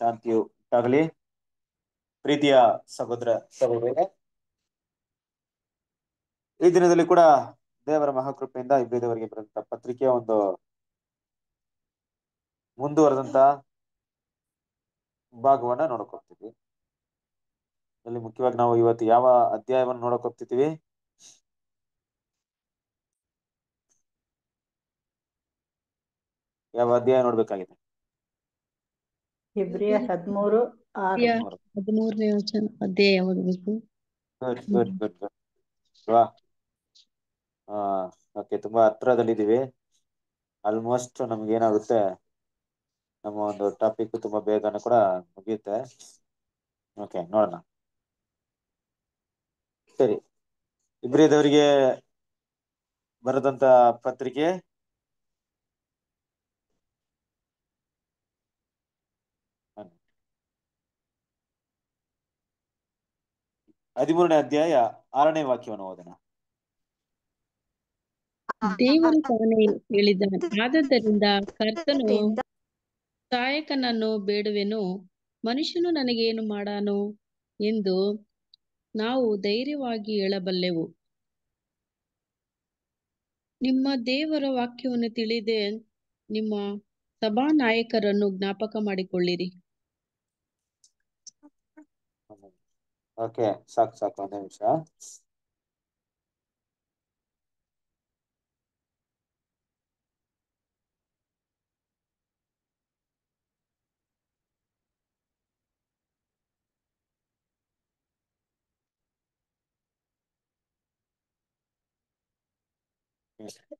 ಶಾಂತಿಯು ಆಗಲಿ ಪ್ರೀತಿಯ ಸಹೋದರ ಸಹೋದರೇ ಈ ದಿನದಲ್ಲಿ ಕೂಡ ದೇವರ ಮಹಾಕೃಪೆಯಿಂದ ಇಬ್ಬರಿಗೆ ಬರೆದಂತ ಪತ್ರಿಕೆಯ ಒಂದು ಮುಂದುವರೆದಂತ ಭಾಗವನ್ನ ನೋಡಕ್ ಇಲ್ಲಿ ಮುಖ್ಯವಾಗಿ ನಾವು ಇವತ್ತು ಯಾವ ಅಧ್ಯಾಯವನ್ನು ನೋಡಕ್ ಹೋಗ್ತಿದ್ದೀವಿ ಯಾವ ಅಧ್ಯಾಯ ನೋಡ್ಬೇಕಾಗಿದೆ ಇಬ್ರಿಯ ಹದಿಮೂರು ಹದಿಮೂರನೇ ವಚನ ಅದೇ ಯಾವಾಗ ಓಕೆ ತುಂಬಾ ಹತ್ರದಲ್ಲಿದ್ದೀವಿ ಆಲ್ಮೋಸ್ಟ್ ನಮ್ಗೆ ಏನಾಗುತ್ತೆ ನಮ್ಮ ಒಂದು ಟಾಪಿಕ್ ತುಂಬಾ ಬೇಗನೆ ಕೂಡ ಮುಗಿಯುತ್ತೆ ಓಕೆ ನೋಡೋಣ ಸರಿ ಇಬ್ರಿದವ್ರಿಗೆ ಬರೆದಂತ ಪತ್ರಿಕೆ ಹದಿಮೂರನೇ ಅಧ್ಯಾಯ ಆರನೇ ವಾಕ್ಯವನ್ನು ಓದೋಣ ದೇವರು ತಾನೇ ಹೇಳಿದ್ದಾನೆ ಕರ್ತನು ಸಹಾಯಕನನ್ನು ಬೇಡುವೆನು ಮನುಷ್ಯನು ನನಗೇನು ಮಾಡಾನು ಎಂದು ನಾವು ಧೈರ್ಯವಾಗಿ ಹೇಳಬಲ್ಲೆವು ನಿಮ್ಮ ದೇವರ ವಾಕ್ಯವನ್ನು ತಿಳಿದೆ ನಿಮ್ಮ ಸಭಾ ನಾಯಕರನ್ನು ಜ್ಞಾಪಕ ಮಾಡಿಕೊಳ್ಳಿರಿ Okay, s u c k s u c k o d e m i t ha. Evet.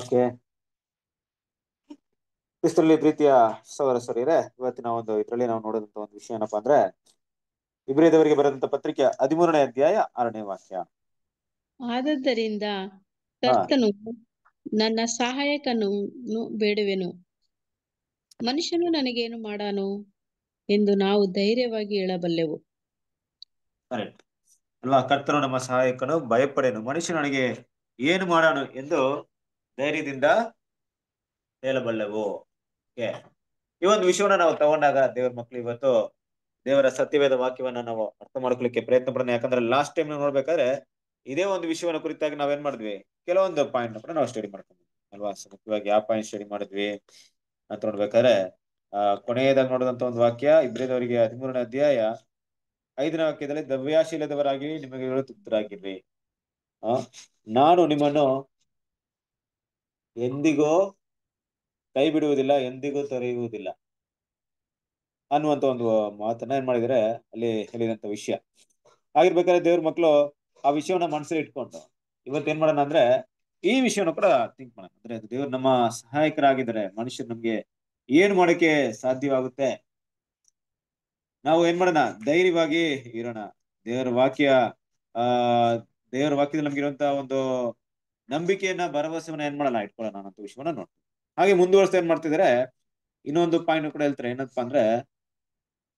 Okay ಇಷ್ಟರಲ್ಲಿ ಪ್ರೀತಿಯ ಸವರ ಸರಿಯರೇ ಇವತ್ತಿನ ಒಂದು ಇದರಲ್ಲಿ ನಾವು ನೋಡಿದಂತ ಒಂದು ವಿಷಯ ಏನಪ್ಪಾ ಅಂದ್ರೆ ಇಬ್ರಿಯದವರಿಗೆ ಬರೆದಂತ ಪತ್ರಿಕೆ ಹದಿಮೂರನೇ ಅಧ್ಯಾಯ ಆರನೇ ವಾಕ್ಯ ಆದದ್ದರಿಂದ ಕರ್ತನು ನನ್ನ ಸಹಾಯಕನು ಬೇಡುವೆನು ಮನುಷ್ಯನು ನನಗೇನು ಮಾಡಾನು ಎಂದು ನಾವು ಧೈರ್ಯವಾಗಿ ಹೇಳಬಲ್ಲೆವು ಅಲ್ಲ ಕರ್ತನು ನಮ್ಮ ಸಹಾಯಕನು ಭಯಪಡೆನು ಮನುಷ್ಯನಿಗೆ ಏನು ಮಾಡೋಣ ಎಂದು ಧೈರ್ಯದಿಂದ ಹೇಳಬಲ್ಲೆವು ಈ ಒಂದು ವಿಷಯವನ್ನ ನಾವು ತಗೊಂಡಾಗ ದೇವರ ಮಕ್ಕಳು ಇವತ್ತು ದೇವರ ಸತ್ಯವೇದ ವಾಕ್ಯವನ್ನ ನಾವು ಅರ್ಥ ಮಾಡ್ಕೊಲಿಕ್ಕೆ ಪ್ರಯತ್ನ ಪಡೋಣ ಯಾಕಂದ್ರೆ ಲಾಸ್ಟ್ ಟೈಮ್ ನೋಡ್ಬೇಕಾದ್ರೆ ಇದೇ ಒಂದು ವಿಷಯವನ್ನ ಕುರಿತಾಗಿ ನಾವೇನ್ ಮಾಡಿದ್ವಿ ಕೆಲವೊಂದು ಪಾಯಿಂಟ್ ಕೂಡ ನಾವು ಸ್ಟಡಿ ಮಾಡ್ಕೊಂಡ್ವಿ ಅಲ್ವಾ ಮುಖ್ಯವಾಗಿ ಯಾವ ಪಾಯಿಂಟ್ ಸ್ಟಡಿ ಮಾಡಿದ್ವಿ ಅಂತ ನೋಡ್ಬೇಕಾದ್ರೆ ಆ ಕೊನೆಯದಾಗ ನೋಡಿದಂತ ಒಂದು ವಾಕ್ಯ ಇಬ್ರೇದವರಿಗೆ ಹದಿಮೂರನೇ ಅಧ್ಯಾಯ ಐದನೇ ವಾಕ್ಯದಲ್ಲಿ ದ್ರವ್ಯಾಶೀಲದವರಾಗಿ ನಿಮಗೆ ಹೇಳುತ್ತಿದ್ದರಾಗಿರ್ರಿ ನಾನು ನಿಮ್ಮನ್ನು ಎಂದಿಗೂ ಕೈ ಬಿಡುವುದಿಲ್ಲ ಎಂದಿಗೂ ತೊರೆಯುವುದಿಲ್ಲ ಅನ್ನುವಂತ ಒಂದು ಮಾತನ್ನ ಏನ್ ಮಾಡಿದರೆ ಅಲ್ಲಿ ಹೇಳಿದಂತ ವಿಷಯ ಆಗಿರ್ಬೇಕಾದ್ರೆ ದೇವ್ರ ಮಕ್ಕಳು ಆ ವಿಷಯವನ್ನ ಮನಸ್ಸಲ್ಲಿ ಇಟ್ಕೊಂಡು ಇವತ್ತೇನ್ ಮಾಡೋಣ ಅಂದ್ರೆ ಈ ವಿಷಯನ ಕೂಡ ಥಿಂಕ್ ಮಾಡೋಣ ಅಂದ್ರೆ ದೇವ್ರು ನಮ್ಮ ಸಹಾಯಕರಾಗಿದ್ದಾರೆ ಮನುಷ್ಯರು ನಮ್ಗೆ ಏನ್ ಮಾಡೋಕೆ ಸಾಧ್ಯವಾಗುತ್ತೆ ನಾವು ಏನ್ ಮಾಡೋಣ ಧೈರ್ಯವಾಗಿ ಇರೋಣ ದೇವರ ವಾಕ್ಯ ಆ ದೇವರ ವಾಕ್ಯದಲ್ಲಿ ನಮಗಿರುವಂತ ಒಂದು ನಂಬಿಕೆಯನ್ನ ಭರವಸೆಯನ್ನ ಏನ್ ಮಾಡಲ್ಲ ಇಟ್ಕೊಳ್ಳೋಣ ಅಂತ ವಿಷಯವನ್ನ ನೋಡಿ ಹಾಗೆ ಮುಂದುವರಿಸ್ತಾ ಏನ್ ಮಾಡ್ತಿದ್ರೆ ಇನ್ನೊಂದು ಪಾಯಿಂಟ್ ಕೂಡ ಹೇಳ್ತಾರೆ ಏನಪ್ಪಾ ಅಂದ್ರೆ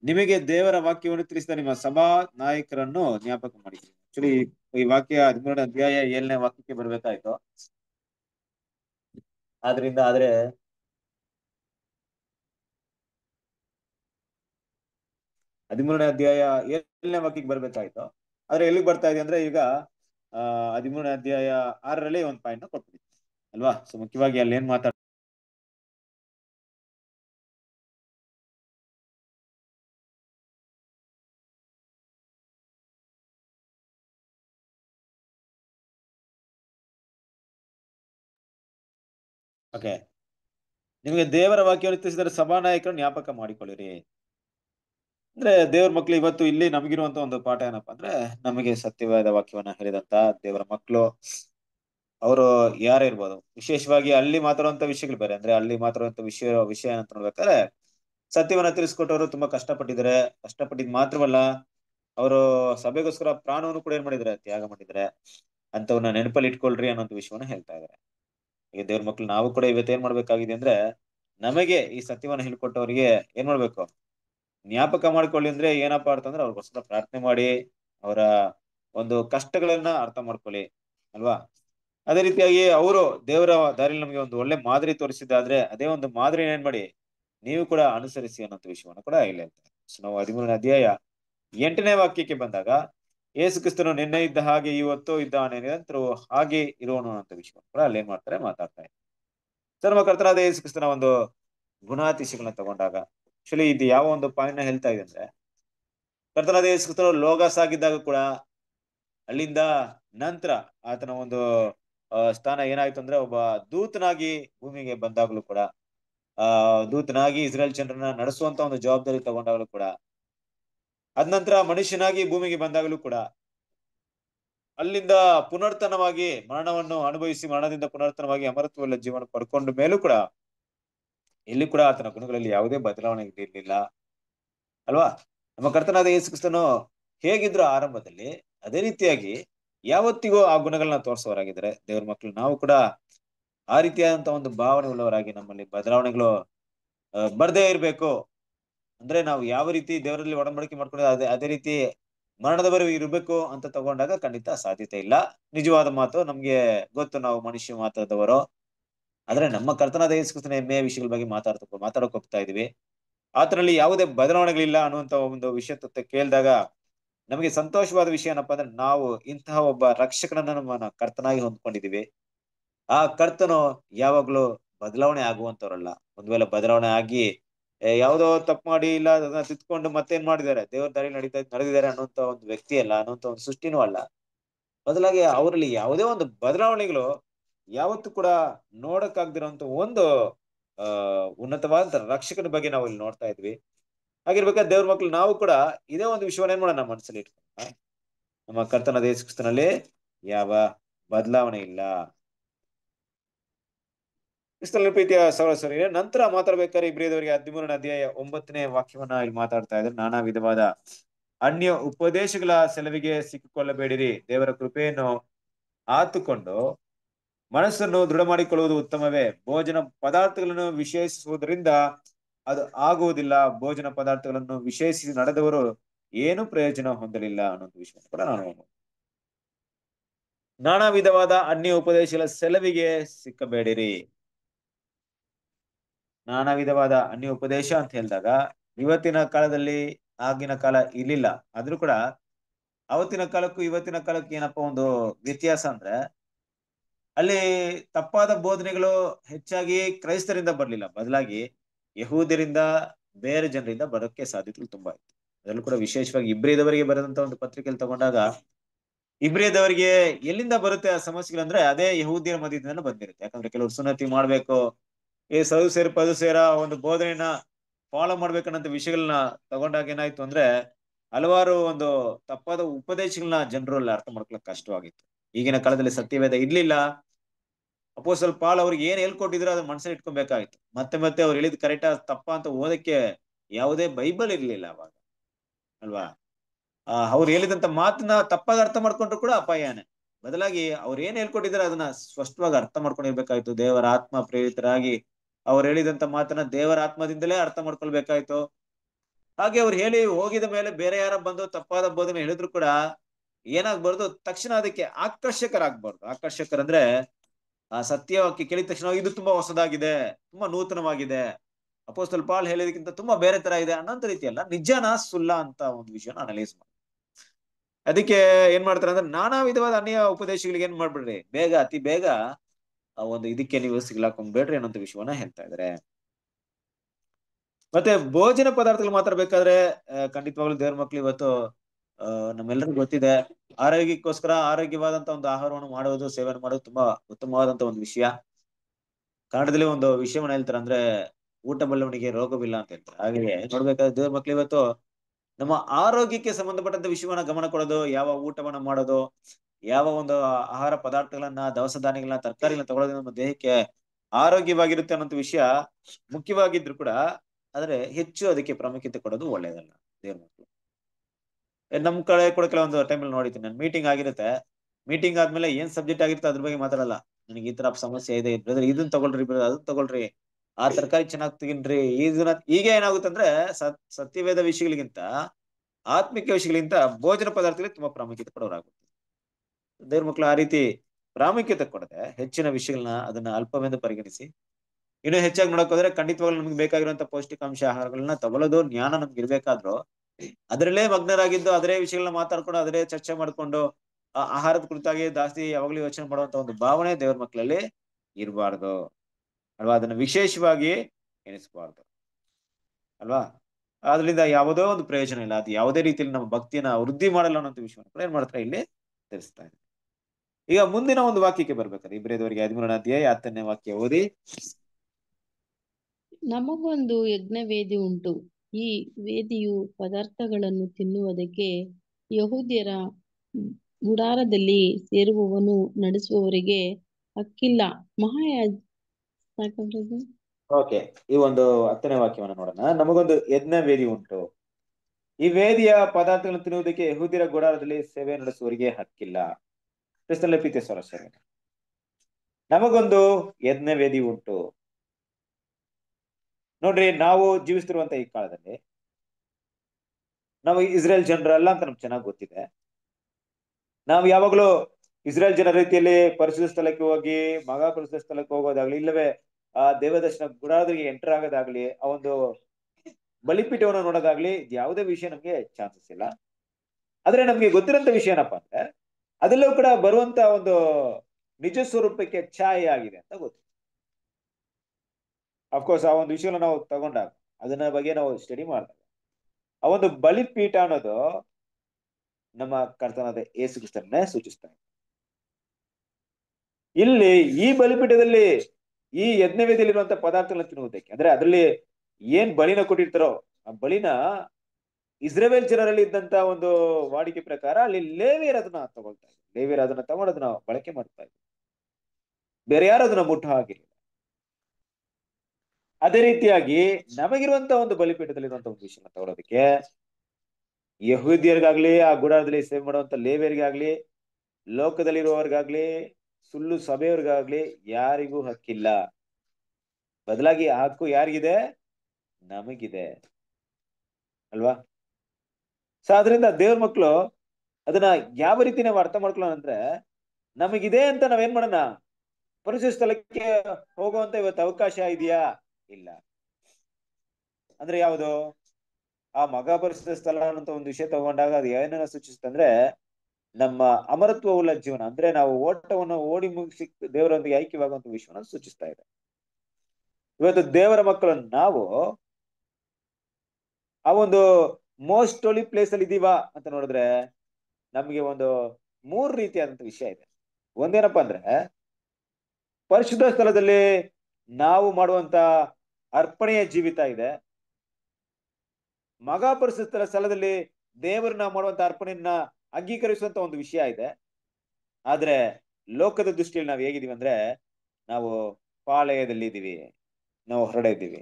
ನಿಮಗೆ ದೇವರ ವಾಕ್ಯವನ್ನು ತಿಳಿಸಿದ ನಿಮ್ಮ ಸಭಾ ನಾಯಕರನ್ನು ಜ್ಞಾಪಕ ಮಾಡಿ ಆಕ್ಚುಲಿ ಈ ವಾಕ್ಯ ಹದಿಮೂರನೇ ಅಧ್ಯಾಯ ಏಳನೇ ವಾಕ್ಯಕ್ಕೆ ಬರ್ಬೇಕಾಯ್ತು ಆದ್ರಿಂದ ಆದ್ರೆ ಹದಿಮೂರನೇ ಅಧ್ಯಾಯ ಏಳನೇ ವಾಕ್ಯಕ್ಕೆ ಬರ್ಬೇಕಾಯ್ತು ಆದ್ರೆ ಎಲ್ಲಿಗೆ ಬರ್ತಾ ಇದೆ ಅಂದ್ರೆ ಈಗ ಹದಿಮೂರನೇ ಅಧ್ಯಾಯ ಆರರಲ್ಲಿ ಒಂದು ಪಾಯಿಂಟ್ ಕೊಟ್ಬಿಡಿ ಅಲ್ವಾ ಸೊ ಮುಖ್ಯವಾಗಿ ಅಲ್ಲಿ ಏನು ಮಾತಾಡ ಓಕೆ ನಿಮಗೆ ದೇವರ ವಾಕ್ಯವನ್ನು ತಿಳಿಸಿದರೆ ಸಭಾನಾಯಕರು ಜ್ಞಾಪಕ ಮಾಡಿಕೊಳ್ಳಿರಿ ಅಂದ್ರೆ ದೇವ್ರ ಮಕ್ಳು ಇವತ್ತು ಇಲ್ಲಿ ನಮಗಿರುವಂತ ಒಂದು ಪಾಠ ಏನಪ್ಪಾ ಅಂದ್ರೆ ನಮಗೆ ಸತ್ಯವಾದ ವಾಕ್ಯವನ್ನ ಹೇಳಿದಂತ ದೇವರ ಮಕ್ಕಳು ಅವರು ಯಾರೇ ಇರ್ಬೋದು ವಿಶೇಷವಾಗಿ ಅಲ್ಲಿ ಮಾತಾಡುವಂತ ವಿಷಯಗಳು ಬೇರೆ ಅಂದ್ರೆ ಅಲ್ಲಿ ಮಾತಾಡುವಂತ ವಿಷಯ ವಿಷಯ ಅಂತ ನೋಡ್ಬೇಕಾದ್ರೆ ಸತ್ಯವನ್ನ ತಿಳಿಸ್ಕೊಟ್ಟವರು ತುಂಬಾ ಕಷ್ಟಪಟ್ಟಿದ್ದಾರೆ ಕಷ್ಟಪಟ್ಟಿದ್ ಮಾತ್ರವಲ್ಲ ಅವರು ಸಭೆಗೋಸ್ಕರ ಪ್ರಾಣವನ್ನು ಕೂಡ ಏನ್ ಮಾಡಿದ್ರೆ ತ್ಯಾಗ ಮಾಡಿದ್ರೆ ಅಂತವನ್ನ ನೆನಪಲ್ಲಿ ಇಟ್ಕೊಳ್ರಿ ಅನ್ನೋ ವಿಷಯವನ್ನ ಹೇಳ್ತಾ ಇದಾರೆ ಈಗ ದೇವ್ರ ಮಕ್ಳು ನಾವು ಕೂಡ ಇವತ್ತು ಏನ್ ಮಾಡ್ಬೇಕಾಗಿದೆ ಅಂದ್ರೆ ನಮಗೆ ಈ ಸತ್ಯವನ್ನ ಹೇಳ್ಕೊಟ್ಟವರಿಗೆ ಏನ್ ಮಾಡ್ಬೇಕು ಜ್ಞಾಪಕ ಮಾಡ್ಕೊಳ್ಳಿ ಅಂದ್ರೆ ಏನಪ್ಪಾ ಅಂತಂದ್ರೆ ಅವ್ರ ಹೊಸದ ಪ್ರಾರ್ಥನೆ ಮಾಡಿ ಅವರ ಒಂದು ಕಷ್ಟಗಳನ್ನ ಅರ್ಥ ಮಾಡ್ಕೊಳ್ಳಿ ಅಲ್ವಾ ಅದೇ ರೀತಿಯಾಗಿ ಅವರು ದೇವರ ದಾರಿಯಲ್ಲಿ ನಮಗೆ ಒಂದು ಒಳ್ಳೆ ಮಾದರಿ ತೋರಿಸಿದ್ದಾದ್ರೆ ಅದೇ ಒಂದು ಮಾದರಿ ಏನ್ ಮಾಡಿ ನೀವು ಕೂಡ ಅನುಸರಿಸಿ ಅನ್ನೋ ವಿಷಯವನ್ನು ಕೂಡ ಇಲ್ಲಿ ಸೊ ನಾವು ಹದಿಮೂರನೇ ಅಧ್ಯಾಯ ಎಂಟನೇ ವಾಕ್ಯಕ್ಕೆ ಬಂದಾಗ ಯೇಸು ಕ್ರಿಸ್ತನು ನಿನ್ನೆ ಇದ್ದ ಹಾಗೆ ಇವತ್ತು ಇದ್ದಾನೆ ನಿರಂತರವು ಹಾಗೆ ಇರೋನು ಅನ್ನೋ ವಿಷಯವನ್ನು ಕೂಡ ಅಲ್ಲಿ ಏನ್ ಮಾಡ್ತಾರೆ ಮಾತಾಡ್ತಾರೆ ಇದ್ದಾರೆ ಸರ್ವ ಕರ್ತನಾದ ಯೇಸು ಕ್ರಿಸ್ತನ ಒಂದು ಗುಣಾತಿಶಗಳನ್ನ ತಗೊಂಡಾಗ ಆಕ್ಚುಲಿ ಇದು ಯಾವ ಒಂದು ಪಾಯಿಂಟ್ ನ ಹೇಳ್ತಾ ಇದೆ ಅಂದ್ರೆ ಕರ್ತನಾದ ಯೇಸುಕ್ರಿಸ್ತನು ಲೋಗಾಸ್ ಆಗಿದ್ದಾಗ ಕೂಡ ಅಲ್ಲಿಂದ ನಂತರ ಆತನ ಒಂದು ಸ್ಥಾನ ಏನಾಯ್ತು ಅಂದ್ರೆ ಒಬ್ಬ ದೂತನಾಗಿ ಭೂಮಿಗೆ ಬಂದಾಗಲೂ ಕೂಡ ಆ ದೂತನಾಗಿ ಇಸ್ರೇಲ್ ಜನರನ್ನ ನಡೆಸುವಂತ ಒಂದು ಜವಾಬ್ದಾರಿ ತಗೊಂಡಾಗಲೂ ಕೂಡ ಅದ ನಂತರ ಮನುಷ್ಯನಾಗಿ ಭೂಮಿಗೆ ಬಂದಾಗಲೂ ಕೂಡ ಅಲ್ಲಿಂದ ಪುನರ್ತನವಾಗಿ ಮರಣವನ್ನು ಅನುಭವಿಸಿ ಮರಣದಿಂದ ಪುನರ್ತನವಾಗಿ ಅಮರತ್ವ ಜೀವನ ಪಡ್ಕೊಂಡ ಮೇಲೂ ಕೂಡ ಇಲ್ಲಿ ಕೂಡ ಆತನ ಗುಣಗಳಲ್ಲಿ ಯಾವುದೇ ಬದಲಾವಣೆ ಇರಲಿಲ್ಲ ಅಲ್ವಾ ನಮ್ಮ ಕರ್ತನಾದ ಯೇಸು ಕ್ರಿಸ್ತನು ಹೇಗಿದ್ರು ಆರಂಭದಲ್ಲಿ ಅದೇ ರೀತಿಯಾಗಿ ಯಾವತ್ತಿಗೂ ಆ ಗುಣಗಳನ್ನ ತೋರಿಸೋರಾಗಿದ್ದಾರೆ ದೇವ್ರ ಮಕ್ಕಳು ನಾವು ಕೂಡ ಆ ರೀತಿಯಾದಂತಹ ಒಂದು ಭಾವನೆ ಉಳ್ಳವರಾಗಿ ನಮ್ಮಲ್ಲಿ ಬದಲಾವಣೆಗಳು ಬರ್ದೇ ಇರಬೇಕು ಅಂದ್ರೆ ನಾವು ಯಾವ ರೀತಿ ದೇವರಲ್ಲಿ ಒಡಂಬಡಿಕೆ ಮಾಡ್ಕೊಂಡು ಅದೇ ಅದೇ ರೀತಿ ಮರಣದವರು ಇರಬೇಕು ಅಂತ ತಗೊಂಡಾಗ ಖಂಡಿತ ಸಾಧ್ಯತೆ ಇಲ್ಲ ನಿಜವಾದ ಮಾತು ನಮ್ಗೆ ಗೊತ್ತು ನಾವು ಮನುಷ್ಯ ಮಾತ್ರದವರು ಆದ್ರೆ ನಮ್ಮ ಕರ್ತನಾದ ಯೇಸುಕ್ರಿಸ್ತನ ಹೆಮ್ಮೆಯ ವಿಷಯಗಳ ಬಗ್ಗೆ ಮಾತಾಡ್ತಾ ಮಾತಾಡೋಕೆ ಹೋಗ್ತಾ ಇದೀವಿ ಆತನಲ್ಲಿ ಯಾವುದೇ ಬದಲಾವಣೆಗಳಿಲ್ಲ ಅನ್ನುವಂತ ಒಂದು ವಿಷಯ ಕೇಳಿದಾಗ ನಮಗೆ ಸಂತೋಷವಾದ ವಿಷಯ ಏನಪ್ಪಾ ಅಂದ್ರೆ ನಾವು ಇಂತಹ ಒಬ್ಬ ರಕ್ಷಕನನ್ನ ನಮ್ಮ ಕರ್ತನಾಗಿ ಹೊಂದ್ಕೊಂಡಿದೀವಿ ಆ ಕರ್ತನು ಯಾವಾಗ್ಲೂ ಬದಲಾವಣೆ ಆಗುವಂತವ್ರಲ್ಲ ಒಂದ್ ವೇಳೆ ಬದಲಾವಣೆ ಆಗಿ ಯಾವುದೋ ತಪ್ಪು ಮಾಡಿ ಇಲ್ಲ ಅದನ್ನ ಮತ್ತೆ ಮತ್ತೇನ್ ಮಾಡಿದ್ದಾರೆ ದೇವರ ದಾರಿ ನಡೀತಾ ನಡೆದಿದ್ದಾರೆ ಅನ್ನುವಂತ ಒಂದು ವ್ಯಕ್ತಿ ಅಲ್ಲ ಅನ್ನುವಂತ ಒಂದು ಸೃಷ್ಟಿನೂ ಅಲ್ಲ ಬದಲಾಗಿ ಅವರಲ್ಲಿ ಯಾವುದೇ ಒಂದು ಬದಲಾವಣೆಗಳು ಯಾವತ್ತೂ ಕೂಡ ನೋಡಕ್ಕಾಗದಿರುವಂತ ಒಂದು ಆ ಉನ್ನತವಾದಂತ ರಕ್ಷಕನ ಬಗ್ಗೆ ನಾವು ಇಲ್ಲಿ ನೋಡ್ತಾ ಇದ್ವಿ ಹಾಗಿರ್ಬೇಕಾದ್ರೆ ದೇವ್ರ ಮಕ್ಳು ನಾವು ಕೂಡ ಇದೇ ಒಂದು ವಿಷಯವನ್ನ ಏನ್ ಮಾಡೋಣ ನಮ್ಮ ಮನಸ್ಸಲ್ಲಿ ಇಟ್ಕೊಂಡ ನಮ್ಮ ಕರ್ತನ ದೇಶನಲ್ಲಿ ಯಾವ ಬದಲಾವಣೆ ಇಲ್ಲ ಇಷ್ಟಲ್ಲಿ ಪ್ರೀತಿಯ ಸರಿ ನಂತರ ಮಾತಾಡ್ಬೇಕಾದ್ರೆ ಇಬ್ರಿಯದವರಿಗೆ ಹದಿಮೂರನೇ ಅಧ್ಯಾಯ ಒಂಬತ್ತನೇ ವಾಕ್ಯವನ್ನ ಇಲ್ಲಿ ಮಾತಾಡ್ತಾ ಇದ್ರು ನಾನಾ ವಿಧವಾದ ಅನ್ಯ ಉಪದೇಶಗಳ ಸೆಲವಿಗೆ ಸಿಕ್ಕಿಕೊಳ್ಳಬೇಡಿರಿ ದೇವರ ಕೃಪೆಯನ್ನು ಆತುಕೊಂಡು ಮನಸ್ಸನ್ನು ದೃಢ ಮಾಡಿಕೊಳ್ಳುವುದು ಉತ್ತಮವೇ ಭೋಜನ ಪದಾರ್ಥಗಳನ್ನು ವಿಶೇಷಿಸುವುದರಿಂದ ಅದು ಆಗುವುದಿಲ್ಲ ಭೋಜನ ಪದಾರ್ಥಗಳನ್ನು ವಿಶೇಷಿಸಿ ನಡೆದವರು ಏನು ಪ್ರಯೋಜನ ಹೊಂದಲಿಲ್ಲ ಅನ್ನೋದು ವಿಷಯ ಕೂಡ ನಾನು ನಾನಾ ವಿಧವಾದ ಅನ್ಯ ಉಪದೇಶಗಳ ಸೆಲವಿಗೆ ಸಿಕ್ಕಬೇಡಿರಿ ನಾನಾ ವಿಧವಾದ ಅನ್ಯ ಉಪದೇಶ ಅಂತ ಹೇಳಿದಾಗ ಇವತ್ತಿನ ಕಾಲದಲ್ಲಿ ಆಗಿನ ಕಾಲ ಇರ್ಲಿಲ್ಲ ಆದ್ರೂ ಕೂಡ ಅವತ್ತಿನ ಕಾಲಕ್ಕೂ ಇವತ್ತಿನ ಕಾಲಕ್ಕೂ ಏನಪ್ಪಾ ಒಂದು ವ್ಯತ್ಯಾಸ ಅಂದ್ರೆ ಅಲ್ಲಿ ತಪ್ಪಾದ ಬೋಧನೆಗಳು ಹೆಚ್ಚಾಗಿ ಕ್ರೈಸ್ತರಿಂದ ಬರಲಿಲ್ಲ ಬದಲಾಗಿ ಯಹೂದರಿಂದ ಬೇರೆ ಜನರಿಂದ ಬರೋಕ್ಕೆ ಸಾಧ್ಯತೆಗಳು ತುಂಬಾ ಇತ್ತು ಅದರಲ್ಲೂ ಕೂಡ ವಿಶೇಷವಾಗಿ ಇಬ್ರಿಯದವರಿಗೆ ಬರೆದಂತ ಒಂದು ಪತ್ರಿಕೆಯಲ್ಲಿ ತಗೊಂಡಾಗ ಇಬ್ರಿಯದವರಿಗೆ ಎಲ್ಲಿಂದ ಬರುತ್ತೆ ಆ ಸಮಸ್ಯೆಗಳಂದ್ರೆ ಅದೇ ಯಹೂದಿಯರ ಮಧ್ಯದಿಂದ ಬಂದಿರುತ್ತೆ ಯಾಕಂದ್ರೆ ಕೆಲವರು ಸುನ್ನತಿ ಮಾಡ್ಬೇಕು ಈ ಸದು ಸೇರ ಪದು ಸೇರ ಒಂದು ಬೋಧನೆಯನ್ನ ಫಾಲೋ ಮಾಡ್ಬೇಕನ್ನಂತ ವಿಷಯಗಳನ್ನ ತಗೊಂಡಾಗ ಏನಾಯ್ತು ಅಂದ್ರೆ ಹಲವಾರು ಒಂದು ತಪ್ಪಾದ ಉಪದೇಶಗಳನ್ನ ಜನರಲ್ಲಿ ಅರ್ಥ ಮಾಡ್ಕೊಳಕ್ ಕಷ್ಟವಾಗಿತ್ತು ಈಗಿನ ಕಾಲದಲ್ಲಿ ಸತ್ಯವೇದ ಇರ್ಲಿಲ್ಲ ಅಪೋಸಲ್ ಸ್ವಲ್ಪ ಪಾಲ್ ಅವ್ರಿಗೆ ಏನ್ ಹೇಳ್ಕೊಟ್ಟಿದ್ರು ಅದನ್ನ ಮನಸ್ಸಲ್ಲಿ ಇಟ್ಕೊಬೇಕಾಗಿತ್ತು ಮತ್ತೆ ಮತ್ತೆ ಅವ್ರು ಹೇಳಿದ್ ಕರೆಕ್ಟಾ ತಪ್ಪ ಅಂತ ಓದಕ್ಕೆ ಯಾವುದೇ ಬೈಬಲ್ ಇರ್ಲಿಲ್ಲ ಅವಾಗ ಅಲ್ವಾ ಆ ಅವ್ರು ಹೇಳಿದಂತ ಮಾತನ್ನ ತಪ್ಪಾಗಿ ಅರ್ಥ ಮಾಡ್ಕೊಂಡ್ರು ಕೂಡ ಅಪಾಯನೇ ಬದಲಾಗಿ ಅವ್ರು ಏನ್ ಹೇಳ್ಕೊಟ್ಟಿದ್ರೆ ಅದನ್ನ ಸ್ಪಷ್ಟವಾಗಿ ಅರ್ಥ ಮಾಡ್ಕೊಂಡಿರ್ಬೇಕಾಯ್ತು ದೇವರ ಆತ್ಮ ಪ್ರೇರಿತರಾಗಿ ಅವ್ರು ಹೇಳಿದಂತ ಮಾತನ್ನ ದೇವರ ಆತ್ಮದಿಂದಲೇ ಅರ್ಥ ಮಾಡ್ಕೊಳ್ಬೇಕಾಯ್ತು ಹಾಗೆ ಅವ್ರು ಹೇಳಿ ಹೋಗಿದ ಮೇಲೆ ಬೇರೆ ಯಾರ ಬಂದು ತಪ್ಪಾದ ಬೋಧನೆ ಹೇಳಿದ್ರು ಕೂಡ ಏನಾಗ್ಬಾರ್ದು ತಕ್ಷಣ ಅದಕ್ಕೆ ಆಕರ್ಷಕರಾಗ್ಬಾರ್ದು ಆಕರ್ಷಕರಂದ್ರೆ ಆ ಸತ್ಯವಾಕ್ಯ ಕೇಳಿದ ತಕ್ಷಣ ಇದು ತುಂಬಾ ಹೊಸದಾಗಿದೆ ತುಂಬಾ ನೂತನವಾಗಿದೆ ಅಪೋಸ್ತಲ್ ಪಾಲ್ ಹೇಳೋದಕ್ಕಿಂತ ತುಂಬಾ ಬೇರೆ ತರ ಇದೆ ಅನ್ನೋಂತ ರೀತಿಯಲ್ಲ ನಿಜನ ಸುಲ್ಲ ಅಂತ ಒಂದು ವಿಷಯನ ಅನಲೈಸ್ ಮಾಡಿ ಅದಕ್ಕೆ ಏನ್ ಮಾಡ್ತಾರೆ ಅಂದ್ರೆ ನಾನಾ ವಿಧವಾದ ಅನ್ಯ ಉಪದೇಶಗಳಿಗೆ ಏನ್ ಮಾಡ್ಬಿಡ್ರಿ ಬೇಗ ಅತಿ ಬೇಗ ಆ ಒಂದು ಇದಕ್ಕೆ ನೀವು ಸಿಗ್ಲಾಕೊಂಡ್ಬೇಡ್ರಿ ಅನ್ನೋಂತ ವಿಷಯವನ್ನ ಹೇಳ್ತಾ ಇದಾರೆ ಮತ್ತೆ ಭೋಜನ ಪದಾರ್ಥಗಳು ಬೇಕಾದ್ರೆ ಖಂಡಿತವಾಗ್ಲೂ ದೇವ್ರ ಮಕ್ಳು ಇವತ್ತು ನಮ್ಮೆಲ್ಲರಿಗೂ ಗೊತ್ತಿದೆ ಆರೋಗ್ಯಕ್ಕೋಸ್ಕರ ಆರೋಗ್ಯವಾದಂತ ಒಂದು ಆಹಾರವನ್ನು ಮಾಡೋದು ಸೇವನೆ ಮಾಡೋದು ತುಂಬಾ ಉತ್ತಮವಾದಂತ ಒಂದು ವಿಷಯ ಕನ್ನಡದಲ್ಲಿ ಒಂದು ವಿಷಯವನ್ನ ಹೇಳ್ತಾರೆ ಅಂದ್ರೆ ಊಟ ಬೆಳವಣಿಗೆ ರೋಗವಿಲ್ಲ ಅಂತ ಹೇಳ್ತಾರೆ ಹಾಗೆ ನೋಡ್ಬೇಕಾದ್ರೆ ದೇವ್ರ ಮಕ್ಳು ಇವತ್ತು ನಮ್ಮ ಆರೋಗ್ಯಕ್ಕೆ ಸಂಬಂಧಪಟ್ಟಂತ ವಿಷಯವನ್ನ ಗಮನ ಕೊಡೋದು ಯಾವ ಊಟವನ್ನ ಮಾಡೋದು ಯಾವ ಒಂದು ಆಹಾರ ಪದಾರ್ಥಗಳನ್ನ ದವಸ ಧಾನ್ಯಗಳನ್ನ ತರಕಾರಿಗಳನ್ನ ತಗೊಳ್ಳೋದು ನಮ್ಮ ದೇಹಕ್ಕೆ ಆರೋಗ್ಯವಾಗಿರುತ್ತೆ ಅನ್ನೋಂತ ವಿಷಯ ಮುಖ್ಯವಾಗಿದ್ರು ಕೂಡ ಆದ್ರೆ ಹೆಚ್ಚು ಅದಕ್ಕೆ ಪ್ರಾಮುಖ್ಯತೆ ಕೊಡೋದು ಒಳ್ಳೇದಲ್ಲ ದೇವ್ರ ಮಕ್ಕಳು ನಮ್ ಕಡೆ ಕೂಡ ಕೆಲವೊಂದು ಟೈಮಲ್ಲಿ ನೋಡಿದ್ದೀನಿ ನಾನು ಮೀಟಿಂಗ್ ಆಗಿರುತ್ತೆ ಮೀಟಿಂಗ್ ಆದ್ಮೇಲೆ ಏನ್ ಸಬ್ಜೆಕ್ಟ್ ಆಗಿರುತ್ತೆ ಅದ್ರ ಬಗ್ಗೆ ಮಾತಾಡಲ್ಲ ನನಗೆ ಈ ತರ ಸಮಸ್ಯೆ ಇದೆ ಬ್ರದರ್ ಇದನ್ನ ತಗೊಳ್ರಿ ಬ್ರದರ್ ಅದನ್ನ ತಗೊಳ್ರಿ ಆ ತರಕಾರಿ ಚೆನ್ನಾಗ್ ತಗೊಂಡ್ರಿ ಇದನ್ನ ಈಗ ಏನಾಗುತ್ತಂದ್ರೆ ಅಂದ್ರೆ ಸತ್ ಸತ್ಯವೇದ ವಿಷಯಗಳಿಗಿಂತ ಆತ್ಮಿಕ ವಿಷಯಗಳಿಗಿಂತ ಭೋಜನ ಪದಾರ್ಥಗಳಿಗೆ ತುಂಬಾ ಪ್ರಾಮುಖ್ಯತೆ ಕೊಡೋರಾಗುತ್ತೆ ದೇವ್ರ ಮಕ್ಕಳು ಆ ರೀತಿ ಪ್ರಾಮುಖ್ಯತೆ ಕೊಡದೆ ಹೆಚ್ಚಿನ ವಿಷಯಗಳನ್ನ ಅದನ್ನ ಅಲ್ಪವೆಂದು ಪರಿಗಣಿಸಿ ಇನ್ನೂ ಹೆಚ್ಚಾಗಿ ನೋಡಕ್ ಹೋದ್ರೆ ಖಂಡಿತವಾಗ್ಲೂ ನಮ್ಗೆ ಬೇಕಾಗಿರುವಂತ ಪೌಷ್ಟಿಕಾಂಶ ಆಹಾರಗಳನ್ನ ತಗೊಳ್ಳೋದು ಜ್ಞಾನ ನಮ್ಗೆ ಇರ್ಬೇಕಾದ್ರೂ ಅದರಲ್ಲೇ ಮಗ್ನರಾಗಿದ್ದು ಅದರೇ ವಿಷಯಗಳನ್ನ ಮಾತಾಡ್ಕೊಂಡು ಅದರೇ ಚರ್ಚೆ ಮಾಡ್ಕೊಂಡು ಆಹಾರದ ಕುರಿತಾಗಿ ಜಾಸ್ತಿ ಯಾವಾಗ್ಲೂ ಯೋಚನೆ ಮಾಡುವಂತ ಒಂದು ಭಾವನೆ ದೇವ್ರ ಮಕ್ಕಳಲ್ಲಿ ಇರಬಾರ್ದು ಅಲ್ವಾ ಅದನ್ನ ವಿಶೇಷವಾಗಿ ಎಣಿಸಬಾರ್ದು ಅಲ್ವಾ ಅದರಿಂದ ಯಾವುದೋ ಒಂದು ಪ್ರಯೋಜನ ಇಲ್ಲ ಅದು ಯಾವುದೇ ರೀತಿಯಲ್ಲಿ ನಮ್ಮ ಭಕ್ತಿಯನ್ನ ವೃದ್ಧಿ ಮಾಡಲ್ಲ ಅನ್ನೋ ವಿಷಯವನ್ನು ಕೂಡ ಏನ್ ಮಾಡ್ತಾರೆ ಇಲ್ಲಿ ತಿಳಿಸ್ತಾ ಇದೆ ಈಗ ಮುಂದಿನ ಒಂದು ವಾಕ್ಯಕ್ಕೆ ಬರ್ಬೇಕಾದ್ರೆ ಇಬ್ಬರೇದವರಿಗೆ ಹದಿಮೂರನೇ ಅಧ್ಯಾಯ ಹತ್ತನೇ ವಾಕ್ಯ ಓದಿ ನಮಗೊಂದು ವೇದಿ ಉಂಟು ಈ ವೇದಿಯು ಪದಾರ್ಥಗಳನ್ನು ತಿನ್ನುವುದಕ್ಕೆ ಯಹೂದ್ಯರ ಗುಡಾರದಲ್ಲಿ ಸೇರುವವನು ನಡೆಸುವವರಿಗೆ ಹಕ್ಕಿಲ್ಲ ಮಹಾಯಾಜ್ ಓಕೆ ಈ ಒಂದು ಹತ್ತನೇ ವಾಕ್ಯವನ್ನು ನೋಡೋಣ ನಮಗೊಂದು ಯಜ್ಞ ವೇದಿ ಉಂಟು ಈ ವೇದಿಯ ಪದಾರ್ಥಗಳನ್ನು ತಿನ್ನುವುದಕ್ಕೆ ಯಹೂದಿರ ಗುಡಾರದಲ್ಲಿ ಸೇವೆ ನಡೆಸುವವರಿಗೆ ಹಕ್ಕಿಲ್ಲ ಕ್ರಿಸ್ತನಲ್ಲಿ ಪ್ರೀತಿ ನಮಗೊಂದು ಯಜ್ಞ ವೇದಿ ಉಂಟು ನೋಡ್ರಿ ನಾವು ಜೀವಿಸ್ತಿರುವಂತ ಈ ಕಾಲದಲ್ಲಿ ನಾವು ಇಸ್ರೇಲ್ ಜನರಲ್ಲ ಅಂತ ನಮ್ಗೆ ಚೆನ್ನಾಗಿ ಗೊತ್ತಿದೆ ನಾವು ಯಾವಾಗಲೂ ಇಸ್ರೇಲ್ ಜನ ರೀತಿಯಲ್ಲಿ ಪರಿಶುದ್ಧ ಸ್ಥಳಕ್ಕೆ ಹೋಗಿ ಮಗ ಪರಿಶುದ್ಧ ಸ್ಥಳಕ್ಕೆ ಹೋಗೋದಾಗ್ಲಿ ಇಲ್ಲವೇ ಆ ದೇವದರ್ಶನ ಗುಡಾರದಲ್ಲಿ ಎಂಟರ್ ಆಗೋದಾಗ್ಲಿ ಆ ಒಂದು ಬಲಿಪೀಠವನ್ನು ನೋಡೋದಾಗ್ಲಿ ಯಾವುದೇ ವಿಷಯ ನಮ್ಗೆ ಚಾನ್ಸಸ್ ಇಲ್ಲ ಆದ್ರೆ ನಮ್ಗೆ ಗೊತ್ತಿರೋ ವಿಷಯ ಏನಪ್ಪಾ ಅಂದ್ರೆ ಅದೆಲ್ಲವೂ ಕೂಡ ಬರುವಂತ ಒಂದು ನಿಜ ಸ್ವರೂಪಕ್ಕೆ ಛಾಯೆ ಆಗಿದೆ ಅಂತ ಗೊತ್ತು ಅಫ್ಕೋರ್ಸ್ ಆ ಒಂದು ವಿಷಯವನ್ನು ನಾವು ತಗೊಂಡಾಗ ಅದನ್ನ ಬಗ್ಗೆ ನಾವು ಸ್ಟಡಿ ಮಾಡಿದಾಗ ಆ ಒಂದು ಬಲಿಪೀಠ ಅನ್ನೋದು ನಮ್ಮ ಕರ್ತನಾದ ಏಸು ಕ್ರಿಸ್ತನನ್ನೇ ಸೂಚಿಸ್ತಾ ಇಲ್ಲಿ ಈ ಬಲಿಪೀಠದಲ್ಲಿ ಈ ಯಜ್ಞವೇದಿಯಲ್ಲಿರುವಂತ ಪದಾರ್ಥಗಳನ್ನ ತಿನ್ನುವುದಕ್ಕೆ ಅಂದ್ರೆ ಅದರಲ್ಲಿ ಏನ್ ಬಲಿನ ಕೊಟ್ಟಿರ್ತಾರೋ ಆ ಬಲಿನ ಇಸ್ರೇವೇಲ್ ಜನರಲ್ಲಿ ಇದ್ದಂತ ಒಂದು ವಾಡಿಕೆ ಪ್ರಕಾರ ಅಲ್ಲಿ ಲೇವಿಯರ್ ಅದನ್ನ ತಗೊಳ್ತಾ ಇದ್ರು ಲೇವಿಯರ್ ಅದನ್ನ ತಗೊಂಡು ಅದನ್ನ ಬಳಕೆ ಮಾಡ್ತಾ ಇದ್ರು ಬೇರೆ ಯಾರು ಅದನ್ನ ಮುಟ್ಟು ಹಾಕಿಲ್ಲ ಅದೇ ರೀತಿಯಾಗಿ ನಮಗಿರುವಂತ ಒಂದು ಬಲಿಪೀಠದಲ್ಲಿ ಇರುವಂತಹ ಒಂದು ವಿಷಯ ತಗೊಳೋದಕ್ಕೆ ಯಹೂದಿಯರಿಗಾಗ್ಲಿ ಆ ಗುಡಾರದಲ್ಲಿ ಸೇವೆ ಮಾಡುವಂತ ಲೇವಿಯರಿಗಾಗ್ಲಿ ಇರುವವರಿಗಾಗ್ಲಿ ಸುಳ್ಳು ಸಭೆಯವ್ರಿಗಾಗ್ಲಿ ಯಾರಿಗೂ ಹಕ್ಕಿಲ್ಲ ಬದಲಾಗಿ ಹಕ್ಕು ಯಾರಿಗಿದೆ ನಮಗಿದೆ ಅಲ್ವಾ ಸೊ ಅದರಿಂದ ದೇವ್ರ ಮಕ್ಕಳು ಅದನ್ನ ಯಾವ ರೀತಿ ನಾವು ಅರ್ಥ ಮಾಡ್ಕೊಳ್ಳೋಣ ಅಂದ್ರೆ ನಮಗಿದೆ ಅಂತ ನಾವೇನ್ ಮಾಡೋಣ ಸ್ಥಳಕ್ಕೆ ಹೋಗುವಂತ ಇವತ್ತು ಅವಕಾಶ ಇದೆಯಾ ಇಲ್ಲ ಅಂದ್ರೆ ಯಾವುದು ಆ ಮಗ ಸ್ಥಳ ಅಂತ ಒಂದು ವಿಷಯ ತಗೊಂಡಾಗ ಅದು ಏನನ್ನ ಅಂದ್ರೆ ನಮ್ಮ ಅಮರತ್ವವುಳ್ಳ ಜೀವನ ಅಂದ್ರೆ ನಾವು ಓಟವನ್ನು ಓಡಿ ಮುಗಿಸಿ ದೇವರೊಂದಿಗೆ ಐಕ್ಯವಾಗುವಂತ ವಿಶ್ವನ ಸೂಚಿಸ್ತಾ ಇದೆ ಇವತ್ತು ದೇವರ ಮಕ್ಕಳು ನಾವು ಆ ಒಂದು ಮೋಸ್ಟ್ ಓಲಿ ಪ್ಲೇಸ್ ಅಲ್ಲಿ ಇದೀವಾ ಅಂತ ನೋಡಿದ್ರೆ ನಮ್ಗೆ ಒಂದು ಮೂರು ರೀತಿಯಾದಂತ ವಿಷಯ ಇದೆ ಒಂದೇನಪ್ಪ ಅಂದ್ರೆ ಪರಿಶುದ್ಧ ಸ್ಥಳದಲ್ಲಿ ನಾವು ಮಾಡುವಂತ ಅರ್ಪಣೆಯ ಜೀವಿತ ಇದೆ ಮಗ ಪರಿಸ್ಥಿತರ ಸ್ಥಳದಲ್ಲಿ ದೇವರನ್ನ ಮಾಡುವಂತ ಅರ್ಪಣೆಯನ್ನ ಅಂಗೀಕರಿಸುವಂತ ಒಂದು ವಿಷಯ ಇದೆ ಆದ್ರೆ ಲೋಕದ ದೃಷ್ಟಿಯಲ್ಲಿ ನಾವು ಹೇಗಿದೀವಿ ಅಂದ್ರೆ ನಾವು ಪಾಳಯದಲ್ಲಿ ಇದ್ದೀವಿ ನಾವು ಹೊರಡಿದ್ದೀವಿ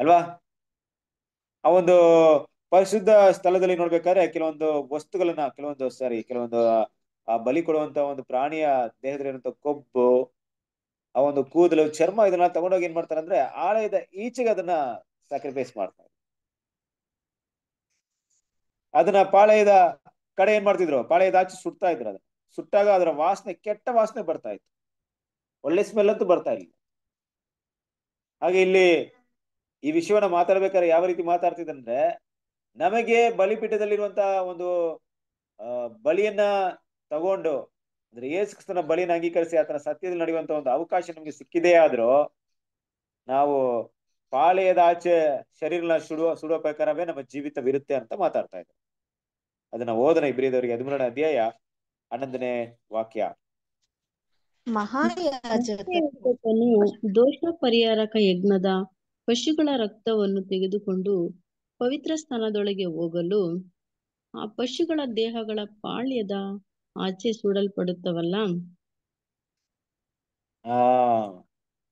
ಅಲ್ವಾ ಆ ಒಂದು ಪರಿಶುದ್ಧ ಸ್ಥಳದಲ್ಲಿ ನೋಡ್ಬೇಕಾದ್ರೆ ಕೆಲವೊಂದು ವಸ್ತುಗಳನ್ನ ಕೆಲವೊಂದು ಸಾರಿ ಕೆಲವೊಂದು ಆ ಬಲಿ ಕೊಡುವಂತ ಒಂದು ಪ್ರಾಣಿಯ ದೇಹದಲ್ಲಿರುವಂತ ಕೊಬ್ಬು ಆ ಒಂದು ಕೂದಲು ಚರ್ಮ ಇದನ್ನ ತಗೊಂಡೋಗಿ ಏನ್ ಮಾಡ್ತಾರೆ ಅಂದ್ರೆ ಆಲಯದ ಈಚೆಗೆ ಅದನ್ನ ಸ್ಯಾಕ್ರಿಫೈಸ್ ಮಾಡ್ತಾರೆ ಅದನ್ನ ಪಾಳೆಯದ ಕಡೆ ಏನ್ ಮಾಡ್ತಿದ್ರು ಪಾಳೆಯದ ಆಚೆ ಸುಡ್ತಾ ಇದ್ರು ಅದನ್ನ ಸುಟ್ಟಾಗ ಅದರ ವಾಸನೆ ಕೆಟ್ಟ ವಾಸನೆ ಬರ್ತಾ ಇತ್ತು ಒಳ್ಳೆ ಸ್ಮೆಲ್ ಅಂತೂ ಬರ್ತಾ ಇಲ್ಲ ಹಾಗೆ ಇಲ್ಲಿ ಈ ವಿಷಯವನ್ನ ಮಾತಾಡ್ಬೇಕಾದ್ರೆ ಯಾವ ರೀತಿ ಮಾತಾಡ್ತಿದಂದ್ರೆ ನಮಗೆ ಬಲಿಪೀಠದಲ್ಲಿರುವಂತಹ ಒಂದು ಬಲಿಯನ್ನ ತಗೊಂಡು ಅಂದ್ರೆ ಯೇಸು ಬಲಿನ ಅಂಗೀಕರಿಸಿ ಆತನ ಸತ್ಯದಲ್ಲಿ ನಡೆಯುವಂತ ಒಂದು ಅವಕಾಶ ನಮ್ಗೆ ಸಿಕ್ಕಿದೆ ಆದ್ರೂ ನಾವು ಪಾಳೆಯದ ಆಚೆ ಶರೀರನ ಸುಡುವ ಸುಡುವ ಪ್ರಕಾರವೇ ನಮ್ಮ ಜೀವಿತವಿರುತ್ತೆ ಅಂತ ಮಾತಾಡ್ತಾ ಇದ್ದಾರೆ ಅದನ್ನ ಓದನ ಇಬ್ಬರಿದವರಿಗೆ ಹದಿಮೂರನೇ ಅಧ್ಯಾಯ ಹನ್ನೊಂದನೇ ವಾಕ್ಯ ಮಹಾಯಾಜಕನು ದೋಷ ಪರಿಹಾರಕ ಯಜ್ಞದ ಪಶುಗಳ ರಕ್ತವನ್ನು ತೆಗೆದುಕೊಂಡು ಪವಿತ್ರ ಸ್ಥಾನದೊಳಗೆ ಹೋಗಲು ಆ ಪಶುಗಳ ದೇಹಗಳ ಪಾಳ್ಯದ ಆಚೆ ಸೂಡಲ್ಪಡುತ್ತವಲ್ಲ ಆ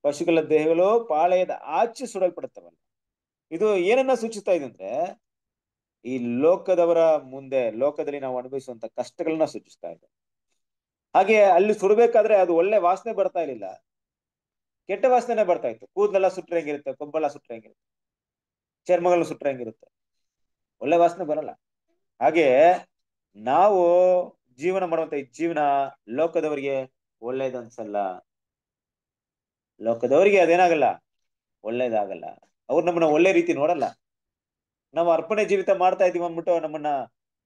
ಪಶುಗಳ ದೇಹಗಳು ಪಾಳೆಯದ ಆಚೆ ಸುಡಲ್ಪಡುತ್ತವಲ್ಲ ಇದು ಏನನ್ನ ಸೂಚಿಸ್ತಾ ಇದೆ ಅಂದ್ರೆ ಈ ಲೋಕದವರ ಮುಂದೆ ಲೋಕದಲ್ಲಿ ನಾವು ಅನುಭವಿಸುವಂತ ಕಷ್ಟಗಳನ್ನ ಸೂಚಿಸ್ತಾ ಇದೆ ಹಾಗೆ ಅಲ್ಲಿ ಸುಡಬೇಕಾದ್ರೆ ಅದು ಒಳ್ಳೆ ವಾಸನೆ ಬರ್ತಾ ಇರಲಿಲ್ಲ ಕೆಟ್ಟ ವಾಸನೆ ಬರ್ತಾ ಇತ್ತು ಕೂದಲೆಲ್ಲ ಸುಟ್ರೆ ಹೆಂಗಿರುತ್ತೆ ಕೊಂಬೆಲ್ಲ ಸುಟ್ರೆ ಹೆಂಗಿರುತ್ತೆ ಚರ್ಮಗಳನ್ನ ಒಳ್ಳೆ ವಾಸನೆ ಬರಲ್ಲ ಹಾಗೆ ನಾವು ಜೀವನ ಮಾಡುವಂತ ಈ ಜೀವನ ಲೋಕದವರಿಗೆ ಒಳ್ಳೇದನ್ಸಲ್ಲ ಲೋಕದವರಿಗೆ ಅದೇನಾಗಲ್ಲ ಒಳ್ಳೇದಾಗಲ್ಲ ಅವ್ರು ನಮ್ಮನ್ನ ಒಳ್ಳೆ ರೀತಿ ನೋಡಲ್ಲ ನಾವು ಅರ್ಪಣೆ ಜೀವಿತ ಮಾಡ್ತಾ ಇದೀವಿ ಅಂದ್ಬಿಟ್ಟು ನಮ್ಮನ್ನ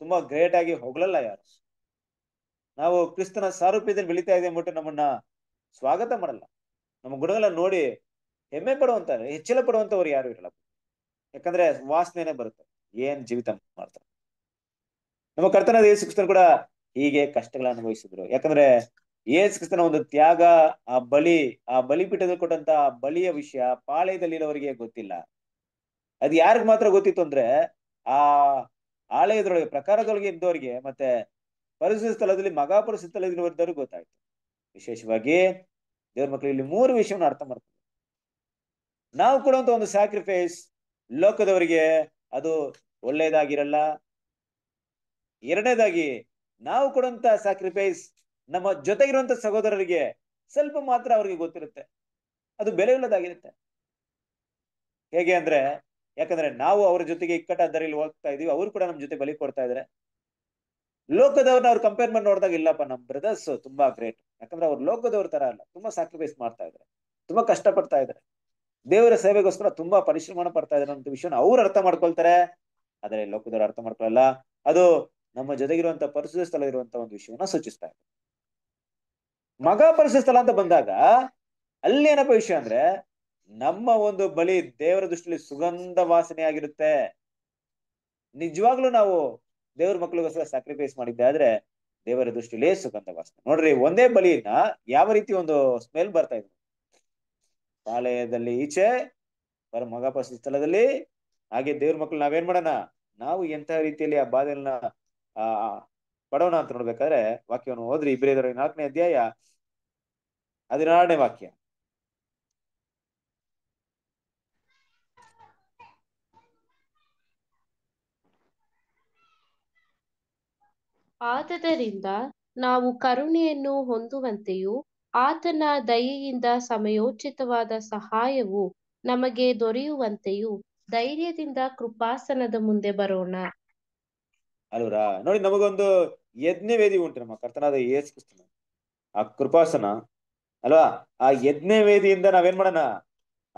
ತುಂಬಾ ಗ್ರೇಟ್ ಆಗಿ ಹೊಗಳಲ್ಲ ಯಾರು ನಾವು ಕ್ರಿಸ್ತನ ಸಾರೂಪ್ಯದಲ್ಲಿ ಬೆಳೀತಾ ಇದೆ ಅಂದ್ಬಿಟ್ಟು ನಮ್ಮನ್ನ ಸ್ವಾಗತ ಮಾಡಲ್ಲ ನಮ್ಮ ಗುಣಗಳನ್ನ ನೋಡಿ ಹೆಮ್ಮೆ ಪಡುವಂತ ಹೆಚ್ಚಲ ಪಡುವಂತವ್ರು ಯಾರು ಇರಲ್ಲ ಯಾಕಂದ್ರೆ ವಾಸನೆನೆ ಬರುತ್ತೆ ಏನ್ ಜೀವಿತ ಮಾಡ್ತಾರೆ ನಮ್ಮ ಕರ್ತನ ದೇವಸ್ಥಾನ ಕೂಡ ಹೀಗೆ ಕಷ್ಟಗಳ ಅನುಭವಿಸಿದ್ರು ಯಾಕಂದ್ರೆ ಏಸ್ ಕ್ರಿಸ್ತನ ಒಂದು ತ್ಯಾಗ ಆ ಬಲಿ ಆ ಬಲಿಪೀಠದಲ್ಲಿ ಕೊಟ್ಟಂತ ಆ ಬಲಿಯ ವಿಷಯ ಪಾಳೆಯದಲ್ಲಿರೋರಿಗೆ ಗೊತ್ತಿಲ್ಲ ಅದು ಯಾರಿಗ ಮಾತ್ರ ಗೊತ್ತಿತ್ತು ಅಂದ್ರೆ ಆ ಆಲಯದೊಳಗೆ ಪ್ರಕಾರದೊಳಗೆ ಇದ್ದವರಿಗೆ ಮತ್ತೆ ಪರಿಸರ ಸ್ಥಳದಲ್ಲಿ ಮಗಾ ಸ್ಥಳದಲ್ಲಿ ಗೊತ್ತಾಯ್ತು ವಿಶೇಷವಾಗಿ ದೇವ್ರ ಮಕ್ಕಳು ಇಲ್ಲಿ ಮೂರು ವಿಷಯವನ್ನು ಅರ್ಥ ಮಾಡ್ತಾರೆ ನಾವು ಕೊಡುವಂತ ಒಂದು ಸ್ಯಾಕ್ರಿಫೈಸ್ ಲೋಕದವರಿಗೆ ಅದು ಒಳ್ಳೆಯದಾಗಿರಲ್ಲ ಎರಡನೇದಾಗಿ ನಾವು ಕೊಡುವಂತ ಸ್ಯಾಕ್ರಿಫೈಸ್ ನಮ್ಮ ಜೊತೆಗಿರುವಂತ ಸಹೋದರರಿಗೆ ಸ್ವಲ್ಪ ಮಾತ್ರ ಅವ್ರಿಗೆ ಗೊತ್ತಿರುತ್ತೆ ಅದು ಬೆಲೆ ಹೇಗೆ ಅಂದ್ರೆ ಯಾಕಂದ್ರೆ ನಾವು ಅವ್ರ ಜೊತೆಗೆ ದರಲ್ಲಿ ಹೋಗ್ತಾ ಇದೀವಿ ಅವ್ರು ಕೂಡ ನಮ್ ಜೊತೆ ಬಲಿ ಕೊಡ್ತಾ ಇದಾರೆ ಲೋಕದವ್ರನ್ನ ಅವ್ರು ಕಂಪೇರ್ ಮಾಡಿ ನೋಡಿದಾಗ ಇಲ್ಲಪ್ಪ ನಮ್ ಬ್ರದರ್ಸ್ ತುಂಬಾ ಗ್ರೇಟ್ ಯಾಕಂದ್ರೆ ಅವ್ರು ಲೋಕದವ್ರ ತರ ಅಲ್ಲ ತುಂಬಾ ಸ್ಯಾಕ್ರಿಫೈಸ್ ಮಾಡ್ತಾ ಇದಾರೆ ತುಂಬಾ ಕಷ್ಟ ಪಡ್ತಾ ಇದಾರೆ ದೇವರ ಸೇವೆಗೋಸ್ಕರ ತುಂಬಾ ಪರಿಶ್ರಮ ಪಡ್ತಾ ಇದಾರೆ ಅಂತ ವಿಷಯನ ಅವ್ರು ಅರ್ಥ ಮಾಡ್ಕೊಳ್ತಾರೆ ಆದ್ರೆ ಲೋಕದವ್ರು ಅರ್ಥ ಮಾಡ್ಕೊಳ್ಳಲ್ಲ ಅದು ನಮ್ಮ ಜೊತೆಗಿರುವಂತಹ ಪರಿಶುದ್ಧ ಸ್ಥಳ ಇರುವಂತಹ ಒಂದು ವಿಷಯವನ್ನ ಸೂಚಿಸ್ತಾ ಇದೆ ಮಗ ಪರಿಶುದ್ಧ ಸ್ಥಳ ಅಂತ ಬಂದಾಗ ಅಲ್ಲಿ ಏನಪ್ಪ ವಿಷಯ ಅಂದ್ರೆ ನಮ್ಮ ಒಂದು ಬಳಿ ದೇವರ ದೃಷ್ಟಿಯಲ್ಲಿ ಸುಗಂಧ ವಾಸನೆ ಆಗಿರುತ್ತೆ ನಿಜವಾಗ್ಲೂ ನಾವು ದೇವ್ರ ಮಕ್ಕಳಿಗೋಸ್ಕರ ಸ್ಯಾಕ್ರಿಫೈಸ್ ಮಾಡಿದ್ದೆ ಆದ್ರೆ ದೇವರ ದೃಷ್ಟಿಯಲ್ಲಿ ಸುಗಂಧ ವಾಸನೆ ನೋಡ್ರಿ ಒಂದೇ ಬಲಿಯನ್ನ ಯಾವ ರೀತಿ ಒಂದು ಸ್ಮೆಲ್ ಬರ್ತಾ ಇದ್ರು ಪಾಳೆಯದಲ್ಲಿ ಈಚೆ ಬರ ಮಗ ಸ್ಥಳದಲ್ಲಿ ಹಾಗೆ ದೇವ್ರ ಮಕ್ಕಳು ನಾವೇನ್ ಮಾಡೋಣ ನಾವು ಎಂತ ರೀತಿಯಲ್ಲಿ ಆ ಬಾಧೆಯನ್ನ ಆ ಪಡವನ ಅಂತ ನೋಡ್ಬೇಕಾದ್ರೆ ವಾಕ್ಯವನ್ನು ಹೋದ್ರೆ ಇದರ ನಾಲ್ಕನೇ ಅಧ್ಯಾಯ ಹದಿನಾರನೇ ವಾಕ್ಯ ಆದ್ದರಿಂದ ನಾವು ಕರುಣೆಯನ್ನು ಹೊಂದುವಂತೆಯೂ ಆತನ ದಯೆಯಿಂದ ಸಮಯೋಚಿತವಾದ ಸಹಾಯವು ನಮಗೆ ದೊರೆಯುವಂತೆಯೂ ಧೈರ್ಯದಿಂದ ಕೃಪಾಸನದ ಮುಂದೆ ಬರೋಣ ಅಲ್ವರ ನೋಡಿ ನಮಗೊಂದು ಯಜ್ಞ ವೇದಿ ಉಂಟು ನಮ್ಮ ಕರ್ತನಾದ ಯೇಸು ಕ್ರಿಸ್ತನ ಆ ಕೃಪಾಸನ ಅಲ್ವಾ ಆ ಯಜ್ಞ ವೇದಿಯಿಂದ ನಾವೇನ್ ಮಾಡೋಣ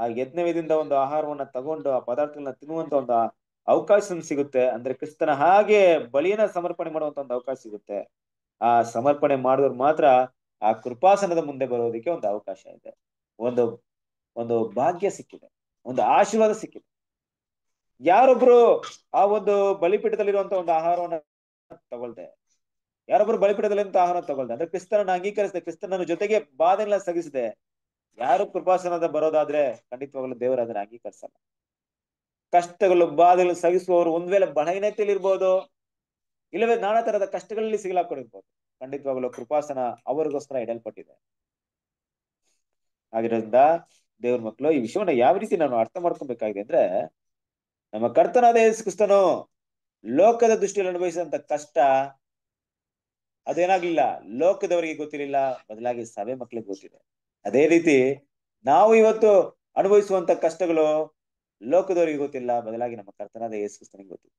ಆ ಯಜ್ಞ ವೇದಿಯಿಂದ ಒಂದು ಆಹಾರವನ್ನ ತಗೊಂಡು ಆ ಪದಾರ್ಥಗಳನ್ನ ತಿನ್ನುವಂತ ಒಂದು ಅವಕಾಶ ಸಿಗುತ್ತೆ ಅಂದ್ರೆ ಕ್ರಿಸ್ತನ ಹಾಗೆ ಬಲಿಯನ್ನ ಸಮರ್ಪಣೆ ಮಾಡುವಂತ ಒಂದು ಅವಕಾಶ ಸಿಗುತ್ತೆ ಆ ಸಮರ್ಪಣೆ ಮಾಡಿದ್ರು ಮಾತ್ರ ಆ ಕೃಪಾಸನದ ಮುಂದೆ ಬರೋದಕ್ಕೆ ಒಂದು ಅವಕಾಶ ಇದೆ ಒಂದು ಒಂದು ಭಾಗ್ಯ ಸಿಕ್ಕಿದೆ ಒಂದು ಆಶೀರ್ವಾದ ಸಿಕ್ಕಿದೆ ಯಾರೊಬ್ರು ಆ ಒಂದು ಬಲಿಪೀಠದಲ್ಲಿರುವಂತ ಒಂದು ಆಹಾರವನ್ನ ತಗೊಳ್ದೆ ಯಾರೊಬ್ರು ಬಲಿಪೀಠದಲ್ಲಿ ಆಹಾರ ತಗೊಳ್ದೆ ಅಂದ್ರೆ ಕ್ರಿಸ್ತನನ್ನು ಅಂಗೀಕರಿಸಿದೆ ಕ್ರಿಸ್ತನ ಜೊತೆಗೆ ಬಾಧೆಗಳನ್ನ ಸಗಿಸಿದೆ ಯಾರು ಕೃಪಾಸನದ ಬರೋದಾದ್ರೆ ಖಂಡಿತವಾಗ್ಲೂ ದೇವರ ಅದನ್ನ ಅಂಗೀಕರಿಸಲ್ಲ ಕಷ್ಟಗಳು ಬಾಧೆಗಳು ಸಗಿಸುವವರು ಒಂದ್ ವೇಳೆ ಬಲಹೀನತೆಯಲ್ಲಿ ಇಲ್ಲವೇ ನಾನಾ ತರದ ಕಷ್ಟಗಳಲ್ಲಿ ಸಿಗಲಾಕೊಂಡಿರ್ಬೋದು ಖಂಡಿತವಾಗ್ಲೂ ಕೃಪಾಸನ ಅವರಿಗೋಸ್ಕರ ಇಡಲ್ಪಟ್ಟಿದೆ ಆಗಿರೋದ್ರಿಂದ ದೇವ್ರ ಮಕ್ಕಳು ಈ ವಿಷಯವನ್ನ ಯಾವ ರೀತಿ ನಾನು ಅರ್ಥ ಮಾಡ್ಕೊಬೇಕಾಗಿದೆ ಅಂದ್ರೆ ನಮ್ಮ ಕರ್ತನಾದ ಕ್ರಿಸ್ತನು ಲೋಕದ ದೃಷ್ಟಿಯಲ್ಲಿ ಅನುಭವಿಸಿದಂತ ಕಷ್ಟ ಅದೇನಾಗ್ಲಿಲ್ಲ ಲೋಕದವರಿಗೆ ಗೊತ್ತಿರಲಿಲ್ಲ ಬದಲಾಗಿ ಸಭೆ ಮಕ್ಕಳಿಗೆ ಗೊತ್ತಿದೆ ಅದೇ ರೀತಿ ನಾವು ಇವತ್ತು ಅನುಭವಿಸುವಂತ ಕಷ್ಟಗಳು ಲೋಕದವರಿಗೆ ಗೊತ್ತಿಲ್ಲ ಬದಲಾಗಿ ನಮ್ಮ ಕರ್ತನಾದ ಕ್ರಿಸ್ತನಿಗೆ ಗೊತ್ತಿದೆ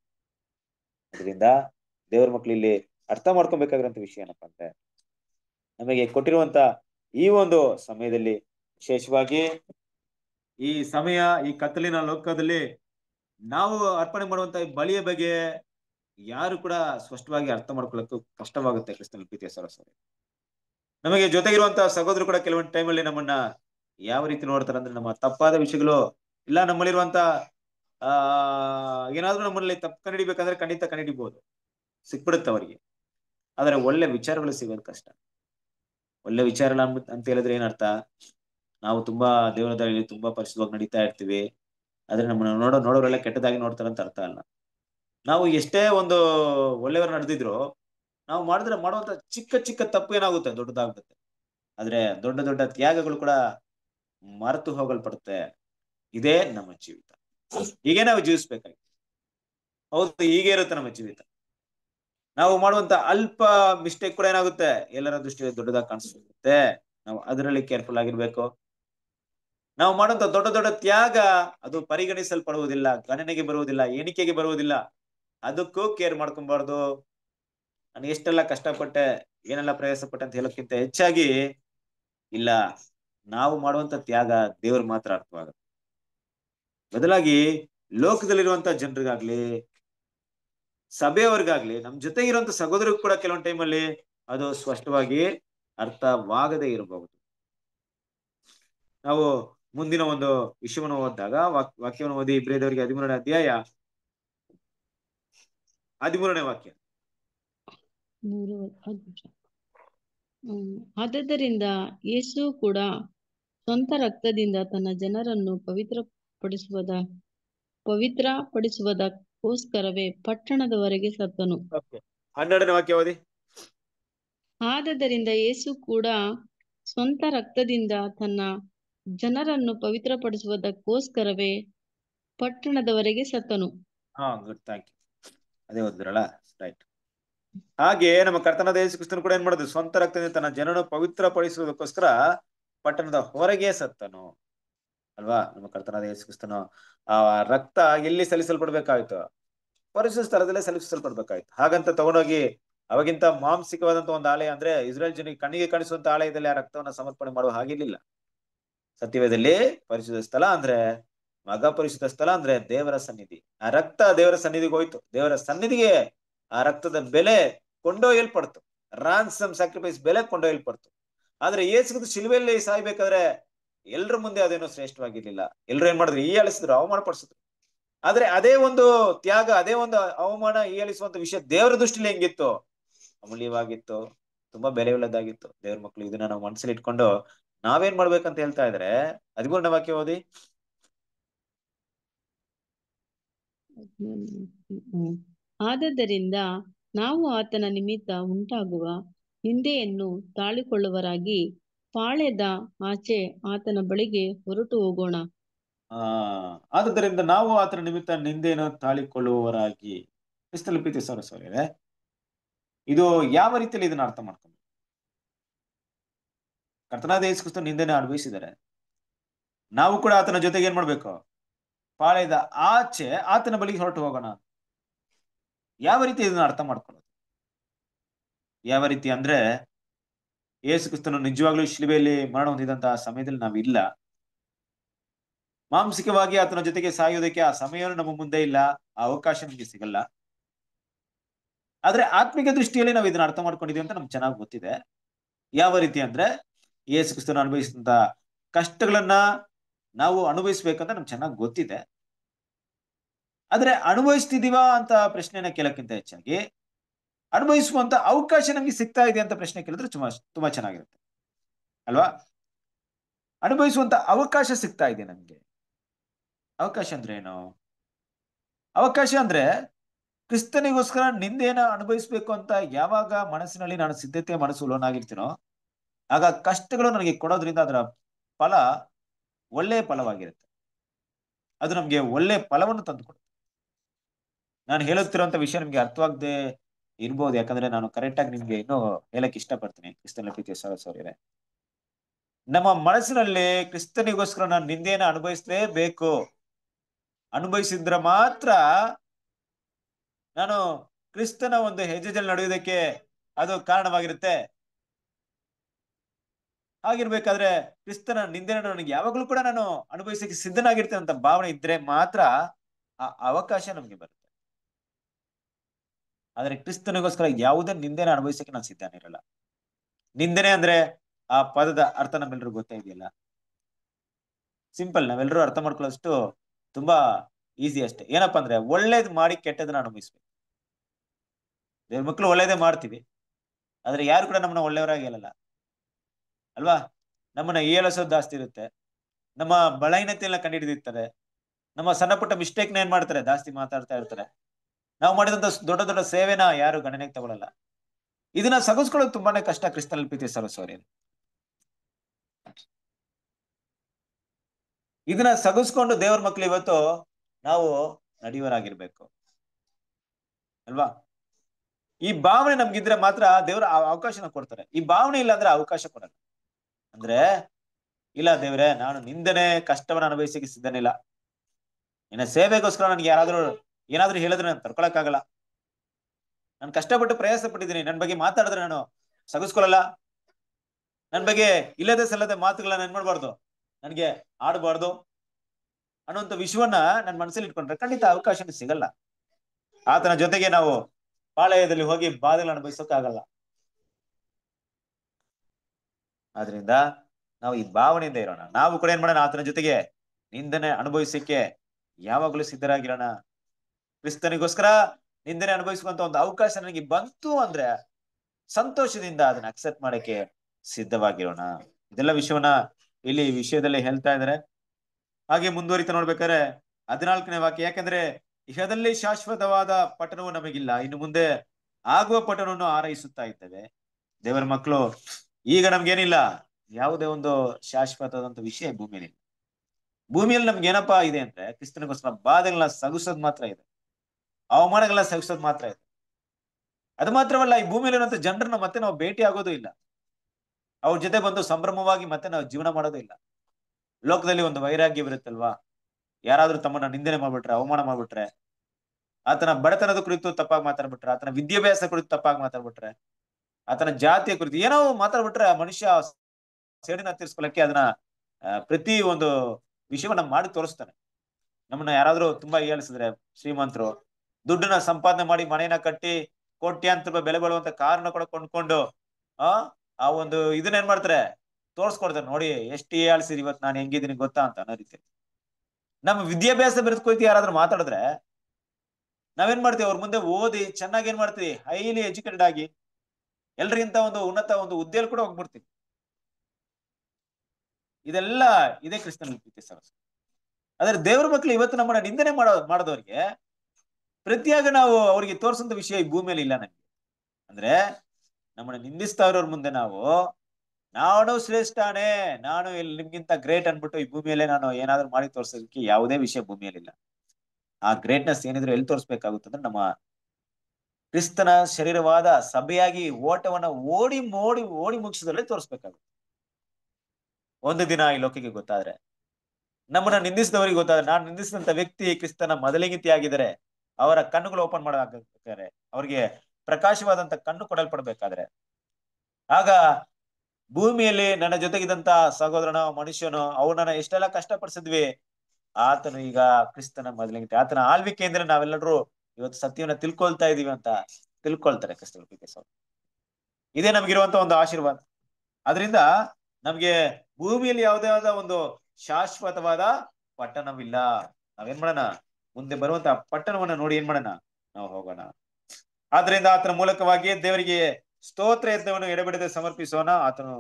ಅದರಿಂದ ದೇವರ ಮಕ್ಕಳು ಇಲ್ಲಿ ಅರ್ಥ ಮಾಡ್ಕೊಬೇಕಾಗಿರುವಂತ ವಿಷಯ ಏನಪ್ಪ ಅಂದ್ರೆ ನಮಗೆ ಕೊಟ್ಟಿರುವಂತ ಈ ಒಂದು ಸಮಯದಲ್ಲಿ ವಿಶೇಷವಾಗಿ ಈ ಸಮಯ ಈ ಕತ್ತಲಿನ ಲೋಕದಲ್ಲಿ ನಾವು ಅರ್ಪಣೆ ಮಾಡುವಂತ ಬಲಿಯ ಬಗ್ಗೆ ಯಾರು ಕೂಡ ಸ್ಪಷ್ಟವಾಗಿ ಅರ್ಥ ಮಾಡ್ಕೊಳ್ಳಕ್ಕೂ ಕಷ್ಟವಾಗುತ್ತೆ ಕ್ರಿಸ್ತನ ಪ್ರೀತಿಯ ಸರಸ್ವತಿ ನಮಗೆ ಜೊತೆಗಿರುವಂತಹ ಸಹೋದರು ಕೂಡ ಕೆಲವೊಂದು ಟೈಮಲ್ಲಿ ನಮ್ಮನ್ನ ಯಾವ ರೀತಿ ನೋಡ್ತಾರೆ ಅಂದ್ರೆ ನಮ್ಮ ತಪ್ಪಾದ ವಿಷಯಗಳು ಇಲ್ಲ ನಮ್ಮಲ್ಲಿರುವಂತ ಆ ಏನಾದ್ರೂ ನಮ್ಮಲ್ಲಿ ತಪ್ಪು ಕಂಡಿಡಿಬೇಕಂದ್ರೆ ಖಂಡಿತ ಕಂಡಿಡಿಬಹುದು ಸಿಕ್ಬಿಡುತ್ತೆ ಅವರಿಗೆ ಆದ್ರೆ ಒಳ್ಳೆ ವಿಚಾರಗಳು ಸಿಗೋದು ಕಷ್ಟ ಒಳ್ಳೆ ವಿಚಾರ ಅಂತ ಹೇಳಿದ್ರೆ ಏನರ್ಥ ನಾವು ತುಂಬಾ ದೇವರದಲ್ಲಿ ತುಂಬಾ ಪರಿಶುದ್ಧವಾಗಿ ನಡೀತಾ ಇರ್ತೀವಿ ಆದ್ರೆ ನಮ್ಮನ್ನ ನೋಡೋ ನೋಡೋರೆಲ್ಲ ಕೆಟ್ಟದಾಗಿ ಅಂತ ಅರ್ಥ ಅಲ್ಲ ನಾವು ಎಷ್ಟೇ ಒಂದು ಒಳ್ಳೆಯವರು ನಡೆದಿದ್ರು ನಾವು ಮಾಡಿದ್ರೆ ಮಾಡುವಂತ ಚಿಕ್ಕ ಚಿಕ್ಕ ತಪ್ಪು ಏನಾಗುತ್ತೆ ದೊಡ್ಡದಾಗುತ್ತೆ ಆದ್ರೆ ದೊಡ್ಡ ದೊಡ್ಡ ತ್ಯಾಗಗಳು ಕೂಡ ಮರೆತು ಹೋಗಲ್ಪಡುತ್ತೆ ಇದೇ ನಮ್ಮ ಜೀವಿತ ಹೀಗೆ ನಾವು ಜೀವಿಸ್ಬೇಕಾಗಿ ಹೌದು ಹೀಗೆ ಇರುತ್ತೆ ನಮ್ಮ ಜೀವಿತ ನಾವು ಮಾಡುವಂತ ಅಲ್ಪ ಮಿಸ್ಟೇಕ್ ಕೂಡ ಏನಾಗುತ್ತೆ ಎಲ್ಲರ ದೃಷ್ಟಿಯಲ್ಲಿ ದೊಡ್ಡದಾಗಿ ಕಾಣಿಸ್ಬಿಡುತ್ತೆ ನಾವು ಅದರಲ್ಲಿ ಕೇರ್ಫುಲ್ ಆಗಿರ್ಬೇಕು ನಾವು ಮಾಡುವಂತ ದೊಡ್ಡ ದೊಡ್ಡ ತ್ಯಾಗ ಅದು ಪರಿಗಣಿಸಲ್ಪಡುವುದಿಲ್ಲ ಗಣನೆಗೆ ಬರುವುದಿಲ್ಲ ಎಣಿಕೆಗೆ ಬರುವುದಿಲ್ಲ ಅದಕ್ಕೂ ಕೇರ್ ಮಾಡ್ಕೊಬಾರ್ದು ನಾನು ಎಷ್ಟೆಲ್ಲ ಕಷ್ಟಪಟ್ಟೆ ಏನೆಲ್ಲ ಪ್ರಯಾಸ ಪಟ್ಟೆ ಅಂತ ಹೇಳೋಕ್ಕಿಂತ ಹೆಚ್ಚಾಗಿ ಇಲ್ಲ ನಾವು ಮಾಡುವಂತ ತ್ಯಾಗ ದೇವ್ರ ಮಾತ್ರ ಅರ್ಥವಾಗುತ್ತೆ ಬದಲಾಗಿ ಲೋಕದಲ್ಲಿರುವಂತ ಜನರಿಗಾಗ್ಲಿ ಸಭೆಯವ್ರಿಗಾಗ್ಲಿ ನಮ್ ಜೊತೆ ಇರುವಂತ ಸಹೋದರಿಗೂ ಕೂಡ ಕೆಲವೊಂದು ಟೈಮಲ್ಲಿ ಅದು ಸ್ಪಷ್ಟವಾಗಿ ಅರ್ಥವಾಗದೇ ಇರಬಹುದು ನಾವು ಮುಂದಿನ ಒಂದು ವಿಷಯವನ್ನು ಓದಿದಾಗ ವಾಕ್ಯವನ್ನು ಓದಿ ಇಬ್ರೇದವರಿಗೆ ಹದಿಮೂರನೇ ಅಧ್ಯಾಯ ಹದಿಮೂರನೇ ವಾಕ್ಯ ಆದ್ದರಿಂದ ಯೇಸು ಕೂಡ ಸ್ವಂತ ರಕ್ತದಿಂದ ತನ್ನ ಜನರನ್ನು ಪವಿತ್ರ ಪಡಿಸುವುದ ಪವಿತ್ರ ಪಡಿಸುವುದಕ್ಕೋಸ್ಕರವೇ ಪಟ್ಟಣದವರೆಗೆ ಸತ್ತನು ಹನ್ನೆರಡನೇ ವಾಕ್ಯ ಓದಿ ಆದ್ದರಿಂದ ಯೇಸು ಕೂಡ ಸ್ವಂತ ರಕ್ತದಿಂದ ತನ್ನ ಜನರನ್ನು ಪವಿತ್ರಪಡಿಸುವುದಕ್ಕೋಸ್ಕರವೇ ಪಟ್ಟಣದವರೆಗೆ ಸತ್ತನು ಹಾ ಅದೇ ಓದಿದ್ರಲ್ಲ ರೈಟ್ ಹಾಗೆ ನಮ್ಮ ಕರ್ತನಾದ ದೇಶ ಕೃಷ್ಣನ್ ಕೂಡ ಏನ್ ಮಾಡುದು ಸ್ವಂತ ರಕ್ತದಿಂದ ತನ್ನ ಜನರನ್ನು ಪವಿತ್ರ ಪಡಿಸುವುದಕ್ಕೋಸ್ಕರ ಪಟ್ಟಣದ ಹೊರಗೆ ಸತ್ತನು ಅಲ್ವಾ ನಮ್ಮ ಕರ್ತನಾದ ಯೇಸು ಕ್ರಿಸ್ತನು ಆ ರಕ್ತ ಎಲ್ಲಿ ಸಲ್ಲಿಸಲ್ಪಡ್ಬೇಕಾಯ್ತು ಪರಿಸರ ಸ್ಥಳದಲ್ಲೇ ಸಲ್ಲಿಸಲ್ಪಡ್ಬೇಕಾಯ್ತು ಹಾಗಂತ ತಗೊಂಡೋಗಿ ಅವಾಗಿಂತ ಮಾಂಸಿಕವಾದಂತ ಒಂದು ಆಲಯ ಅಂದ್ರೆ ಇಸ್ರೇಲ್ ಜನಿಗೆ ಕಣ್ಣಿಗೆ ಕಾಣಿಸುವಂತ ಆಲಯದಲ್ಲಿ ಆ ರಕ್ತವನ್ನ ಸಮರ್ಪಣೆ ಮಾಡುವ ಹಾಗಿರ್ಲಿಲ್ಲ ಸತ್ಯವೇದಲ್ಲಿ ಪರಿಶುದ್ಧ ಸ್ಥಳ ಅಂದ್ರೆ ಮಗ ಪರಿಶುದ್ಧ ಸ್ಥಳ ಅಂದ್ರೆ ದೇವರ ಸನ್ನಿಧಿ ಆ ರಕ್ತ ದೇವರ ಸನ್ನಿಧಿಗೆ ಹೋಯ್ತು ದೇವರ ಸನ್ನಿಧಿಗೆ ಆ ರಕ್ತದ ಬೆಲೆ ಕೊಂಡೊಯ್ಯಲ್ಪಡ್ತು ರಾನ್ಸಮ್ ಸ್ಯಾಕ್ರಿಫೈಸ್ ಬೆಲೆ ಕೊಂಡೊಯ್ಯಲ್ಪಡ್ತು ಆದ್ರೆ ಏಸುಗದು ಶಿಲ್ವೆಯಲ್ಲಿ ಸಾಯ್ಬೇಕಾದ್ರೆ ಎಲ್ರ ಮುಂದೆ ಅದೇನೋ ಶ್ರೇಷ್ಠವಾಗಿರ್ಲಿಲ್ಲ ಎಲ್ರು ಏನ್ ಮಾಡಿದ್ರು ಈ ಅಳಿಸಿದ್ರು ಅವಮಾನ ಪಡಿಸಿದ್ರು ಆದ್ರೆ ಅದೇ ಒಂದು ತ್ಯಾಗ ಅದೇ ಒಂದು ಅವಮಾನ ಈ ಅಳಿಸುವಂತ ವಿಷಯ ದೇವರ ದೃಷ್ಟಿಲಿ ಹೆಂಗಿತ್ತು ಅಮೂಲ್ಯವಾಗಿತ್ತು ತುಂಬಾ ಬೆಲೆಯುಳ್ಳದಾಗಿತ್ತು ದೇವ್ರ ಮಕ್ಳು ಇದನ್ನ ನಾವು ಮನಸ್ಸಲ್ಲಿ ಇಟ್ಕೊಂಡು ನಾವೇನ್ ಮಾಡ್ಬೇಕಂತ ಹೇಳ್ತಾ ಇದ್ರೆ ಹದಿಮೂರನೇ ವಾಕ್ಯ ಓದಿ ಆದದ್ದರಿಂದ ನಾವು ಆತನ ನಿಮಿತ್ತ ಉಂಟಾಗುವ ನಿಂದೆಯನ್ನು ತಾಳಿಕೊಳ್ಳುವರಾಗಿ ಪಾಳೆದ ಆಚೆ ಆತನ ಬಳಿಗೆ ಹೊರಟು ಹೋಗೋಣ ಆ ನಾವು ಆತನ ನಿಮಿತ್ತ ನಿಂದೆಯನ್ನು ತಾಳಿಕೊಳ್ಳುವವರಾಗಿ ಸಾರಿ ಇದು ಯಾವ ರೀತಿಯಲ್ಲಿ ಇದನ್ನ ಅರ್ಥ ಮಾಡ್ಕೊಂಡು ಕರ್ತನಾದ ಯೇಸು ನಿಂದೆನೆ ಅನುಭವಿಸಿದರೆ ನಾವು ಕೂಡ ಆತನ ಜೊತೆಗೆ ಏನ್ ಮಾಡ್ಬೇಕು ಪಾಳೆಯದ ಆಚೆ ಆತನ ಬಳಿಗೆ ಹೊರಟು ಹೋಗೋಣ ಯಾವ ರೀತಿ ಇದನ್ನ ಅರ್ಥ ಮಾಡ್ಕೊಳ್ಳೋದು ಯಾವ ರೀತಿ ಅಂದ್ರೆ ಯೇಸು ಕ್ರಿಸ್ತನು ನಿಜವಾಗ್ಲೂ ಶಿಲುಬೆಯಲ್ಲಿ ಮರಣ ಹೊಂದಿದಂತಹ ಸಮಯದಲ್ಲಿ ನಾವಿಲ್ಲ ಮಾಂಸಿಕವಾಗಿ ಆತನ ಜೊತೆಗೆ ಸಾಯೋದಕ್ಕೆ ಆ ಸಮಯವನ್ನು ನಮ್ಮ ಮುಂದೆ ಇಲ್ಲ ಆ ಅವಕಾಶ ನಮಗೆ ಸಿಗಲ್ಲ ಆದ್ರೆ ಆತ್ಮಿಕ ದೃಷ್ಟಿಯಲ್ಲಿ ನಾವು ಇದನ್ನ ಅರ್ಥ ಮಾಡ್ಕೊಂಡಿದ್ದೀವಿ ಅಂತ ನಮ್ಗೆ ಚೆನ್ನಾಗಿ ಗೊತ್ತಿದೆ ಯಾವ ರೀತಿ ಅಂದ್ರೆ ಯೇಸು ಕ್ರಿಸ್ತನ ಅನುಭವಿಸಿದಂತ ಕಷ್ಟಗಳನ್ನ ನಾವು ಅನುಭವಿಸ್ಬೇಕಂತ ನಮ್ಗೆ ಚೆನ್ನಾಗಿ ಗೊತ್ತಿದೆ ಆದ್ರೆ ಅನುಭವಿಸ್ತಿದೀವಾ ಅಂತ ಪ್ರಶ್ನೆಯನ್ನ ಕೇಳಕ್ಕಿಂತ ಹೆಚ್ಚಾಗಿ ಅನುಭವಿಸುವಂತ ಅವಕಾಶ ನಮ್ಗೆ ಸಿಗ್ತಾ ಇದೆ ಅಂತ ಪ್ರಶ್ನೆ ಕೇಳಿದ್ರೆ ತುಂಬಾ ತುಂಬಾ ಚೆನ್ನಾಗಿರುತ್ತೆ ಅಲ್ವಾ ಅನುಭವಿಸುವಂತ ಅವಕಾಶ ಸಿಗ್ತಾ ಇದೆ ನಮ್ಗೆ ಅವಕಾಶ ಅಂದ್ರೆ ಏನು ಅವಕಾಶ ಅಂದ್ರೆ ಕ್ರಿಸ್ತನಿಗೋಸ್ಕರ ನಿಂದೇನ ಅನುಭವಿಸ್ಬೇಕು ಅಂತ ಯಾವಾಗ ಮನಸ್ಸಿನಲ್ಲಿ ನಾನು ಸಿದ್ಧತೆ ಮನಸ್ಸು ಲೋನ್ ಆಗಿರ್ತೀನೋ ಆಗ ಕಷ್ಟಗಳು ನನಗೆ ಕೊಡೋದ್ರಿಂದ ಅದರ ಫಲ ಒಳ್ಳೆ ಫಲವಾಗಿರುತ್ತೆ ಅದು ನಮಗೆ ಒಳ್ಳೆ ಫಲವನ್ನು ತಂದುಕೊಡುತ್ತೆ ನಾನು ಹೇಳುತ್ತಿರುವಂತ ವಿಷಯ ನಿಮಗೆ ಅರ್ಥವಾಗದೆ ಇರ್ಬೋದು ಯಾಕಂದ್ರೆ ನಾನು ಕರೆಕ್ಟ್ ಆಗಿ ನಿಮ್ಗೆ ಇನ್ನೂ ಹೇಳಕ್ ಇಷ್ಟಪಡ್ತೀನಿ ಕ್ರಿಸ್ತನ ಪ್ರೀತಿಯ ಸರಸವರೇ ನಮ್ಮ ಮನಸ್ಸಿನಲ್ಲಿ ಕ್ರಿಸ್ತನಿಗೋಸ್ಕರ ನಾನು ನಿಂದೆಯನ್ನು ಅನುಭವಿಸಲೇಬೇಕು ಅನುಭವಿಸಿದ್ರೆ ಮಾತ್ರ ನಾನು ಕ್ರಿಸ್ತನ ಒಂದು ಹೆಜ್ಜೆಜಲ್ಲಿ ನಡೆಯುವುದಕ್ಕೆ ಅದು ಕಾರಣವಾಗಿರುತ್ತೆ ಆಗಿರ್ಬೇಕಾದ್ರೆ ಕ್ರಿಸ್ತನ ನಿಂದನೆ ನನಗೆ ಯಾವಾಗ್ಲೂ ಕೂಡ ನಾನು ಅನುಭವಿಸಕ್ಕೆ ಸಿದ್ಧನಾಗಿರ್ತೇನೆ ಅಂತ ಭಾವನೆ ಇದ್ರೆ ಮಾತ್ರ ಆ ಅವಕಾಶ ನಮ್ಗೆ ಬರುತ್ತೆ ಆದ್ರೆ ಕ್ರಿಸ್ತನಿಗೋಸ್ಕರ ಯಾವುದೇ ನಿಂದೆನ ಅನುಭವಿಸಕ್ಕೆ ನಾನು ಸಿದ್ಧನಿರಲ್ಲ ನಿಂದನೆ ಅಂದ್ರೆ ಆ ಪದದ ಅರ್ಥ ನಮ್ಮೆಲ್ಲರೂ ಇದೆಯಲ್ಲ ಸಿಂಪಲ್ ನಾವೆಲ್ಲರೂ ಅರ್ಥ ಮಾಡ್ಕೊಳ್ಳೋಷ್ಟು ತುಂಬಾ ಈಸಿ ಅಷ್ಟೇ ಏನಪ್ಪಾ ಅಂದ್ರೆ ಒಳ್ಳೇದ್ ಮಾಡಿ ಕೆಟ್ಟದನ್ನ ಅನುಭವಿಸ್ಬೇಕು ದೇವ್ರ ಮಕ್ಕಳು ಒಳ್ಳೇದೇ ಮಾಡ್ತೀವಿ ಆದ್ರೆ ಯಾರು ಕೂಡ ನಮ್ಮನ್ನ ಒಳ್ಳೆಯವರಾಗಿ ಹೇಳಲ್ಲ ಅಲ್ವಾ ನಮ್ಮನ್ನ ಏಳಸೋದು ಜಾಸ್ತಿ ಇರುತ್ತೆ ನಮ್ಮ ಬಳಹೀನತೆಯನ್ನ ಕಂಡು ಹಿಡಿದಿರ್ತಾರೆ ನಮ್ಮ ಸಣ್ಣ ಪುಟ್ಟ ಮಿಸ್ಟೇಕ್ ನ ಏನ್ ಮಾಡ್ತಾರೆ ಜಾಸ್ತಿ ಮಾತಾಡ್ತಾ ಇರ್ತಾರೆ ನಾವು ಮಾಡಿದಂತ ದೊಡ್ಡ ದೊಡ್ಡ ಸೇವೆನ ಯಾರು ಗಣನೆಗೆ ತಗೊಳಲ್ಲ ಇದನ್ನ ಸಗಸ್ಕೊಳ್ಳೋದು ತುಂಬಾನೇ ಕಷ್ಟ ಕ್ರಿಸ್ತನಲ್ಲಿ ಪ್ರೀತಿ ಸರಸ್ವರಿ ಇದನ್ನ ಸಗಸ್ಕೊಂಡು ದೇವ್ರ ಮಕ್ಳು ಇವತ್ತು ನಾವು ನಡೆಯುವರಾಗಿರ್ಬೇಕು ಅಲ್ವಾ ಈ ಭಾವನೆ ನಮ್ಗಿದ್ರೆ ಮಾತ್ರ ದೇವ್ರ ಅವಕಾಶನ ಕೊಡ್ತಾರೆ ಈ ಭಾವನೆ ಇಲ್ಲಾಂದ್ರೆ ಅವಕಾಶ ಕೊಡಲ್ಲ ಅಂದ್ರೆ ಇಲ್ಲ ದೇವ್ರೆ ನಾನು ನಿಂದನೆ ಕಷ್ಟವನ್ನ ಅನುಭವಿಸಿಗೆ ಸಿದ್ಧನಿಲ್ಲ ನಿನ್ನ ಸೇವೆಗೋಸ್ಕರ ನನ್ಗೆ ಯಾರಾದ್ರೂ ಏನಾದ್ರೂ ಹೇಳಿದ್ರೆ ನಾನು ತರ್ಕೊಳಕ್ಕಾಗಲ್ಲ ನಾನು ಕಷ್ಟಪಟ್ಟು ಪ್ರಯಾಸ ಪಟ್ಟಿದ್ದೀನಿ ನನ್ನ ಬಗ್ಗೆ ಮಾತಾಡಿದ್ರೆ ನಾನು ಸಗಿಸ್ಕೊಳ್ಳಲ್ಲ ನನ್ನ ಬಗ್ಗೆ ಇಲ್ಲದೆ ಸಲ್ಲದೆ ಮಾತುಗಳನ್ನ ಏನ್ ಮಾಡ್ಬಾರ್ದು ನನ್ಗೆ ಆಡಬಾರ್ದು ಅನ್ನುವಂಥ ವಿಶ್ವನ ನನ್ನ ಮನಸ್ಸಲ್ಲಿ ಇಟ್ಕೊಂಡ್ರೆ ಖಂಡಿತ ಅವಕಾಶ ಸಿಗಲ್ಲ ಆತನ ಜೊತೆಗೆ ನಾವು ಪಾಳಯದಲ್ಲಿ ಹೋಗಿ ಬಾಧೆಗಳನ್ನ ಅನುಭವಿಸೋಕ್ಕಾಗಲ್ಲ ಆದ್ರಿಂದ ನಾವು ಈ ಭಾವನೆಯಿಂದ ಇರೋಣ ನಾವು ಕೂಡ ಏನ್ ಮಾಡೋಣ ಆತನ ಜೊತೆಗೆ ನಿಂದನೆ ಅನುಭವಿಸಕ್ಕೆ ಯಾವಾಗಲೂ ಸಿದ್ಧರಾಗಿರೋಣ ಕ್ರಿಸ್ತನಿಗೋಸ್ಕರ ನಿಂದನೆ ಅನುಭವಿಸುವಂತ ಒಂದು ಅವಕಾಶ ನನಗೆ ಬಂತು ಅಂದ್ರೆ ಸಂತೋಷದಿಂದ ಅದನ್ನ ಅಕ್ಸೆಪ್ಟ್ ಮಾಡಕ್ಕೆ ಸಿದ್ಧವಾಗಿರೋಣ ಇದೆಲ್ಲ ವಿಷಯವನ್ನ ಇಲ್ಲಿ ವಿಷಯದಲ್ಲಿ ಹೇಳ್ತಾ ಇದ್ದಾರೆ ಹಾಗೆ ಮುಂದುವರಿತ ನೋಡ್ಬೇಕಾದ್ರೆ ಹದಿನಾಲ್ಕನೇ ವಾಕ್ಯ ಯಾಕಂದ್ರೆ ಇಹದಲ್ಲಿ ಶಾಶ್ವತವಾದ ಪಠನವು ನಮಗಿಲ್ಲ ಇನ್ನು ಮುಂದೆ ಆಗುವ ಪಠನವನ್ನು ಆರೈಸುತ್ತಾ ಇದ್ದೇವೆ ದೇವರ ಮಕ್ಕಳು ಈಗ ನಮ್ಗೇನಿಲ್ಲ ಯಾವುದೇ ಒಂದು ಶಾಶ್ವತದಂತ ವಿಷಯ ಭೂಮಿಯಲ್ಲಿ ಭೂಮಿಯಲ್ಲಿ ನಮ್ಗೆ ಏನಪ್ಪಾ ಇದೆ ಅಂದ್ರೆ ಕ್ರಿಸ್ತನಿಗೋಸ್ಕರ ಬಾಧೆಗಳನ್ನ ಸಗಿಸೋದ್ ಮಾತ್ರ ಇದೆ ಅವಮಾನಗಳನ್ನ ಸಗಿಸೋದ್ ಮಾತ್ರ ಇದೆ ಅದು ಮಾತ್ರವಲ್ಲ ಈ ಇರುವಂತ ಜನರನ್ನ ಮತ್ತೆ ನಾವು ಭೇಟಿ ಆಗೋದು ಇಲ್ಲ ಅವ್ರ ಜೊತೆ ಬಂದು ಸಂಭ್ರಮವಾಗಿ ಮತ್ತೆ ನಾವು ಜೀವನ ಮಾಡೋದು ಇಲ್ಲ ಲೋಕದಲ್ಲಿ ಒಂದು ವೈರಾಗ್ಯವಿರುತ್ತಲ್ವಾ ಯಾರಾದ್ರೂ ತಮ್ಮನ್ನ ನಿಂದನೆ ಮಾಡ್ಬಿಟ್ರೆ ಅವಮಾನ ಮಾಡ್ಬಿಟ್ರೆ ಆತನ ಬಡತನದ ಕುರಿತು ತಪ್ಪಾಗಿ ಮಾತಾಡ್ಬಿಟ್ರೆ ಆತನ ವಿದ್ಯಾಭ್ಯಾಸ ಕುರಿತು ತಪ್ಪಾಗಿ ಮಾತಾಡ್ಬಿಟ್ರೆ ಆತನ ಜಾತಿಯ ಕುರಿತು ಏನೋ ಮಾತಾಡ್ಬಿಟ್ರೆ ಮನುಷ್ಯ ಸೇಡಿನ ತೀರ್ಸ್ಕೊಳಕ್ಕೆ ಅದನ್ನ ಪ್ರತಿ ಒಂದು ವಿಷಯವನ್ನ ಮಾಡಿ ತೋರಿಸ್ತಾನೆ ನಮ್ಮನ್ನ ಯಾರಾದ್ರೂ ತುಂಬಾ ಹೇಳಿಸಿದ್ರೆ ಶ್ರೀಮಂತರು ದುಡ್ಡನ್ನ ಸಂಪಾದನೆ ಮಾಡಿ ಮನೆಯನ್ನ ಕಟ್ಟಿ ಕೋಟ್ಯಾಂತರ ರೂಪಾಯಿ ಬೆಲೆ ಬಾಳುವಂತ ಕಾರಣ ಕೂಡ ಕೊಂಡ್ಕೊಂಡು ಆ ಆ ಒಂದು ಇದನ್ನ ಏನ್ ಮಾಡ್ತಾರೆ ತೋರ್ಸ್ಕೊಡ್ತಾರೆ ನೋಡಿ ಎಷ್ಟು ಏಳ್ಸಿದ್ ಇವತ್ತು ನಾನು ಹೆಂಗಿದ್ದೀನಿ ಗೊತ್ತಾ ಅಂತ ಅನ್ನೋ ರೀತಿ ನಮ್ಮ ವಿದ್ಯಾಭ್ಯಾಸ ಬೆರೆತ್ಕೊಯ್ತಿ ಯಾರಾದ್ರೂ ಮಾತಾಡಿದ್ರೆ ನಾವೇನ್ ಮಾಡ್ತೀವಿ ಅವ್ರ ಮುಂದೆ ಓದಿ ಚೆನ್ನಾಗಿ ಏನ್ ಮಾಡ್ತೀವಿ ಹೈಲಿ ಎಜುಕೇಟೆಡ್ ಆಗಿ ಎಲ್ರಿಗಿಂತ ಒಂದು ಉನ್ನತ ಒಂದು ಹುದ್ದೆಯಲ್ಲಿ ಕೂಡ ಹೋಗ್ಬಿಡ್ತೀವಿ ಇದೆಲ್ಲ ಇದೇ ಕ್ರಿಸ್ತನ ಪ್ರೀತಿ ಸರ್ ಆದ್ರೆ ದೇವ್ರ ಮಕ್ಳು ಇವತ್ತು ನಮ್ಮನ್ನ ನಿಂದನೆ ಮಾಡೋ ಮಾಡಿದವ್ರಿಗೆ ಪ್ರತಿಯಾಗಿ ನಾವು ಅವ್ರಿಗೆ ತೋರಿಸಂತ ವಿಷಯ ಈ ಭೂಮಿಯಲ್ಲಿ ಇಲ್ಲ ನನಗೆ ಅಂದ್ರೆ ನಮ್ಮನ್ನ ನಿಂದಿಸ್ತಾ ಇರೋರ್ ಮುಂದೆ ನಾವು ನಾನು ಶ್ರೇಷ್ಠಾನೇ ನಾನು ಇಲ್ಲಿ ನಿಮ್ಗಿಂತ ಗ್ರೇಟ್ ಅನ್ಬಿಟ್ಟು ಈ ಭೂಮಿಯಲ್ಲೇ ನಾನು ಏನಾದ್ರು ಮಾಡಿ ತೋರ್ಸೋದಕ್ಕೆ ಯಾವುದೇ ವಿಷಯ ಇಲ್ಲ ಆ ಗ್ರೇಟ್ನೆಸ್ ಏನಿದ್ರು ಎಲ್ಲಿ ತೋರಿಸ್ಬೇಕಾಗುತ್ತೆ ನಮ್ಮ ಕ್ರಿಸ್ತನ ಶರೀರವಾದ ಸಭೆಯಾಗಿ ಓಟವನ್ನ ಓಡಿ ಮೋಡಿ ಓಡಿ ಮುಗಿಸೋದ್ರಲ್ಲಿ ತೋರಿಸ್ಬೇಕಾಗುತ್ತೆ ಒಂದು ದಿನ ಈ ಲೋಕಕ್ಕೆ ಗೊತ್ತಾದ್ರೆ ನಮ್ಮನ್ನ ನಿಂದಿಸಿದವರಿಗೆ ಗೊತ್ತಾದ್ರೆ ನಾನು ನಿಂದಿಸಿದಂತ ವ್ಯಕ್ತಿ ಕ್ರಿಸ್ತನ ಆಗಿದ್ರೆ ಅವರ ಕಣ್ಣುಗಳು ಓಪನ್ ಮಾಡಬೇಕಾದ್ರೆ ಅವರಿಗೆ ಪ್ರಕಾಶವಾದಂತ ಕಣ್ಣು ಕೊಡಲ್ಪಡ್ಬೇಕಾದ್ರೆ ಆಗ ಭೂಮಿಯಲ್ಲಿ ನನ್ನ ಜೊತೆಗಿದ್ದಂತ ಸಹೋದರನ ಮನುಷ್ಯನು ಅವನನ್ನ ಎಷ್ಟೆಲ್ಲ ಕಷ್ಟಪಡಿಸಿದ್ವಿ ಆತನು ಈಗ ಕ್ರಿಸ್ತನ ಮೊದಲಿಗಿತಿ ಆತನ ಆಳ್ವಿಕೆಯಿಂದ ನಾವೆಲ್ಲರೂ ಇವತ್ತು ಸತ್ಯವನ್ನ ತಿಳ್ಕೊಳ್ತಾ ಇದೀವಿ ಅಂತ ತಿಳ್ಕೊಳ್ತಾರೆ ಕ್ರಿಸ್ತಲ್ ಅವರು ಇದೇ ನಮ್ಗಿರುವಂತ ಒಂದು ಆಶೀರ್ವಾದ ಅದರಿಂದ ನಮ್ಗೆ ಭೂಮಿಯಲ್ಲಿ ಯಾವುದೇ ಆದ ಒಂದು ಶಾಶ್ವತವಾದ ಪಟ್ಟಣವಿಲ್ಲ ನಾವೇನ್ ಮಾಡೋಣ ಮುಂದೆ ಬರುವಂತ ಪಟ್ಟಣವನ್ನ ನೋಡಿ ಏನ್ ಮಾಡೋಣ ನಾವು ಹೋಗೋಣ ಆದ್ರಿಂದ ಆತನ ಮೂಲಕವಾಗಿ ದೇವರಿಗೆ ಸ್ತೋತ್ರ ಯತ್ನವನ್ನು ಎಡಬಿಡದೆ ಸಮರ್ಪಿಸೋಣ ಆತನು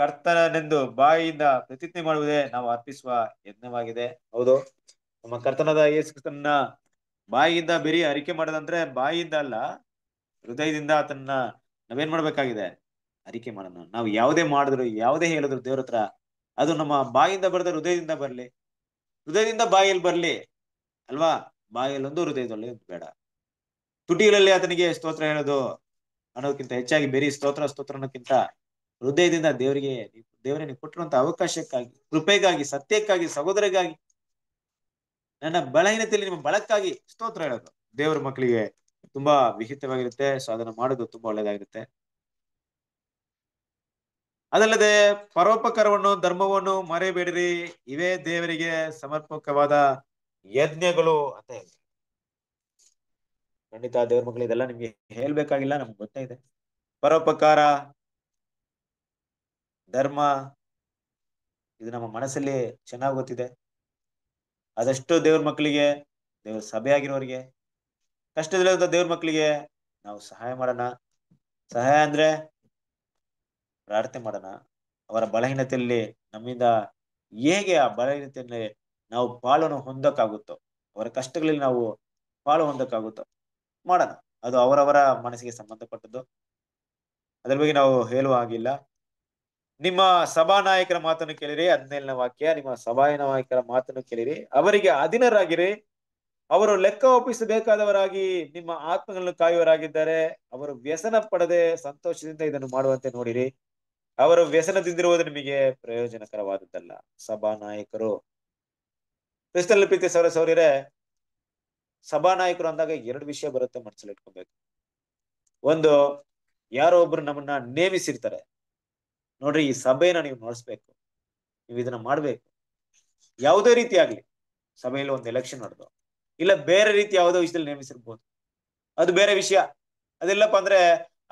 ಕರ್ತನನೆಂದು ಬಾಯಿಯಿಂದ ಪ್ರತಿಜ್ಞೆ ಮಾಡುವುದೇ ನಾವು ಅರ್ಪಿಸುವ ಯತ್ನವಾಗಿದೆ ಹೌದು ನಮ್ಮ ಕರ್ತನದ ಕೃತನ ಬಾಯಿಯಿಂದ ಬೆರಿ ಅರಿಕೆ ಮಾಡೋದಂದ್ರೆ ಬಾಯಿಯಿಂದ ಅಲ್ಲ ಹೃದಯದಿಂದ ಅದನ್ನ ನಾವೇನ್ ಮಾಡ್ಬೇಕಾಗಿದೆ ಅರಿಕೆ ಮಾಡೋಣ ನಾವು ಯಾವುದೇ ಮಾಡಿದ್ರು ಯಾವುದೇ ಹೇಳಿದ್ರು ದೇವ್ರ ಹತ್ರ ಅದು ನಮ್ಮ ಬಾಯಿಯಿಂದ ಬರದ ಹೃದಯದಿಂದ ಬರ್ಲಿ ಹೃದಯದಿಂದ ಬಾಯಿಯಲ್ಲಿ ಬರ್ಲಿ ಅಲ್ವಾ ಬಾಯಲ್ಲಿ ಒಂದು ಹೃದಯದಲ್ಲಿ ಬೇಡ ತುಟಿಗಳಲ್ಲಿ ಆತನಿಗೆ ಸ್ತೋತ್ರ ಹೇಳೋದು ಅನ್ನೋದಕ್ಕಿಂತ ಹೆಚ್ಚಾಗಿ ಬೆರಿ ಸ್ತೋತ್ರ ಸ್ತೋತ್ರ ಅನ್ನೋಕ್ಕಿಂತ ಹೃದಯದಿಂದ ದೇವರಿಗೆ ದೇವರೇ ಕೊಟ್ಟಿರುವಂತ ಅವಕಾಶಕ್ಕಾಗಿ ಕೃಪೆಗಾಗಿ ಸತ್ಯಕ್ಕಾಗಿ ಸಹೋದರಿಗಾಗಿ ನನ್ನ ಬಲಹೀನತೆಯಲ್ಲಿ ನಿಮ್ಮ ಬಳಕ್ಕಾಗಿ ಸ್ತೋತ್ರ ಹೇಳೋದು ದೇವರ ಮಕ್ಕಳಿಗೆ ತುಂಬಾ ವಿಹಿತವಾಗಿರುತ್ತೆ ಸೊ ಅದನ್ನ ಮಾಡೋದು ತುಂಬಾ ಒಳ್ಳೇದಾಗಿರುತ್ತೆ ಅದಲ್ಲದೆ ಪರೋಪಕಾರವನ್ನು ಧರ್ಮವನ್ನು ಮರೆಯಬೇಡಿರಿ ಇವೇ ದೇವರಿಗೆ ಸಮರ್ಪಕವಾದ ಯಜ್ಞಗಳು ಅಂತ ಹೇಳಿ ಖಂಡಿತ ದೇವ್ರ ಮಕ್ಕಳು ಇದೆಲ್ಲ ನಿಮ್ಗೆ ಹೇಳ್ಬೇಕಾಗಿಲ್ಲ ನಮ್ಗೆ ಗೊತ್ತೇ ಇದೆ ಪರೋಪಕಾರ ಧರ್ಮ ಇದು ನಮ್ಮ ಮನಸ್ಸಲ್ಲಿ ಚೆನ್ನಾಗಿ ಗೊತ್ತಿದೆ ಅದಷ್ಟು ದೇವ್ರ ಮಕ್ಕಳಿಗೆ ದೇವ್ರ ಸಭೆ ಆಗಿರೋರಿಗೆ ಕಷ್ಟದಲ್ಲಿರುವಂತ ದೇವ್ರ ಮಕ್ಕಳಿಗೆ ನಾವು ಸಹಾಯ ಮಾಡೋಣ ಸಹಾಯ ಅಂದ್ರೆ ಪ್ರಾರ್ಥನೆ ಮಾಡೋಣ ಅವರ ಬಲಹೀನತೆಯಲ್ಲಿ ನಮ್ಮಿಂದ ಹೇಗೆ ಆ ಬಲಹೀನತೆಯಲ್ಲಿ ನಾವು ಪಾಲನ್ನು ಹೊಂದಕ್ಕಾಗುತ್ತೋ ಅವರ ಕಷ್ಟಗಳಲ್ಲಿ ನಾವು ಪಾಲು ಹೊಂದಕ್ಕಾಗುತ್ತೋ ಮಾಡೋಣ ಅದು ಅವರವರ ಮನಸ್ಸಿಗೆ ಸಂಬಂಧಪಟ್ಟದ್ದು ಅದ್ರ ಬಗ್ಗೆ ನಾವು ಹೇಳುವ ಹಾಗಿಲ್ಲ ನಿಮ್ಮ ಸಭಾ ನಾಯಕರ ಮಾತನ್ನು ಕೇಳಿರಿ ಹದಿನೇಳನ ವಾಕ್ಯ ನಿಮ್ಮ ಸಭಾ ನಾಯಕರ ಮಾತನ್ನು ಕೇಳಿರಿ ಅವರಿಗೆ ಅಧೀನರಾಗಿರಿ ಅವರು ಲೆಕ್ಕ ಒಪ್ಪಿಸಬೇಕಾದವರಾಗಿ ನಿಮ್ಮ ಆತ್ಮಗಳನ್ನು ಕಾಯುವರಾಗಿದ್ದಾರೆ ಅವರು ವ್ಯಸನ ಪಡದೆ ಸಂತೋಷದಿಂದ ಇದನ್ನು ಮಾಡುವಂತೆ ನೋಡಿರಿ ಅವರು ವ್ಯಸನದಿಂದಿರುವುದು ನಿಮಗೆ ಪ್ರಯೋಜನಕರವಾದದ್ದಲ್ಲ ಸಭಾ ನಾಯಕರು ಕ್ರಿಸ್ತಲ್ ಪ್ರೀತಿ ಸೌರ ಸಭಾ ನಾಯಕರು ಅಂದಾಗ ಎರಡು ವಿಷಯ ಬರುತ್ತೆ ಮನಸ್ಸಲ್ಲಿ ಇಟ್ಕೊಬೇಕು ಒಂದು ಯಾರೋ ಒಬ್ರು ನಮ್ಮನ್ನ ನೇಮಿಸಿರ್ತಾರೆ ನೋಡ್ರಿ ಈ ಸಭೆಯನ್ನ ನೀವು ನೋಡ್ಸ್ಬೇಕು ನೀವು ಇದನ್ನ ಮಾಡ್ಬೇಕು ಯಾವುದೇ ರೀತಿ ಆಗ್ಲಿ ಸಭೆಯಲ್ಲಿ ಒಂದು ಎಲೆಕ್ಷನ್ ನಡೆದು ಇಲ್ಲ ಬೇರೆ ರೀತಿ ಯಾವುದೋ ವಿಷಯದಲ್ಲಿ ನೇಮಿಸಿರ್ಬೋದು ಅದು ಬೇರೆ ವಿಷಯ ಅದಿಲ್ಲಪ್ಪ ಅಂದ್ರೆ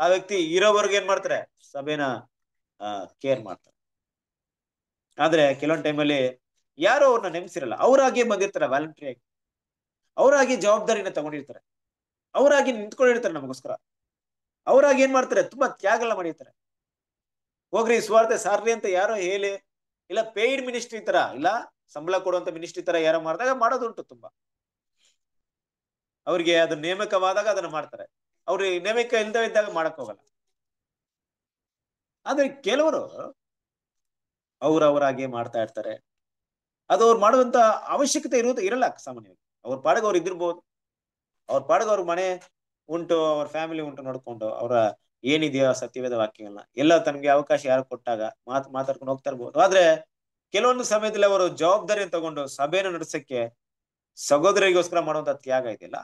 ಆ ವ್ಯಕ್ತಿ ಇರೋವರೆಗೆ ಏನ್ ಮಾಡ್ತಾರೆ ಸಭೆನ ಕೇರ್ ಮಾಡ್ತಾರೆ ಆದ್ರೆ ಕೆಲವೊಂದು ಟೈಮಲ್ಲಿ ಯಾರು ಅವ್ರನ್ನ ನೇಮಿಸಿರಲ್ಲ ಅವರಾಗಿ ಬಂದಿರ್ತಾರೆ ವ್ಯಾಲಂಟ್ರಿ ಆಗಿ ಅವರಾಗಿ ಜವಾಬ್ದಾರಿನ ತಗೊಂಡಿರ್ತಾರೆ ಅವರಾಗಿ ನಿಂತ್ಕೊಂಡಿರ್ತಾರೆ ನಮಗೋಸ್ಕರ ಅವರಾಗಿ ಏನ್ ಮಾಡ್ತಾರೆ ತುಂಬಾ ತ್ಯಾಗಲ್ಲ ಮಾಡಿರ್ತಾರೆ ಹೋಗ್ರಿ ಸ್ವಾರ್ಥ ಸಾರ್ಲಿ ಅಂತ ಯಾರೋ ಹೇಳಿ ಇಲ್ಲ ಪೇಯ್ಡ್ ಮಿನಿಸ್ಟ್ರಿ ತರ ಇಲ್ಲ ಸಂಬಳ ಕೊಡುವಂತ ಮಿನಿಸ್ಟ್ರಿ ತರ ಯಾರೋ ಮಾಡಿದಾಗ ಮಾಡೋದುಂಟು ತುಂಬಾ ಅವ್ರಿಗೆ ಅದು ನೇಮಕವಾದಾಗ ಅದನ್ನ ಮಾಡ್ತಾರೆ ಅವ್ರಿಗೆ ನೇಮಕ ಇಲ್ದ ಇದ್ದಾಗ ಮಾಡಕ್ ಹೋಗಲ್ಲ ಆದ್ರೆ ಕೆಲವರು ಅವ್ರವರಾಗಿ ಮಾಡ್ತಾ ಇರ್ತಾರೆ ಅದು ಅವ್ರು ಮಾಡುವಂತ ಅವಶ್ಯಕತೆ ಇರುವುದು ಇರಲ್ಲ ಸಾಮಾನ್ಯವಾಗಿ ಅವ್ರ ಪಾಡಗ ಅವ್ರು ಇದಿರ್ಬೋದು ಅವ್ರ ಪಾಡಗ ಅವ್ರ ಮನೆ ಉಂಟು ಅವ್ರ ಫ್ಯಾಮಿಲಿ ಉಂಟು ನೋಡ್ಕೊಂಡು ಅವರ ಏನಿದೆಯೋ ಸತ್ಯವೇದ ವಾಕ್ಯಗಳನ್ನ ಎಲ್ಲ ತನಗೆ ಅವಕಾಶ ಯಾರು ಕೊಟ್ಟಾಗ ಮಾತು ಮಾತಾಡ್ಕೊಂಡು ಹೋಗ್ತಾ ಇರ್ಬೋದು ಆದ್ರೆ ಕೆಲವೊಂದು ಸಮಯದಲ್ಲಿ ಅವರು ಜವಾಬ್ದಾರಿಯನ್ನು ತಗೊಂಡು ಸಭೆಯನ್ನು ನಡೆಸಕ್ಕೆ ಸಹೋದರಿಗೋಸ್ಕರ ಮಾಡುವಂತ ತ್ಯಾಗ ಇದೆಯಲ್ಲ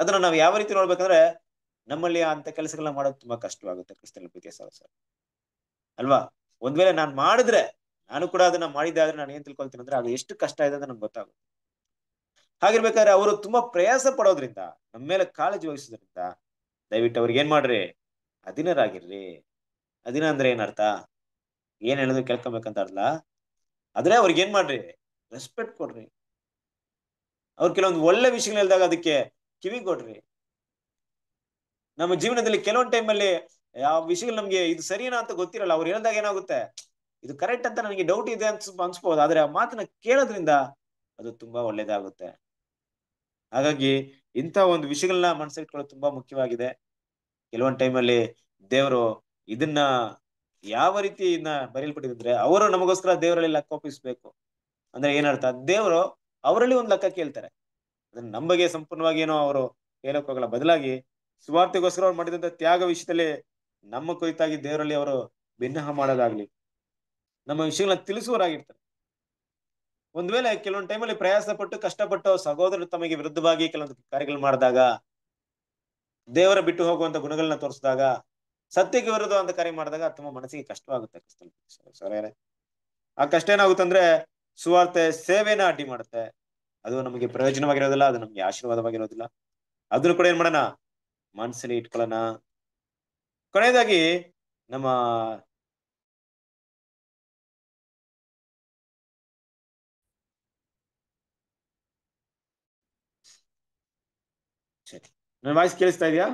ಅದನ್ನ ನಾವು ಯಾವ ರೀತಿ ನೋಡ್ಬೇಕಂದ್ರೆ ನಮ್ಮಲ್ಲಿ ಅಂತ ಕೆಲಸಗಳನ್ನ ಮಾಡೋದು ತುಂಬಾ ಕಷ್ಟವಾಗುತ್ತೆ ಕ್ರಿಸ್ತನ ಪ್ರೀತಿಯ ಅಲ್ವಾ ಒಂದ್ ವೇಳೆ ನಾನು ಮಾಡಿದ್ರೆ ನಾನು ಕೂಡ ಅದನ್ನ ಮಾಡಿದ್ದೆ ಆದ್ರೆ ನಾನು ಏನ್ ತಿಳ್ಕೊಳ್ತೀನಿ ಅಂದ್ರೆ ಅದು ಎಷ್ಟು ಕಷ್ಟ ಇದೆ ಅಂತ ನಮ್ಗೆ ಗೊತ್ತಾಗುತ್ತೆ ಹಾಗಿರ್ಬೇಕಾದ್ರೆ ಅವರು ತುಂಬಾ ಪ್ರಯಾಸ ಪಡೋದ್ರಿಂದ ನಮ್ಮ ಮೇಲೆ ಕಾಳಜಿ ವಹಿಸೋದ್ರಿಂದ ದಯವಿಟ್ಟು ಅವ್ರಿಗೆ ಏನ್ ಮಾಡ್ರಿ ಅಧೀನರಾಗಿರ್ರಿ ಅಧೀನ ಅಂದ್ರೆ ಏನರ್ಥ ಏನ್ ಹೇಳೋದು ಕೇಳ್ಕೊಬೇಕಂತ ಅರ್ಲ ಆದ್ರೆ ಅವ್ರಿಗೆ ಏನ್ ಮಾಡ್ರಿ ರೆಸ್ಪೆಕ್ಟ್ ಕೊಡ್ರಿ ಅವ್ರ ಕೆಲವೊಂದು ಒಳ್ಳೆ ವಿಷಯಗಳು ಹೇಳಿದಾಗ ಅದಕ್ಕೆ ಕಿವಿ ಕೊಡ್ರಿ ನಮ್ಮ ಜೀವನದಲ್ಲಿ ಕೆಲವೊಂದು ಅಲ್ಲಿ ಯಾವ ವಿಷಯಗಳು ನಮ್ಗೆ ಇದು ಸರಿನಾ ಅಂತ ಗೊತ್ತಿರಲ್ಲ ಅವ್ರು ಹೇಳಿದಾಗ ಏನಾಗುತ್ತೆ ಇದು ಕರೆಕ್ಟ್ ಅಂತ ನನಗೆ ಡೌಟ್ ಇದೆ ಅಂತ ಅನ್ಸ್ಬೋದು ಆದ್ರೆ ಆ ಮಾತನ್ನ ಕೇಳೋದ್ರಿಂದ ಅದು ತುಂಬಾ ಒಳ್ಳೇದಾಗುತ್ತೆ ಹಾಗಾಗಿ ಇಂಥ ಒಂದು ವಿಷಯಗಳನ್ನ ಮನಸ್ಸಿಟ್ಕೊಳ್ಳೋದು ತುಂಬಾ ಮುಖ್ಯವಾಗಿದೆ ಕೆಲವೊಂದು ಟೈಮಲ್ಲಿ ದೇವರು ಇದನ್ನ ಯಾವ ರೀತಿ ಇದನ್ನ ಬರೆಯಲ್ಪಟ್ಟಿದ್ರೆ ಅವರು ನಮಗೋಸ್ಕರ ದೇವರಲ್ಲಿ ಒಪ್ಪಿಸ್ಬೇಕು ಅಂದ್ರೆ ಏನರ್ಥ ದೇವರು ಅವರಲ್ಲಿ ಒಂದು ಲೆಕ್ಕ ಕೇಳ್ತಾರೆ ಅದನ್ನ ನಂಬಗೆ ಸಂಪೂರ್ಣವಾಗಿ ಏನೋ ಅವರು ಹೇಳಕ್ ಹೋಗಲ್ಲ ಬದಲಾಗಿ ಸುವಾರ್ತೆಗೋಸ್ಕರ ಅವ್ರು ಮಾಡಿದಂತ ತ್ಯಾಗ ವಿಷಯದಲ್ಲಿ ನಮ್ಮ ಕುರಿತಾಗಿ ದೇವರಲ್ಲಿ ಅವರು ಭಿನ್ನಹ ಮಾಡೋದಾಗ್ಲಿ ನಮ್ಮ ವಿಷಯಗಳನ್ನ ತಿಳಿಸುವರಾಗಿರ್ತಾರೆ ಒಂದ್ ವೇಳೆ ಕೆಲವೊಂದು ಟೈಮಲ್ಲಿ ಪ್ರಯಾಸ ಪಟ್ಟು ಕಷ್ಟಪಟ್ಟು ಸಹೋದರರು ತಮಗೆ ವಿರುದ್ಧವಾಗಿ ಕೆಲವೊಂದು ಕಾರ್ಯಗಳು ಮಾಡಿದಾಗ ದೇವರ ಬಿಟ್ಟು ಹೋಗುವಂತ ಗುಣಗಳನ್ನ ತೋರಿಸಿದಾಗ ಸತ್ಯಕ್ಕೆ ಅಂತ ಕಾರ್ಯ ಮಾಡಿದಾಗ ತುಂಬಾ ಮನಸ್ಸಿಗೆ ಕಷ್ಟವಾಗುತ್ತೆ ಆ ಕಷ್ಟ ಏನಾಗುತ್ತೆ ಅಂದ್ರೆ ಸುವಾರ್ತೆ ಸೇವೆನ ಅಡ್ಡಿ ಮಾಡುತ್ತೆ ಅದು ನಮಗೆ ಪ್ರಯೋಜನವಾಗಿರೋದಿಲ್ಲ ಅದು ನಮಗೆ ಆಶೀರ್ವಾದವಾಗಿರೋದಿಲ್ಲ ಅದನ್ನು ಕೂಡ ಏನ್ ಮಾಡೋಣ ಮನಸ್ಸಲ್ಲಿ ಇಟ್ಕೊಳ್ಳೋಣ ಕೊನೆಯದಾಗಿ ನಮ್ಮ ನನ್ನ ಕೇಳಿಸ್ತಾ ಇದೆಯಾ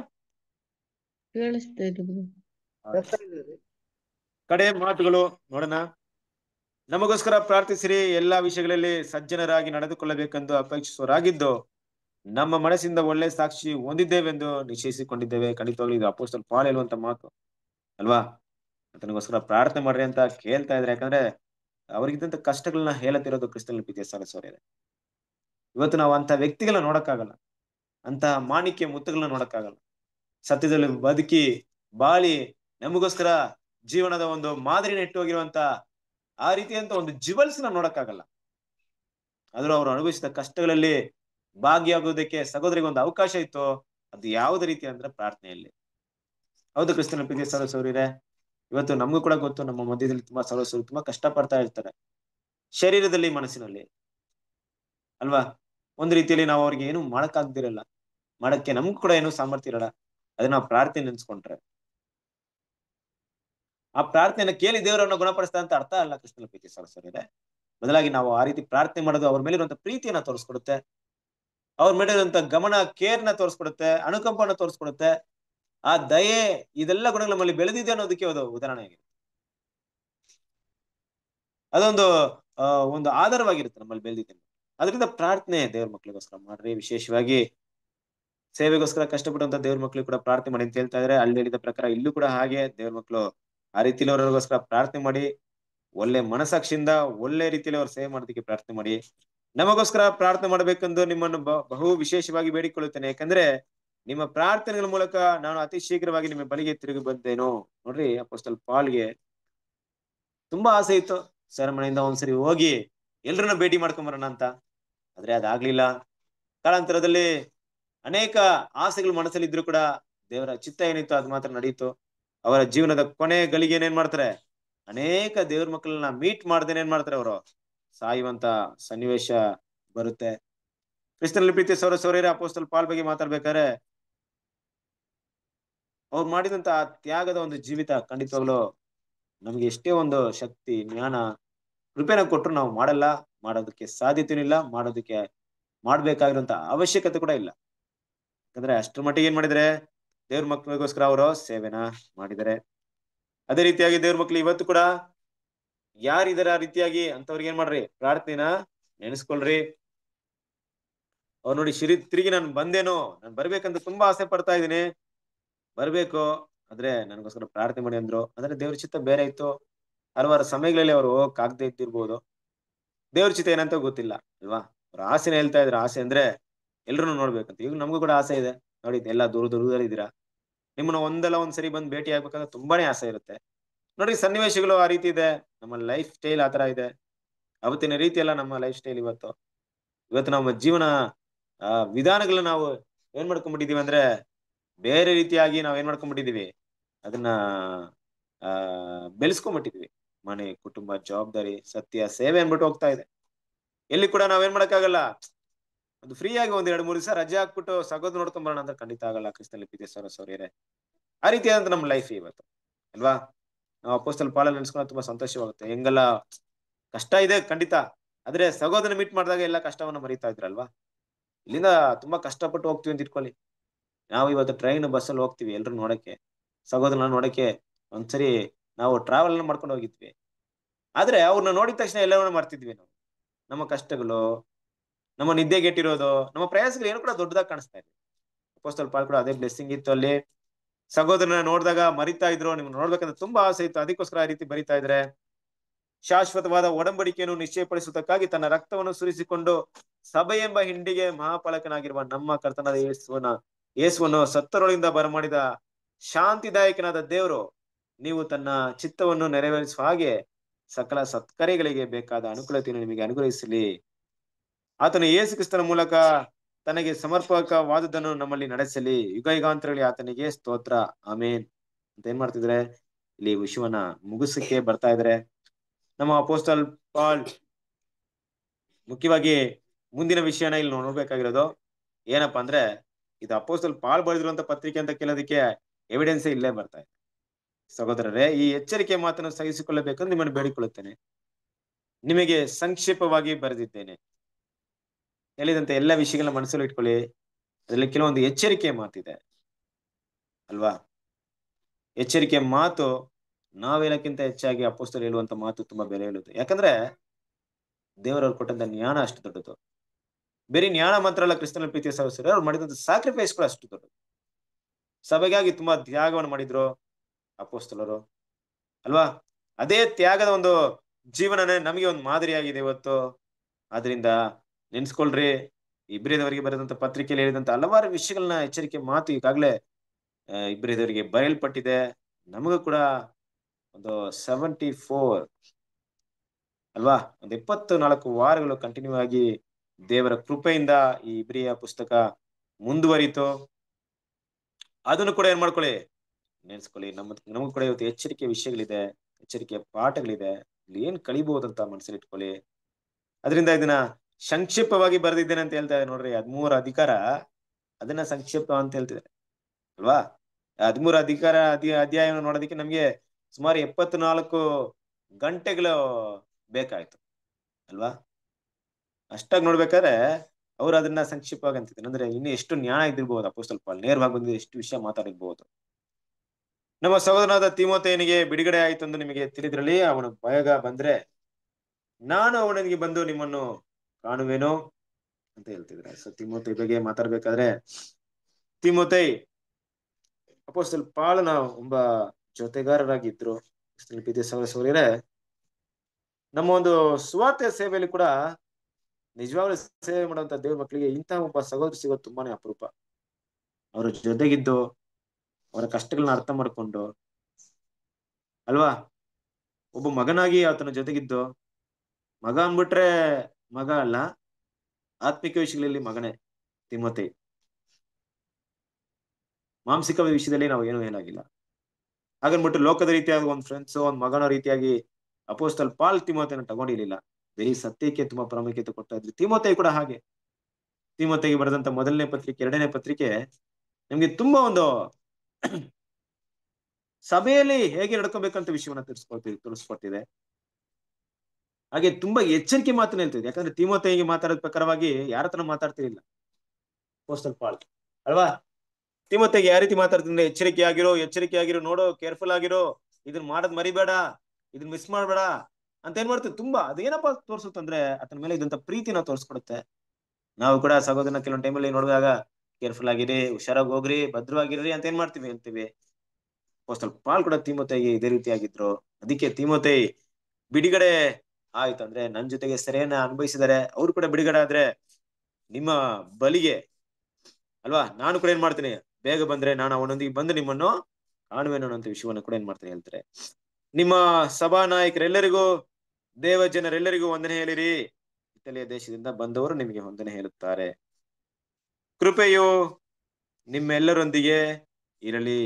ಕಡೆ ಮಾತುಗಳು ನೋಡೋಣ ನಮಗೋಸ್ಕರ ಪ್ರಾರ್ಥಿಸಿರಿ ಎಲ್ಲಾ ವಿಷಯಗಳಲ್ಲಿ ಸಜ್ಜನರಾಗಿ ನಡೆದುಕೊಳ್ಳಬೇಕೆಂದು ಅಪೇಕ್ಷಿಸುವರಾಗಿದ್ದು ನಮ್ಮ ಮನಸ್ಸಿಂದ ಒಳ್ಳೆ ಸಾಕ್ಷಿ ಹೊಂದಿದ್ದೇವೆಂದು ನಿಶ್ಚಯಿಸಿಕೊಂಡಿದ್ದೇವೆ ಖಂಡಿತವಾಗ್ಲೂ ಇದು ಅಪೋಸ್ಟಲ್ ಪಾಲ್ ಹೇಳುವಂತ ಮಾತು ಅಲ್ವಾ ಆತನಿಗೋಸ್ಕರ ಪ್ರಾರ್ಥನೆ ಮಾಡ್ರಿ ಅಂತ ಕೇಳ್ತಾ ಇದ್ರೆ ಯಾಕಂದ್ರೆ ಅವ್ರಿಗಿದ್ದಂತ ಕಷ್ಟಗಳನ್ನ ಹೇಳತಿರೋದು ಕ್ರಿಸ್ತನ ಪಿತಿಯ ಸಲಸೋರಿದೆ ಇವತ್ತು ನಾವು ಅಂತ ವ್ಯಕ್ತಿಗಳನ್ನ ನೋಡಕ್ಕಾಗಲ್ಲ ಅಂತ ಮಾಣಿಕ್ಯ ಮುತ್ತುಗಳನ್ನ ನೋಡಕ್ಕಾಗಲ್ಲ ಸತ್ಯದಲ್ಲಿ ಬದುಕಿ ಬಾಳಿ ನಮಗೋಸ್ಕರ ಜೀವನದ ಒಂದು ಮಾದರಿ ನೆಟ್ಟು ಹೋಗಿರುವಂತ ಆ ರೀತಿಯಂತ ಒಂದು ಜಿವಲ್ಸ್ ನೋಡಕ್ಕಾಗಲ್ಲ ಆದ್ರೂ ಅವರು ಅನುಭವಿಸಿದ ಕಷ್ಟಗಳಲ್ಲಿ ಭಾಗಿಯಾಗೋದಕ್ಕೆ ಸಹೋದರಿಗೆ ಒಂದು ಅವಕಾಶ ಇತ್ತು ಅದು ಯಾವ್ದು ರೀತಿ ಅಂದ್ರೆ ಪ್ರಾರ್ಥನೆಯಲ್ಲಿ ಹೌದು ಕ್ರಿಸ್ತನ ಪ್ರೀತಿ ಇದೆ ಇವತ್ತು ನಮಗೂ ಕೂಡ ಗೊತ್ತು ನಮ್ಮ ಮಧ್ಯದಲ್ಲಿ ತುಂಬಾ ಸರಸರು ತುಂಬಾ ಕಷ್ಟ ಪಡ್ತಾ ಇರ್ತಾರೆ ಶರೀರದಲ್ಲಿ ಮನಸ್ಸಿನಲ್ಲಿ ಅಲ್ವಾ ಒಂದ್ ರೀತಿಯಲ್ಲಿ ನಾವು ಅವ್ರಿಗೆ ಏನು ಮಾಡಕ್ಕಾಗ್ದಿರಲ್ಲ ಮಾಡಕ್ಕೆ ನಮ್ಗೂ ಕೂಡ ಏನು ಸಾಮರ್ಥ್ಯ ಇರಲ್ಲ ಅದನ್ನ ಪ್ರಾರ್ಥನೆ ನೆನ್ಸ್ಕೊಂಡ್ರೆ ಆ ಪ್ರಾರ್ಥನೆಯನ್ನ ಕೇಳಿ ದೇವರನ್ನ ಗುಣಪಡಿಸ್ತಾ ಅಂತ ಅರ್ಥ ಅಲ್ಲ ಕೃಷ್ಣನ ಪ್ರೀತಿ ಇದೆ ಬದಲಾಗಿ ನಾವು ಆ ರೀತಿ ಪ್ರಾರ್ಥನೆ ಮಾಡೋದು ಅವ್ರ ಇರುವಂತ ಪ್ರೀತಿಯನ್ನ ತೋರಿಸ್ಕೊಡುತ್ತೆ ಅವ್ರ ಇರುವಂತ ಗಮನ ಕೇರ್ನ ತೋರಿಸ್ಕೊಡುತ್ತೆ ಅನುಕಂಪನ ತೋರಿಸ್ಕೊಡುತ್ತೆ ಆ ದಯೆ ಇದೆಲ್ಲ ಗುಣಗಳು ನಮ್ಮಲ್ಲಿ ಬೆಳೆದಿದೆ ಅನ್ನೋದಕ್ಕೆ ಅದು ಉದಾಹರಣೆ ಆಗಿರುತ್ತೆ ಅದೊಂದು ಒಂದು ಆಧಾರವಾಗಿರುತ್ತೆ ನಮ್ಮಲ್ಲಿ ಬೆಳೆದಿದ್ದೇನೆ ಅದರಿಂದ ಪ್ರಾರ್ಥನೆ ದೇವ್ರ ಮಕ್ಕಳಿಗೋಸ್ಕರ ಮಾಡ್ರಿ ವಿಶೇಷವಾಗಿ ಸೇವೆಗೋಸ್ಕರ ಕಷ್ಟಪಟ್ಟಂತ ದೇವ್ರ ಮಕ್ಳು ಕೂಡ ಪ್ರಾರ್ಥನೆ ಮಾಡಿ ಅಂತ ಹೇಳ್ತಾ ಇದ್ರೆ ಅಲ್ಲಿ ಹೇಳಿದ ಪ್ರಕಾರ ಇಲ್ಲೂ ಕೂಡ ಹಾಗೆ ದೇವ್ರ ಮಕ್ಳು ಆ ರೀತಿಲವರಗೋಸ್ಕರ ಪ್ರಾರ್ಥನೆ ಮಾಡಿ ಒಳ್ಳೆ ಮನಸಾಕ್ಷಿಯಿಂದ ಒಳ್ಳೆ ರೀತಿಯಲ್ಲಿ ಅವ್ರ ಸೇವೆ ಮಾಡೋದಕ್ಕೆ ಪ್ರಾರ್ಥನೆ ಮಾಡಿ ನಮಗೋಸ್ಕರ ಪ್ರಾರ್ಥನೆ ಮಾಡಬೇಕೆಂದು ನಿಮ್ಮನ್ನು ಬಹು ವಿಶೇಷವಾಗಿ ಬೇಡಿಕೊಳ್ಳುತ್ತೇನೆ ಯಾಕಂದ್ರೆ ನಿಮ್ಮ ಪ್ರಾರ್ಥನೆಗಳ ಮೂಲಕ ನಾನು ಅತಿ ಶೀಘ್ರವಾಗಿ ನಿಮ್ಮ ಬಳಿಗೆ ತಿರುಗಿ ಬಂದೇನು ನೋಡ್ರಿ ಅಪೋಸ್ಟಲ್ ಪಾಲ್ಗೆ ತುಂಬಾ ಆಸೆ ಇತ್ತು ಸರ್ ಮನೆಯಿಂದ ಒಂದ್ಸರಿ ಹೋಗಿ ಎಲ್ರನ್ನ ಭೇಟಿ ಬರೋಣ ಅಂತ ಆದ್ರೆ ಅದಾಗ್ಲಿಲ್ಲ ಕಾಲಾಂತರದಲ್ಲಿ ಅನೇಕ ಆಸೆಗಳು ಮನಸ್ಸಲ್ಲಿ ಇದ್ರು ಕೂಡ ದೇವರ ಚಿತ್ತ ಏನಿತ್ತು ಅದು ಮಾತ್ರ ನಡೆಯಿತು ಅವರ ಜೀವನದ ಕೊನೆ ಗಳಿಗೆ ಏನೇನ್ ಮಾಡ್ತಾರೆ ಅನೇಕ ದೇವ್ರ ಮಕ್ಕಳನ್ನ ಮೀಟ್ ಮಾಡ್ದೇನೆ ಏನ್ ಮಾಡ್ತಾರೆ ಅವರು ಸಾಯುವಂತ ಸನ್ನಿವೇಶ ಬರುತ್ತೆ ಕ್ರಿಸ್ತನಲ್ಲಿ ಪ್ರೀತಿ ಸೌರ ಸೌರ್ಯರ ಅಪೋಸ್ತಲ್ ಪಾಲ್ ಬಗ್ಗೆ ಮಾತಾಡ್ಬೇಕಾದ್ರೆ ಅವ್ರು ಮಾಡಿದಂತ ತ್ಯಾಗದ ಒಂದು ಜೀವಿತ ಖಂಡಿತವಾಗ್ಲು ನಮ್ಗೆ ಎಷ್ಟೇ ಒಂದು ಶಕ್ತಿ ಜ್ಞಾನ ಕೃಪೆನ ಕೊಟ್ಟರು ನಾವು ಮಾಡಲ್ಲ ಮಾಡೋದಕ್ಕೆ ಸಾಧ್ಯತೆ ಇಲ್ಲ ಮಾಡೋದಕ್ಕೆ ಮಾಡ್ಬೇಕಾಗಿರುವಂತ ಅವಶ್ಯಕತೆ ಕೂಡ ಇಲ್ಲ ಯಾಕಂದ್ರೆ ಅಷ್ಟರ ಮಟ್ಟಿಗೆ ಏನ್ ಮಾಡಿದ್ರೆ ದೇವ್ರ ಮಕ್ಕಳಿಗೋಸ್ಕರ ಅವರು ಸೇವೆನ ಮಾಡಿದರೆ ಅದೇ ರೀತಿಯಾಗಿ ದೇವ್ರ ಮಕ್ಳು ಇವತ್ತು ಕೂಡ ಯಾರಿದಾರ ರೀತಿಯಾಗಿ ಅಂತವ್ರಿಗೆ ಏನ್ ಮಾಡ್ರಿ ಪ್ರಾರ್ಥನೆನ ನೆನೆಸ್ಕೊಳ್ರಿ ಅವ್ರು ನೋಡಿ ಶಿರಿ ತಿರುಗಿ ನಾನು ಬಂದೇನೋ ನಾನು ಬರ್ಬೇಕಂತ ತುಂಬಾ ಆಸೆ ಪಡ್ತಾ ಇದ್ದೀನಿ ಬರ್ಬೇಕು ಆದ್ರೆ ನನಗೋಸ್ಕರ ಪ್ರಾರ್ಥನೆ ಮಾಡಿ ಅಂದ್ರು ಅಂದ್ರೆ ದೇವ್ರ ಚಿತ್ತ ಬೇರೆ ಇತ್ತು ಹಲವಾರು ಸಮಯಗಳಲ್ಲಿ ಅವರು ಹೋಗಕ್ ಇದ್ದಿರ್ಬೋದು ದೇವ್ರ ಚಿತ್ತ ಏನಂತ ಗೊತ್ತಿಲ್ಲ ಅಲ್ವಾ ಅವ್ರ ಆಸೆನ ಹೇಳ್ತಾ ಇದ್ರ ಆಸೆ ಅಂದ್ರೆ ಎಲ್ರು ನೋಡ್ಬೇಕಂತ ಈಗ ನಮ್ಗೂ ಕೂಡ ಆಸೆ ಇದೆ ನೋಡಿ ಎಲ್ಲಾ ದೂರ ದೂರದಲ್ಲಿ ಇದ್ದೀರಾ ನಿಮ್ಮನ್ನ ಒಂದಲ್ಲ ಒಂದ್ಸರಿ ಬಂದು ಭೇಟಿ ಆಗ್ಬೇಕಂದ್ರೆ ತುಂಬಾನೇ ಆಸೆ ಇರುತ್ತೆ ನೋಡಿ ಸನ್ನಿವೇಶಗಳು ಆ ರೀತಿ ಇದೆ ನಮ್ಮ ಲೈಫ್ ಸ್ಟೈಲ್ ಆ ತರ ಇದೆ ಅವತ್ತಿನ ರೀತಿ ಎಲ್ಲ ನಮ್ಮ ಲೈಫ್ ಸ್ಟೈಲ್ ಇವತ್ತು ಇವತ್ತು ನಮ್ಮ ಜೀವನ ಆ ವಿಧಾನಗಳನ್ನ ನಾವು ಏನ್ ಮಾಡ್ಕೊಂಡ್ಬಿಟ್ಟಿದೀವಿ ಅಂದ್ರೆ ಬೇರೆ ರೀತಿಯಾಗಿ ನಾವ್ ಏನ್ ಮಾಡ್ಕೊಂಡ್ಬಿಟ್ಟಿದೀವಿ ಅದನ್ನ ಆ ಬೆಳೆಸ್ಕೊಂಡ್ಬಿಟ್ಟಿದೀವಿ ಮನೆ ಕುಟುಂಬ ಜವಾಬ್ದಾರಿ ಸತ್ಯ ಸೇವೆ ಅನ್ಬಿಟ್ಟು ಹೋಗ್ತಾ ಇದೆ ಎಲ್ಲಿ ಕೂಡ ಏನ್ ಮಾಡಕ್ಕಾಗಲ್ಲ ಅದು ಫ್ರೀಯಾಗಿ ಒಂದ್ ಎರಡು ಮೂರು ದಿವಸ ರಜೆ ಹಾಕ್ಬಿಟ್ಟು ಸಗೋದ್ ನೋಡ್ಕೊಂಡ್ ಬರೋಣ ಅಂದ್ರೆ ಖಂಡಿತ ಆಗಲ್ಲ ಕ್ರಿಸ್ತಲ್ಲಿ ಸರ ಸೌರ್ಯರೇ ಆ ರೀತಿಯಾದಂತ ನಮ್ಮ ಲೈಫ್ ಇವತ್ತು ಅಲ್ವಾ ನಾವು ಅಪೋಸ್ತಲ್ ಪಾಲ ನೆನ್ಸ್ಕೊಂಡು ತುಂಬಾ ಸಂತೋಷವಾಗುತ್ತೆ ಹೆಂಗೆಲ್ಲ ಕಷ್ಟ ಇದೆ ಖಂಡಿತ ಆದ್ರೆ ಸಗೋದನ್ನ ಮೀಟ್ ಮಾಡಿದಾಗ ಎಲ್ಲ ಕಷ್ಟವನ್ನ ಮರಿತಾ ಇದ್ರಲ್ವಾ ಇಲ್ಲಿಂದ ತುಂಬಾ ಕಷ್ಟಪಟ್ಟು ಹೋಗ್ತೀವಿ ಅಂತ ಇಟ್ಕೊಳ್ಳಿ ನಾವು ಇವತ್ತು ಟ್ರೈನ್ ಬಸ್ಸಲ್ಲಿ ಹೋಗ್ತೀವಿ ಎಲ್ರು ನೋಡಕ್ಕೆ ಸಗೋದನ್ನ ನೋಡಕ್ಕೆ ಒಂದ್ಸರಿ ನಾವು ಟ್ರಾವೆಲ್ ಮಾಡ್ಕೊಂಡು ಹೋಗಿದ್ವಿ ಆದ್ರೆ ಅವ್ರನ್ನ ನೋಡಿದ ತಕ್ಷಣ ಎಲ್ಲವನ್ನ ಮಾಡ್ತಿದ್ವಿ ನಾವು ನಮ್ಮ ಕಷ್ಟಗಳು ನಮ್ಮ ನಿದ್ದೆಗೆಟ್ಟಿರೋದು ನಮ್ಮ ಪ್ರಯಾಸಗಳು ಏನು ಕೂಡ ದೊಡ್ಡದಾಗಿ ಕಾಣಿಸ್ತಾ ಇದೆ ಅಪೋಸ್ತಲ್ ಪಾಲ್ ಕೂಡ ಅದೇ ಬ್ಲೆಸ್ಸಿಂಗ್ ಇತ್ತು ಅಲ್ಲಿ ಸಹೋದರನ ನೋಡಿದಾಗ ಮರಿತಾ ಇದ್ರು ನಿಮ್ಗೆ ನೋಡ್ಬೇಕಂದ್ರೆ ತುಂಬಾ ಆಸೆ ಇತ್ತು ಅದಕ್ಕೋಸ್ಕರ ಆ ರೀತಿ ಬರಿತಾ ಇದ್ರೆ ಶಾಶ್ವತವಾದ ಒಡಂಬಡಿಕೆಯನ್ನು ನಿಶ್ಚಯಪಡಿಸುವುದಕ್ಕಾಗಿ ತನ್ನ ರಕ್ತವನ್ನು ಸುರಿಸಿಕೊಂಡು ಸಭೆ ಎಂಬ ಹಿಂಡಿಗೆ ಮಹಾಪಾಲಕನಾಗಿರುವ ನಮ್ಮ ಕರ್ತನಾದ ಯೇಸುವನ ಯೇಸುವನ್ನು ಸತ್ತರೊಳಗಿಂದ ಬರಮಾಡಿದ ಶಾಂತಿದಾಯಕನಾದ ದೇವರು ನೀವು ತನ್ನ ಚಿತ್ತವನ್ನು ನೆರವೇರಿಸುವ ಹಾಗೆ ಸಕಲ ಸತ್ಕರೆಗಳಿಗೆ ಬೇಕಾದ ಅನುಕೂಲತೆಯನ್ನು ನಿಮಗೆ ಅನುಗ್ರಹಿಸಲಿ ಆತನು ಯೇಸುಕ್ರಿಸ್ತನ ಮೂಲಕ ತನಗೆ ಸಮರ್ಪಕವಾದದನ್ನು ನಮ್ಮಲ್ಲಿ ನಡೆಸಲಿ ಯುಗ ಯುಗಾಂತರಗಳಿ ಆತನಿಗೆ ಸ್ತೋತ್ರ ಆಮೇನ್ ಅಂತ ಏನ್ ಮಾಡ್ತಿದ್ರೆ ಇಲ್ಲಿ ವಿಶ್ವನ ಮುಗಿಸಕ್ಕೆ ಬರ್ತಾ ಇದ್ರೆ ನಮ್ಮ ಪೋಸ್ಟಲ್ ಪಾಲ್ ಮುಖ್ಯವಾಗಿ ಮುಂದಿನ ವಿಷಯನ ಇಲ್ಲಿ ನೋಡ್ಬೇಕಾಗಿರೋದು ಏನಪ್ಪಾ ಅಂದ್ರೆ ಇದು ಅಪೋಸ್ಟಲ್ ಪಾಲ್ ಬರೆದಿರುವಂತ ಪತ್ರಿಕೆ ಅಂತ ಕೇಳೋದಕ್ಕೆ ಎವಿಡೆನ್ಸ್ ಇಲ್ಲೇ ಬರ್ತಾ ಇದೆ ಸಹೋದರರೇ ಈ ಎಚ್ಚರಿಕೆ ಮಾತನ್ನು ಸಹಿಸಿಕೊಳ್ಳಬೇಕಂದ್ರೆ ನಿಮ್ಮನ್ನು ಬೇಡಿಕೊಳ್ಳುತ್ತೇನೆ ನಿಮಗೆ ಸಂಕ್ಷೇಪವಾಗಿ ಬರೆದಿದ್ದೇನೆ ಹೇಳಿದಂತೆ ಎಲ್ಲ ವಿಷಯಗಳನ್ನ ಮನಸ್ಸಲ್ಲಿ ಇಟ್ಕೊಳ್ಳಿ ಅದರಲ್ಲಿ ಕೆಲವೊಂದು ಎಚ್ಚರಿಕೆ ಮಾತಿದೆ ಅಲ್ವಾ ಎಚ್ಚರಿಕೆ ಮಾತು ನಾವೇನಕ್ಕಿಂತ ಹೆಚ್ಚಾಗಿ ಅಪೋಸ್ತರು ಹೇಳುವಂತ ಮಾತು ತುಂಬಾ ಬೆಲೆ ಹೇಳುತ್ತೆ ಯಾಕಂದ್ರೆ ದೇವರವ್ರು ಕೊಟ್ಟಂತ ಜ್ಞಾನ ಅಷ್ಟು ದೊಡ್ಡದು ಬೇರೆ ಜ್ಞಾನ ಮಾತ್ರ ಅಲ್ಲ ಕ್ರಿಸ್ತನ ಪ್ರೀತಿಯ ಸಹೋದರ ಅವ್ರು ಮಾಡಿದಂತ ಕೂಡ ಅಷ್ಟು ದೊಡ್ಡದು ಸಭೆಗಾಗಿ ತುಂಬಾ ತ್ಯಾಗವನ್ನು ಮಾಡಿದ್ರು ಅಪೋಸ್ತಲರು ಅಲ್ವಾ ಅದೇ ತ್ಯಾಗದ ಒಂದು ಜೀವನನೇ ನಮಗೆ ಒಂದು ಮಾದರಿಯಾಗಿದೆ ಇವತ್ತು ಆದ್ರಿಂದ ನೆನ್ಸ್ಕೊಳ್ರಿ ಇಬ್ರಿದವರಿಗೆ ಬರೆದಂತ ಪತ್ರಿಕೆಯಲ್ಲಿ ಹೇಳಿದಂತ ಹಲವಾರು ವಿಷಯಗಳನ್ನ ಎಚ್ಚರಿಕೆ ಮಾತು ಈಗಾಗಲೇ ಇಬ್ರಿದವರಿಗೆ ಬರೆಯಲ್ಪಟ್ಟಿದೆ ನಮಗೂ ಕೂಡ ಒಂದು ಸೆವೆಂಟಿ ಫೋರ್ ಅಲ್ವಾ ಒಂದು ಇಪ್ಪತ್ತು ನಾಲ್ಕು ವಾರಗಳು ಕಂಟಿನ್ಯೂ ಆಗಿ ದೇವರ ಕೃಪೆಯಿಂದ ಈ ಇಬ್ರಿಯ ಪುಸ್ತಕ ಮುಂದುವರಿತು ಅದನ್ನು ಕೂಡ ಏನ್ ಮಾಡ್ಕೊಳ್ಳಿ ನೆನೆಸ್ಕೊಳ್ಳಿ ನಮ್ಮ ನಮಗೂ ಕೂಡ ಇವತ್ತು ಎಚ್ಚರಿಕೆ ವಿಷಯಗಳಿದೆ ಎಚ್ಚರಿಕೆ ಪಾಠಗಳಿದೆ ಇಲ್ಲಿ ಏನ್ ಕಳಿಬಹುದಂತ ಅಂತ ಮನಸ್ಸಲ್ಲಿ ಇಟ್ಕೊಳ್ಳಿ ಅದರಿಂದ ಇದನ್ನ ಸಂಕ್ಷಿಪ್ತವಾಗಿ ಬರೆದಿದ್ದೇನೆ ಅಂತ ಹೇಳ್ತಾ ಇದೆ ನೋಡ್ರಿ ಹದ್ಮೂರ ಅಧಿಕಾರ ಅದನ್ನ ಸಂಕ್ಷಿಪ್ತ ಅಂತ ಹೇಳ್ತಿದ್ದಾರೆ ಅಲ್ವಾ ಹದಿಮೂರು ಅಧಿಕಾರ ಅಧಿ ಅಧ್ಯಾಯವನ್ನು ನೋಡೋದಕ್ಕೆ ನಮ್ಗೆ ಸುಮಾರು ಎಪ್ಪತ್ನಾಲ್ಕು ಗಂಟೆಗಳು ಬೇಕಾಯ್ತು ಅಲ್ವಾ ಅಷ್ಟಾಗಿ ನೋಡ್ಬೇಕಾದ್ರೆ ಅವ್ರು ಅದನ್ನ ಸಂಕ್ಷಿಪ್ತವಾಗಿ ಅಂತಿದ್ದಾರೆ ಅಂದ್ರೆ ಇನ್ನು ಎಷ್ಟು ನ್ಯಾಯ ಇದ್ದಿರ್ಬೋದು ಅಪ್ಪು ಪಾಲ್ ನೇರವಾಗಿ ಬಂದಿದೆ ಎಷ್ಟು ವಿಷಯ ಮಾತಾಡಿರ್ಬೋದು ನಮ್ಮ ಸಹೋದರನಾದ ತಿಮೋತೇನಿಗೆ ಬಿಡುಗಡೆ ಆಯಿತು ಅಂದ್ರೆ ನಿಮಗೆ ತಿಳಿದ್ರಲ್ಲಿ ಅವನು ಬಯಗ ಬಂದ್ರೆ ನಾನು ಅವನಿಗೆ ಬಂದು ನಿಮ್ಮನ್ನು ಕಾಣುವೇನು ಅಂತ ಹೇಳ್ತಿದ್ರೆ ಸೊ ತಿಮ್ಮೋತಿ ಬಗ್ಗೆ ಮಾತಾಡ್ಬೇಕಾದ್ರೆ ತಿಮ್ಮೋತೈ ಅಪೋಸ್ತಲ್ ಪಾಳನ ಒಬ್ಬ ಜೊತೆಗಾರರಾಗಿದ್ರು ಸೋರಿಯರೆ ನಮ್ಮ ಒಂದು ಸ್ವಾತಂತ್ರ್ಯ ಸೇವೆಯಲ್ಲಿ ಕೂಡ ನಿಜವಾಗ್ಲೂ ಸೇವೆ ಮಾಡುವಂತ ದೇವ್ ಮಕ್ಕಳಿಗೆ ಇಂತಹ ಒಬ್ಬ ಸಹೋದರ ಸಿಗೋದು ತುಂಬಾನೇ ಅಪರೂಪ ಅವರ ಜೊತೆಗಿದ್ದು ಅವರ ಕಷ್ಟಗಳನ್ನ ಅರ್ಥ ಮಾಡ್ಕೊಂಡು ಅಲ್ವಾ ಒಬ್ಬ ಮಗನಾಗಿ ಆತನ ಜೊತೆಗಿದ್ದು ಮಗ ಅಂದ್ಬಿಟ್ರೆ ಮಗ ಅಲ್ಲ ಆತ್ಮಿಕ ವಿಷಯಗಳಲ್ಲಿ ಮಗನೇ ತಿಮ್ಮತೆ ಮಾಂಸಿಕ ವಿಷಯದಲ್ಲಿ ನಾವು ಏನು ಏನಾಗಿಲ್ಲ ಹಾಗನ್ಬಿಟ್ಟು ಲೋಕದ ರೀತಿಯಾಗಿ ಒಂದು ಫ್ರೆಂಡ್ಸ್ ಒಂದು ಮಗನ ರೀತಿಯಾಗಿ ಅಪೋಸ್ಟಲ್ ಪಾಲ್ ತಿಮೋತೆಯನ್ನು ತಗೊಂಡಿರ್ಲಿಲ್ಲ ಬರೀ ಸತ್ಯಕ್ಕೆ ತುಂಬಾ ಪ್ರಾಮುಖ್ಯತೆ ಕೊಡ್ತಾ ಇದ್ರು ತಿಮೋತೆ ಕೂಡ ಹಾಗೆ ತಿಮೋತೆಗೆ ಬರೆದಂತ ಮೊದಲನೇ ಪತ್ರಿಕೆ ಎರಡನೇ ಪತ್ರಿಕೆ ನಿಮ್ಗೆ ತುಂಬಾ ಒಂದು ಸಭೆಯಲ್ಲಿ ಹೇಗೆ ನಡ್ಕೋಬೇಕಂತ ವಿಷಯವನ್ನ ತಿಳಿಸ್ಕೊಳ್ತೀವಿ ತಿಳಿಸ್ಕೊಟ್ಟಿದೆ ಹಾಗೆ ತುಂಬಾ ಎಚ್ಚರಿಕೆ ಮಾತನ್ನ ಹೇಳ್ತಿದ್ರು ಯಾಕಂದ್ರೆ ಹೇಗೆ ಮಾತಾಡೋದ್ ಪ್ರಕಾರವಾಗಿ ಯಾರ ಹತ್ರ ಮಾತಾಡ್ತಿರ್ಲಿಲ್ಲ ಪೋಸ್ಟಲ್ ಪಾಲ್ ಅಲ್ವಾ ತಿಮೋತೈಗೆ ಯಾವ ರೀತಿ ಮಾತಾಡ್ತಿದ್ರೆ ಎಚ್ಚರಿಕೆ ಆಗಿರೋ ಎಚ್ಚರಿಕೆ ಆಗಿರೋ ನೋಡೋ ಕೇರ್ಫುಲ್ ಆಗಿರೋ ಇದನ್ನ ಮಾಡೋದ್ ಮರಿಬೇಡ ಇದನ್ನ ಮಿಸ್ ಮಾಡ್ಬೇಡ ಅಂತ ಏನ್ ಮಾಡ್ತೀವಿ ತುಂಬಾ ಅದೇನಪ್ಪ ಅಂದ್ರೆ ಅತನ ಮೇಲೆ ಇದಂತ ಪ್ರೀತಿನ ತೋರಿಸ್ಕೊಡುತ್ತೆ ನಾವು ಕೂಡ ಸಗೋದನ್ನ ಕೆಲವೊಂದು ಟೈಮಲ್ಲಿ ನೋಡಿದಾಗ ಕೇರ್ಫುಲ್ ಆಗಿರಿ ಹುಷಾರಾಗಿ ಹೋಗ್ರಿ ಭದ್ರವಾಗಿರ್ರಿ ಅಂತ ಏನ್ ಮಾಡ್ತೀವಿ ಅಂತೀವಿ ಪೋಸ್ಟಲ್ ಪಾಲ್ ಕೂಡ ತಿಮೋತೈಗೆ ಇದೇ ರೀತಿ ಆಗಿದ್ರು ಅದಕ್ಕೆ ತಿಮೋತೈ ಬಿಡಿಗಡೆ ಆಯ್ತು ಅಂದ್ರೆ ನನ್ನ ಜೊತೆಗೆ ಸೆರೆಯನ್ನ ಅನುಭವಿಸಿದರೆ ಅವ್ರು ಕೂಡ ಬಿಡುಗಡೆ ಆದ್ರೆ ನಿಮ್ಮ ಬಲಿಗೆ ಅಲ್ವಾ ನಾನು ಕೂಡ ಏನ್ ಮಾಡ್ತೀನಿ ಬೇಗ ಬಂದ್ರೆ ನಾನು ಅವನೊಂದಿಗೆ ಬಂದು ನಿಮ್ಮನ್ನು ಕಾಣುವೆನೋ ಅಂತ ವಿಷಯವನ್ನು ಕೂಡ ಏನ್ ಮಾಡ್ತೀನಿ ಹೇಳ್ತಾರೆ ನಿಮ್ಮ ಸಭಾ ನಾಯಕರೆಲ್ಲರಿಗೂ ದೇವ ಜನರೆಲ್ಲರಿಗೂ ವಂದನೆ ಹೇಳಿರಿ ಇಟಲಿಯ ದೇಶದಿಂದ ಬಂದವರು ನಿಮಗೆ ವಂದನೆ ಹೇಳುತ್ತಾರೆ ಕೃಪೆಯು ನಿಮ್ಮೆಲ್ಲರೊಂದಿಗೆ ಇರಲಿ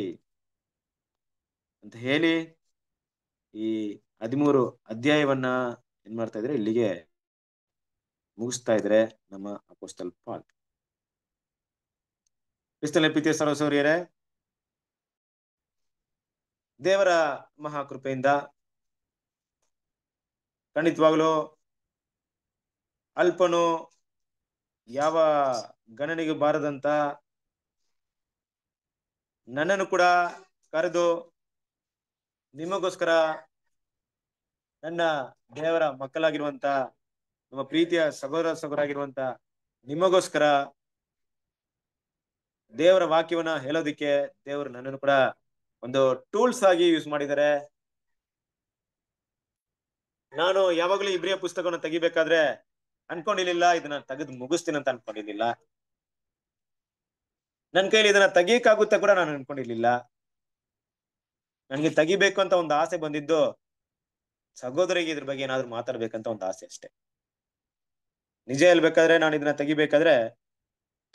ಅಂತ ಹೇಳಿ ಈ ಹದಿಮೂರು ಅಧ್ಯಾಯವನ್ನ ಏನ್ ಮಾಡ್ತಾ ಇದ್ರೆ ಇಲ್ಲಿಗೆ ಮುಗಿಸ್ತಾ ಇದ್ರೆ ನಮ್ಮ ಅಪೋಸ್ಟಲ್ ಪಾಲ್ ಕ್ರಿಸ್ತಲ್ ಪಿತಿಯ ಸರ್ವಸೌರ್ಯರೇ ದೇವರ ಮಹಾಕೃಪೆಯಿಂದ ಖಂಡಿತವಾಗ್ಲೂ ಅಲ್ಪನು ಯಾವ ಗಣನೆಗೆ ಬಾರದಂತ ನನ್ನನ್ನು ಕೂಡ ಕರೆದು ನಿಮಗೋಸ್ಕರ ನನ್ನ ದೇವರ ಮಕ್ಕಳಾಗಿರುವಂತ ನಮ್ಮ ಪ್ರೀತಿಯ ಸಹೋದರ ಸಹೋದರಾಗಿರುವಂತ ನಿಮಗೋಸ್ಕರ ದೇವರ ವಾಕ್ಯವನ್ನ ಹೇಳೋದಿಕ್ಕೆ ದೇವರು ನನ್ನನ್ನು ಕೂಡ ಒಂದು ಟೂಲ್ಸ್ ಆಗಿ ಯೂಸ್ ಮಾಡಿದ್ದಾರೆ ನಾನು ಯಾವಾಗ್ಲೂ ಇಬ್ರಿಯ ಪುಸ್ತಕವನ್ನು ತೆಗಿಬೇಕಾದ್ರೆ ಅನ್ಕೊಂಡಿರ್ಲಿಲ್ಲ ಇದನ್ನ ತೆಗೆದು ಮುಗಿಸ್ತೀನಿ ಅಂತ ಅನ್ಕೊಂಡಿರ್ಲಿಲ್ಲ ನನ್ ಕೈಲಿ ಇದನ್ನ ತೆಗಿಯಕಾಗುತ್ತೆ ಕೂಡ ನಾನು ಅನ್ಕೊಂಡಿರ್ಲಿಲ್ಲ ನನ್ಗೆ ತೆಗಿಬೇಕು ಅಂತ ಒಂದು ಆಸೆ ಬಂದಿದ್ದು ಸಹೋದರಿಗೆ ಇದ್ರ ಬಗ್ಗೆ ಏನಾದ್ರು ಮಾತಾಡ್ಬೇಕಂತ ಒಂದು ಆಸೆ ಅಷ್ಟೆ ನಿಜ ಹೇಳ್ಬೇಕಾದ್ರೆ ನಾನು ಇದನ್ನ ತೆಗಿಬೇಕಾದ್ರೆ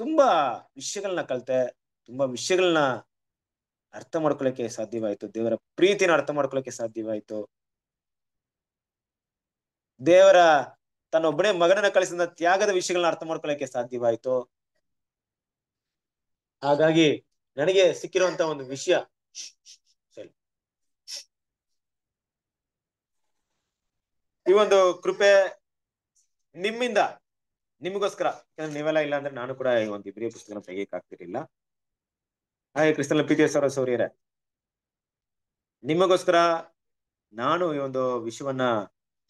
ತುಂಬಾ ವಿಷಯಗಳನ್ನ ಕಲಿತೆ ತುಂಬಾ ವಿಷಯಗಳನ್ನ ಅರ್ಥ ಮಾಡ್ಕೊಳಕ್ಕೆ ಸಾಧ್ಯವಾಯ್ತು ದೇವರ ಪ್ರೀತಿನ ಅರ್ಥ ಮಾಡ್ಕೊಳಕ್ಕೆ ಸಾಧ್ಯವಾಯ್ತು ದೇವರ ತನ್ನ ಒಬ್ಬನೇ ಮಗನನ್ನ ಕಳಿಸಿದ ತ್ಯಾಗದ ವಿಷಯಗಳನ್ನ ಅರ್ಥ ಮಾಡ್ಕೊಳಕ್ಕೆ ಸಾಧ್ಯವಾಯ್ತು ಹಾಗಾಗಿ ನನಗೆ ಸಿಕ್ಕಿರುವಂತ ಒಂದು ವಿಷಯ ಈ ಒಂದು ಕೃಪೆ ನಿಮ್ಮಿಂದ ನಿಮಗೋಸ್ಕರ ನೀವೆಲ್ಲ ಇಲ್ಲ ಅಂದ್ರೆ ನಾನು ಕೂಡ ಈ ಒಂದು ಇಬ್ಬರಿಯ ಪುಸ್ತಕ ತೆಗಿಯಕ್ ಆಗ್ತಿರ್ಲಿಲ್ಲ ಹಾಗೆ ಕ್ರಿಸ್ತನ ಪಿ ಕೆ ಸೌರ್ಯ ನಿಮಗೋಸ್ಕರ ನಾನು ಈ ಒಂದು ವಿಷಯವನ್ನ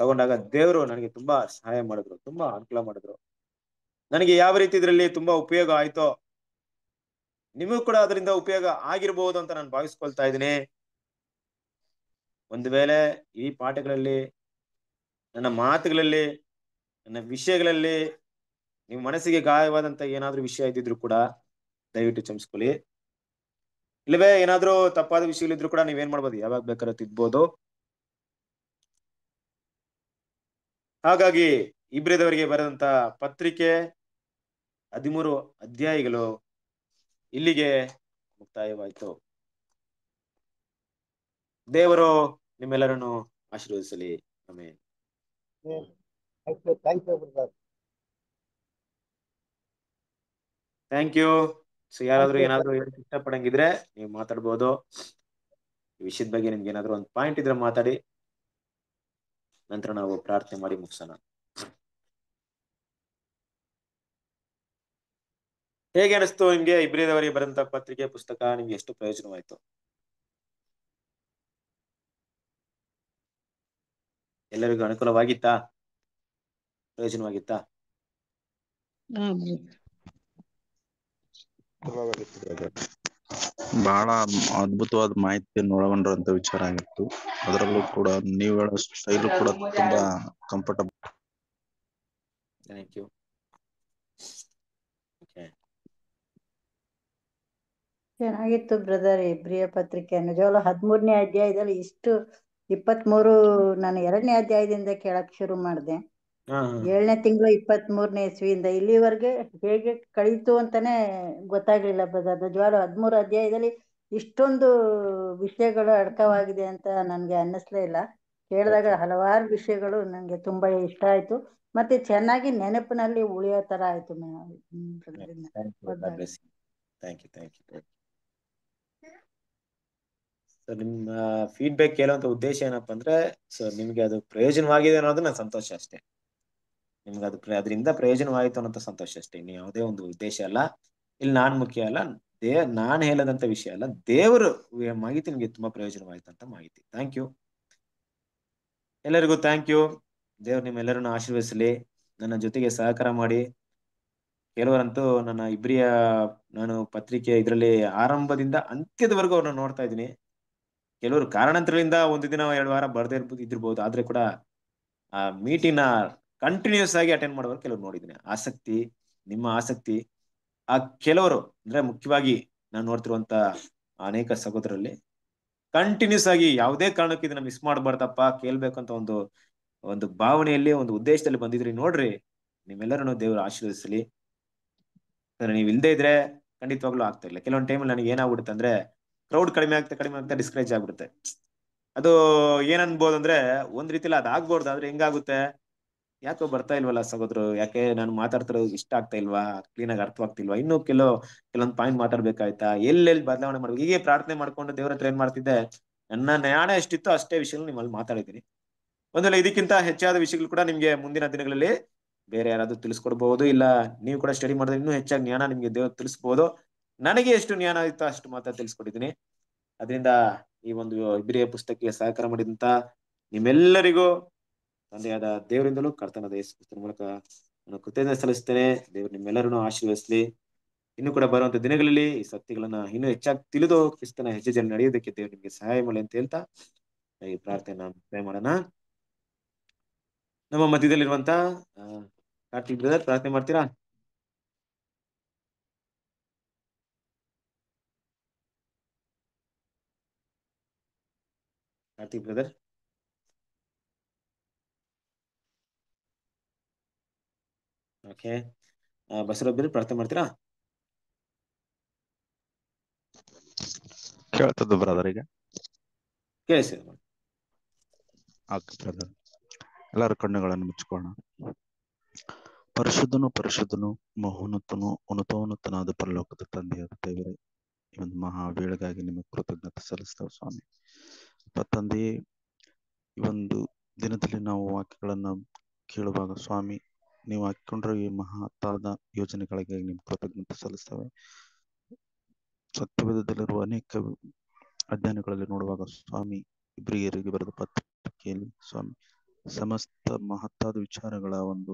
ತಗೊಂಡಾಗ ದೇವರು ನನಗೆ ತುಂಬಾ ಸಹಾಯ ಮಾಡಿದ್ರು ತುಂಬಾ ಅನುಕೂಲ ಮಾಡಿದ್ರು ನನಗೆ ಯಾವ ರೀತಿ ಇದರಲ್ಲಿ ತುಂಬಾ ಉಪಯೋಗ ಆಯ್ತೋ ನಿಮಗೂ ಕೂಡ ಅದರಿಂದ ಉಪಯೋಗ ಆಗಿರಬಹುದು ಅಂತ ನಾನು ಭಾವಿಸ್ಕೊಳ್ತಾ ಇದ್ದೀನಿ ಒಂದು ವೇಳೆ ಈ ಪಾಠಗಳಲ್ಲಿ ನನ್ನ ಮಾತುಗಳಲ್ಲಿ ನನ್ನ ವಿಷಯಗಳಲ್ಲಿ ನಿಮ್ಮ ಮನಸ್ಸಿಗೆ ಗಾಯವಾದಂತ ಏನಾದ್ರೂ ವಿಷಯ ಇದ್ದಿದ್ರು ಕೂಡ ದಯವಿಟ್ಟು ಚಮಿಸ್ಕೊಳ್ಳಿ ಇಲ್ಲವೇ ಏನಾದ್ರೂ ತಪ್ಪಾದ ವಿಷಯಗಳಿದ್ರು ಕೂಡ ನೀವೇನ್ ಮಾಡ್ಬೋದು ಯಾವಾಗ ಬೇಕಾದ್ರೂ ತಿದ್ಬೋದು ಹಾಗಾಗಿ ಇಬ್ರಿದವರಿಗೆ ಬರೆದಂತ ಪತ್ರಿಕೆ ಹದಿಮೂರು ಅಧ್ಯಾಯಿಗಳು ಇಲ್ಲಿಗೆ ಮುಕ್ತಾಯವಾಯಿತು ದೇವರು ನಿಮ್ಮೆಲ್ಲರನ್ನು ಆಶೀರ್ವದಿಸಲಿ ಆಮೇಲೆ ಥ್ಯಾಂಕ್ ಯು ಸೊ ಯಾರಾದ್ರೂ ಏನಾದ್ರು ಇಷ್ಟಪಡಂಗಿದ್ರೆ ನೀವು ಮಾತಾಡ್ಬೋದು ಈ ವಿಷಯದ ಬಗ್ಗೆ ನಿಮ್ಗೆ ಏನಾದ್ರು ಒಂದು ಪಾಯಿಂಟ್ ಇದ್ರೆ ಮಾತಾಡಿ ನಂತರ ನಾವು ಪ್ರಾರ್ಥನೆ ಮಾಡಿ ಮುಗಿಸೋಣ ಹೇಗೆ ಅನಿಸ್ತು ನಿಮ್ಗೆ ಇಬ್ರಿದವರಿಗೆ ಬರಂತ ಪತ್ರಿಕೆ ಪುಸ್ತಕ ನಿಮ್ಗೆ ಎಷ್ಟು ಪ್ರಯೋಜನವಾಯ್ತು ಎಲ್ಲರಿಗೂ ಅನುಕೂಲವಾಗಿತ್ತಾ ಪ್ರಯೋಜನವಾಗಿತ್ತಾ ಬಹಳ ಅದ್ಭುತವಾದ ಮಾಹಿತಿಯನ್ನು ಒಳಗೊಂಡಿರುವಂತ ವಿಚಾರ ಆಗಿತ್ತು ಅದರಲ್ಲೂ ಕೂಡ ನೀವು ಹೇಳೋ ಸ್ಟೈಲು ಕೂಡ ತುಂಬಾ ಕಂಫರ್ಟಬಲ್ ಥ್ಯಾಂಕ್ ಯು ಚೆನ್ನಾಗಿತ್ತು ಬ್ರದರ್ ಇಬ್ರಿಯ ಪತ್ರಿಕೆಯನ್ನು ಜೋಳ ಹದಿಮೂರನೇ ಅಧ್ಯಾಯದಲ್ಲಿ ಇಷ್ಟು ಇಪ್ಪತ್ಮೂರು ನಾನು ಎರಡನೇ ಅಧ್ಯಾಯದಿಂದ ಕೇಳಕ್ ಶುರು ಮಾಡಿದೆ ಏಳನೇ ತಿಂಗಳು ಇಪ್ಪತ್ಮೂರನೇ ಇಸ್ವಿಯಿಂದ ಇಲ್ಲಿವರೆಗೆ ಹೇಗೆ ಕಳೀತು ಅಂತಾನೆ ಗೊತ್ತಾಗ್ಲಿಲ್ಲ ಬ್ರದರ್ ನಿಜವಾಗ್ಲೂ ಹದಿಮೂರು ಅಧ್ಯಾಯದಲ್ಲಿ ಇಷ್ಟೊಂದು ವಿಷಯಗಳು ಅಡಕವಾಗಿದೆ ಅಂತ ನನ್ಗೆ ಅನ್ನಿಸ್ಲೇ ಇಲ್ಲ ಕೇಳಿದಾಗ ಹಲವಾರು ವಿಷಯಗಳು ನನಗೆ ತುಂಬಾ ಇಷ್ಟ ಆಯ್ತು ಮತ್ತೆ ಚೆನ್ನಾಗಿ ನೆನಪಿನಲ್ಲಿ ಉಳಿಯೋ ತರ ಆಯ್ತು ಸೊ ನಿಮ್ಮ ಫೀಡ್ಬ್ಯಾಕ್ ಕೇಳುವಂತ ಉದ್ದೇಶ ಏನಪ್ಪಾ ಅಂದ್ರೆ ಸೊ ನಿಮ್ಗೆ ಅದು ಪ್ರಯೋಜನವಾಗಿದೆ ಅನ್ನೋದು ಸಂತೋಷ ಅಷ್ಟೇ ನಿಮ್ಗೆ ಅದು ಅದರಿಂದ ಪ್ರಯೋಜನವಾಯಿತು ಅನ್ನೋ ಸಂತೋಷ ಅಷ್ಟೇ ಇನ್ನು ಯಾವುದೇ ಒಂದು ಉದ್ದೇಶ ಅಲ್ಲ ಇಲ್ಲಿ ನಾನ್ ಮುಖ್ಯ ಅಲ್ಲ ದೇ ನಾನ್ ಹೇಳದಂತ ವಿಷಯ ಅಲ್ಲ ದೇವರು ಮಾಹಿತಿ ನಿಮ್ಗೆ ತುಂಬಾ ಪ್ರಯೋಜನವಾಯಿತು ಅಂತ ಮಾಹಿತಿ ಥ್ಯಾಂಕ್ ಯು ಎಲ್ಲರಿಗೂ ಥ್ಯಾಂಕ್ ಯು ದೇವ್ರು ನಿಮ್ಮೆಲ್ಲರನ್ನು ಆಶೀರ್ವದಿಸಲಿ ನನ್ನ ಜೊತೆಗೆ ಸಹಕಾರ ಮಾಡಿ ಕೆಲವರಂತೂ ನನ್ನ ಇಬ್ರಿಯ ನಾನು ಪತ್ರಿಕೆ ಇದರಲ್ಲಿ ಆರಂಭದಿಂದ ಅಂತ್ಯದವರೆಗೂ ಅವ್ರನ್ನ ನೋಡ್ತಾ ಇದ್ದೀನಿ ಕೆಲವರು ಕಾರಣಾಂತರಗಳಿಂದ ಒಂದು ದಿನ ಎರಡು ವಾರ ಬರ್ದೇ ಇರ್ಬೋದು ಆದ್ರೆ ಕೂಡ ಆ ನ ಕಂಟಿನ್ಯೂಸ್ ಆಗಿ ಅಟೆಂಡ್ ಮಾಡೋರು ಕೆಲವ್ರು ನೋಡಿದ್ದೀನಿ ಆಸಕ್ತಿ ನಿಮ್ಮ ಆಸಕ್ತಿ ಆ ಕೆಲವರು ಅಂದ್ರೆ ಮುಖ್ಯವಾಗಿ ನಾನು ನೋಡ್ತಿರುವಂತ ಅನೇಕ ಸಹೋದರಲ್ಲಿ ಕಂಟಿನ್ಯೂಸ್ ಆಗಿ ಯಾವುದೇ ಕಾರಣಕ್ಕೆ ಇದನ್ನ ಮಿಸ್ ಮಾಡಬಾರ್ದಪ್ಪ ಕೇಳ್ಬೇಕಂತ ಒಂದು ಒಂದು ಭಾವನೆಯಲ್ಲಿ ಒಂದು ಉದ್ದೇಶದಲ್ಲಿ ಬಂದಿದ್ರಿ ನೋಡ್ರಿ ನಿಮ್ಮೆಲ್ಲರನ್ನು ದೇವರು ಆಶೀರ್ವದಿಸಲಿ ನೀವು ಇಲ್ದೇ ಇದ್ರೆ ಖಂಡಿತವಾಗ್ಲೂ ಆಗ್ತಾ ಇಲ್ಲ ಕೆಲವೊಂದು ಟೈಮಲ್ಲಿ ನನಗೆ ಏನಾಗ್ಬಿಡುತ್ತೆ ಅಂದ್ರೆ ಕ್ರೌಡ್ ಕಡಿಮೆ ಆಗ್ತಾ ಕಡಿಮೆ ಆಗ್ತಾ ಡಿಸ್ಕರೇಜ್ ಆಗ್ಬಿಡುತ್ತೆ ಅದು ಏನನ್ಬೋದು ಅಂದ್ರೆ ಒಂದ್ ರೀತಿಲಿ ಅದಾಗ್ಬಾರ್ದು ಆದ್ರೆ ಹೆಂಗಾಗುತ್ತೆ ಯಾಕೋ ಬರ್ತಾ ಇಲ್ವಲ್ಲ ಸಹೋದ್ರು ಯಾಕೆ ನಾನು ಮಾತಾಡ್ತಿರೋದು ಇಷ್ಟ ಆಗ್ತಾ ಇಲ್ವಾ ಕ್ಲೀನ್ ಆಗಿ ಅರ್ಥವಾಗ್ತಿಲ್ವಾ ಇನ್ನು ಕೆಲವು ಕೆಲವೊಂದು ಪಾಯಿಂಟ್ ಮಾತಾಡ್ಬೇಕಾಯ್ತಾ ಎಲ್ಲೆಲ್ಲಿ ಬದಲಾವಣೆ ಮಾಡ್ಬೇಕು ಹೀಗೆ ಪ್ರಾರ್ಥನೆ ಮಾಡ್ಕೊಂಡು ದೇವ್ರ ಹತ್ರ ಏನ್ ಮಾಡ್ತಿದ್ದೆ ನನ್ನ ನ್ಯಾಯ ಎಷ್ಟಿತ್ತು ಅಷ್ಟೇ ವಿಷಯಗಳು ನಿಮ್ಮಲ್ಲಿ ಮಾತಾಡಿದ್ದೀನಿ ಒಂದ್ವೇಳೆ ಇದಕ್ಕಿಂತ ಹೆಚ್ಚಾದ ವಿಷಯಗಳು ಕೂಡ ನಿಮ್ಗೆ ಮುಂದಿನ ದಿನಗಳಲ್ಲಿ ಬೇರೆ ಯಾರಾದ್ರೂ ತಿಳಿಸ್ಕೊಡ್ಬಹುದು ಇಲ್ಲ ನೀವು ಕೂಡ ಸ್ಟಡಿ ಮಾಡಿದ್ರೆ ಇನ್ನೂ ಹೆಚ್ಚಾಗಿ ಜ್ಞಾನ ನಿಮ್ಗೆ ದೇವ್ರ ತಿಳಿಸ್ಬಹುದು ನನಗೆ ಎಷ್ಟು ಜ್ಞಾನ ಆಯ್ತು ಅಷ್ಟು ಮಾತ್ರ ತಿಳಿಸ್ಕೊಟ್ಟಿದ್ದೀನಿ ಅದರಿಂದ ಈ ಒಂದು ಇಬ್ರಿಯ ಪುಸ್ತಕಕ್ಕೆ ಸಹಕಾರ ಮಾಡಿದಂತ ನಿಮ್ಮೆಲ್ಲರಿಗೂ ತಂದೆಯಾದ ದೇವರಿಂದಲೂ ಕರ್ತನದ ಪುಸ್ತಕ ಮೂಲಕ ನಾನು ಕೃತಜ್ಞತೆ ಸಲ್ಲಿಸ್ತೇನೆ ದೇವರು ನಿಮ್ಮೆಲ್ಲರನ್ನು ಆಶೀರ್ವದಿಸಲಿ ಇನ್ನು ಕೂಡ ಬರುವಂತ ದಿನಗಳಲ್ಲಿ ಈ ಸತ್ಯಗಳನ್ನ ಇನ್ನೂ ಹೆಚ್ಚಾಗಿ ತಿಳಿದು ಕ್ರಿಸ್ತನ ಹೆಜ್ಜೆ ಜನ ನಡೆಯೋದಕ್ಕೆ ದೇವರು ನಿಮಗೆ ಸಹಾಯ ಮಾಡಿ ಅಂತ ಹೇಳ್ತಾ ಈ ಪ್ರಾರ್ಥನೆ ನಾನು ಪ್ರೇ ಮಾಡೋಣ ನಮ್ಮ ಮಧ್ಯದಲ್ಲಿರುವಂತ ಕಾರ್ತಿಕ್ ಬ್ರದರ್ ಪ್ರಾರ್ಥನೆ ಮಾಡ್ತೀರಾ ಕಾರ್ತಿಕ್ ಬ್ರದರ್ ಓಕೆ ಬಸವರೊಬ್ಬರು ಪ್ರಾರ್ಥನೆ ಮಾಡ್ತೀರಾ ಕೇಳ್ತದ್ದು ಬ್ರದರ್ ಈಗ ಕೇಳಿಸಿ ಬ್ರದರ್ ಎಲ್ಲರ ಕಣ್ಣುಗಳನ್ನು ಮುಚ್ಚಿಕೊಳ್ಳೋಣ ಪರಿಶುದ್ಧನು ಪರಿಶುದ್ಧನು ಮಹೋನ್ನತನು ಉನ್ನತೋನ್ನತನಾದ ಪರಲೋಕದ ತಂದೆಯಾದ ದೇವರೇ ಈ ಒಂದು ವೇಳೆಗಾಗಿ ನಿಮಗೆ ಕೃತಜ್ಞತೆ ಸಲ್ಲಿಸ್ತೇವೆ ಸ್ವಾಮಿ ತಂದೆಯೇ ಈ ಒಂದು ದಿನದಲ್ಲಿ ನಾವು ವಾಕ್ಯಗಳನ್ನು ಕೇಳುವಾಗ ಸ್ವಾಮಿ ನೀವು ಹಾಕಿಕೊಂಡ್ರೆ ಈ ಮಹತ್ತಾದ ಯೋಜನೆಗಳಿಗಾಗಿ ನಿಮ್ಗೆ ಕೃತಜ್ಞತೆ ಸಲ್ಲಿಸ್ತೇವೆ ಸತ್ಯವೇಧದಲ್ಲಿರುವ ಅನೇಕ ಅಧ್ಯಯನಗಳಲ್ಲಿ ನೋಡುವಾಗ ಸ್ವಾಮಿ ಇಬ್ರಿಯರಿಗೆ ಬರೆದ ಪತ್ರಿಕೆಯಲ್ಲಿ ಸ್ವಾಮಿ ಸಮಸ್ತ ಮಹತ್ತಾದ ವಿಚಾರಗಳ ಒಂದು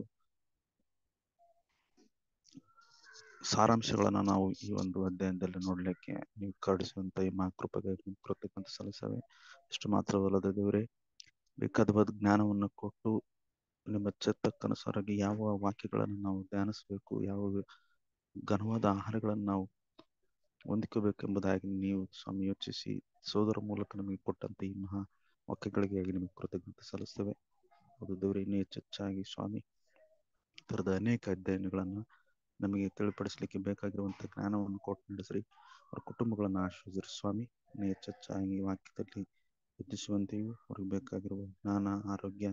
ಸಾರಾಂಶಗಳನ್ನು ನಾವು ಈ ಒಂದು ಅಧ್ಯಯನದಲ್ಲಿ ನೋಡ್ಲಿಕ್ಕೆ ನೀವು ಕರಡಿಸುವಂತ ಈ ಮಹಾಕೃಪೆಗಾಗಿ ಕೃತಜ್ಞತೆ ಸಲ್ಲಿಸವೆ ಇಷ್ಟು ಮಾತ್ರವಲ್ಲದೆ ದೇವರೇ ಬೇಕಾದವಾದ ಜ್ಞಾನವನ್ನು ಕೊಟ್ಟು ನಿಮ್ಮ ಚಿತ್ತಕ್ಕನುಸಾರಾಗಿ ಯಾವ ವಾಕ್ಯಗಳನ್ನು ನಾವು ಧ್ಯಾನಿಸಬೇಕು ಯಾವ ಘನವಾದ ಆಹಾರಗಳನ್ನು ನಾವು ಹೊಂದಿಕೋಬೇಕೆಂಬುದಾಗಿ ನೀವು ಸ್ವಾಮಿ ಯೋಚಿಸಿ ಸೋದರ ಮೂಲಕ ನಮಗೆ ಕೊಟ್ಟಂತ ಈ ಮಹಾ ವಾಕ್ಯಗಳಿಗಾಗಿ ನಿಮಗೆ ಕೃತಜ್ಞತೆ ಸಲ್ಲಿಸ್ತೇವೆ ಅದು ದೇವರೇ ಇನ್ನೂ ಹೆಚ್ಚೆಚ್ಚಾಗಿ ಸ್ವಾಮಿ ಥರದ ಅನೇಕ ಅಧ್ಯಯನಗಳನ್ನು ನಮಗೆ ತಿಳಿಪಡಿಸಲಿಕ್ಕೆ ಬೇಕಾಗಿರುವಂತಹ ಜ್ಞಾನವನ್ನು ಕೊಟ್ಟು ನಡೆಸ್ರಿ ಅವ್ರ ಕುಟುಂಬಗಳನ್ನು ಆಶ್ರಯಿಸ್ರಿ ಸ್ವಾಮಿ ಹೆಚ್ಚೆಚ್ಚಾಗಿ ವಾಕ್ಯದಲ್ಲಿ ಹೆಚ್ಚಿಸುವಂತೆಯೂ ಅವ್ರಿಗೆ ಬೇಕಾಗಿರುವ ಜ್ಞಾನ ಆರೋಗ್ಯ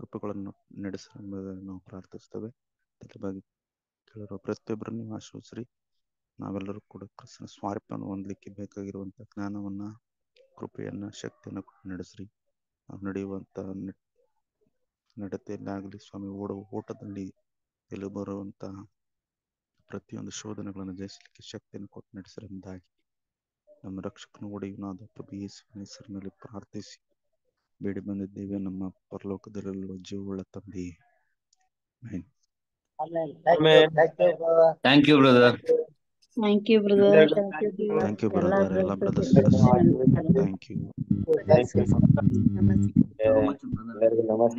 ಕೃಪೆಗಳನ್ನು ನಡೆಸ್ರಿ ಎಂಬುದನ್ನು ನಾವು ಪ್ರಾರ್ಥಿಸ್ತೇವೆ ತಲೆಬಾಗಿ ಕೇಳಿರುವ ಪ್ರತಿಯೊಬ್ಬರನ್ನು ಆಶ್ರಯಿಸ್ರಿ ನಾವೆಲ್ಲರೂ ಕೂಡ ಕೃಷ್ಣ ಸ್ವಾರ್ಪವನ್ನು ಹೊಂದಲಿಕ್ಕೆ ಬೇಕಾಗಿರುವಂಥ ಜ್ಞಾನವನ್ನು ಕೃಪೆಯನ್ನು ಶಕ್ತಿಯನ್ನು ನಡೆಸ್ರಿ ನಾವು ನಡೆಯುವಂಥ ನಡತೆಯಲ್ಲಾಗಲಿ ಸ್ವಾಮಿ ಓಡುವ ಓಟದಲ್ಲಿ ಎಲ್ಲಿ ಬರುವಂತಹ ಪ್ರತಿಯೊಂದು ಶೋಧನೆಗಳನ್ನು ಜಯಿಸಲಿಕ್ಕೆ ಶಕ್ತಿಯನ್ನು ಕೊಟ್ಟು ನಡೆಸಿರೆಂಬುದಾಗಿ ನಮ್ಮ ರಕ್ಷಕನ ಒಡೆಯನಾದ ಪ್ರಭು ಯೇಸುವಿನ ಹೆಸರಿನಲ್ಲಿ ಪ್ರಾರ್ಥಿಸಿ ಬೇಡಿ ಬಂದಿದ್ದೇವೆ ನಮ್ಮ ಪರಲೋಕದಲ್ಲಿರುವ ಜೀವಗಳ ತಂದೆ thank you brother thank you brother thank you brother ಎಲ್ಲ ಬ್ರದರ್ಸ್ ಥ್ಯಾಂಕ್ ಯು ನಮಸ್ತೆ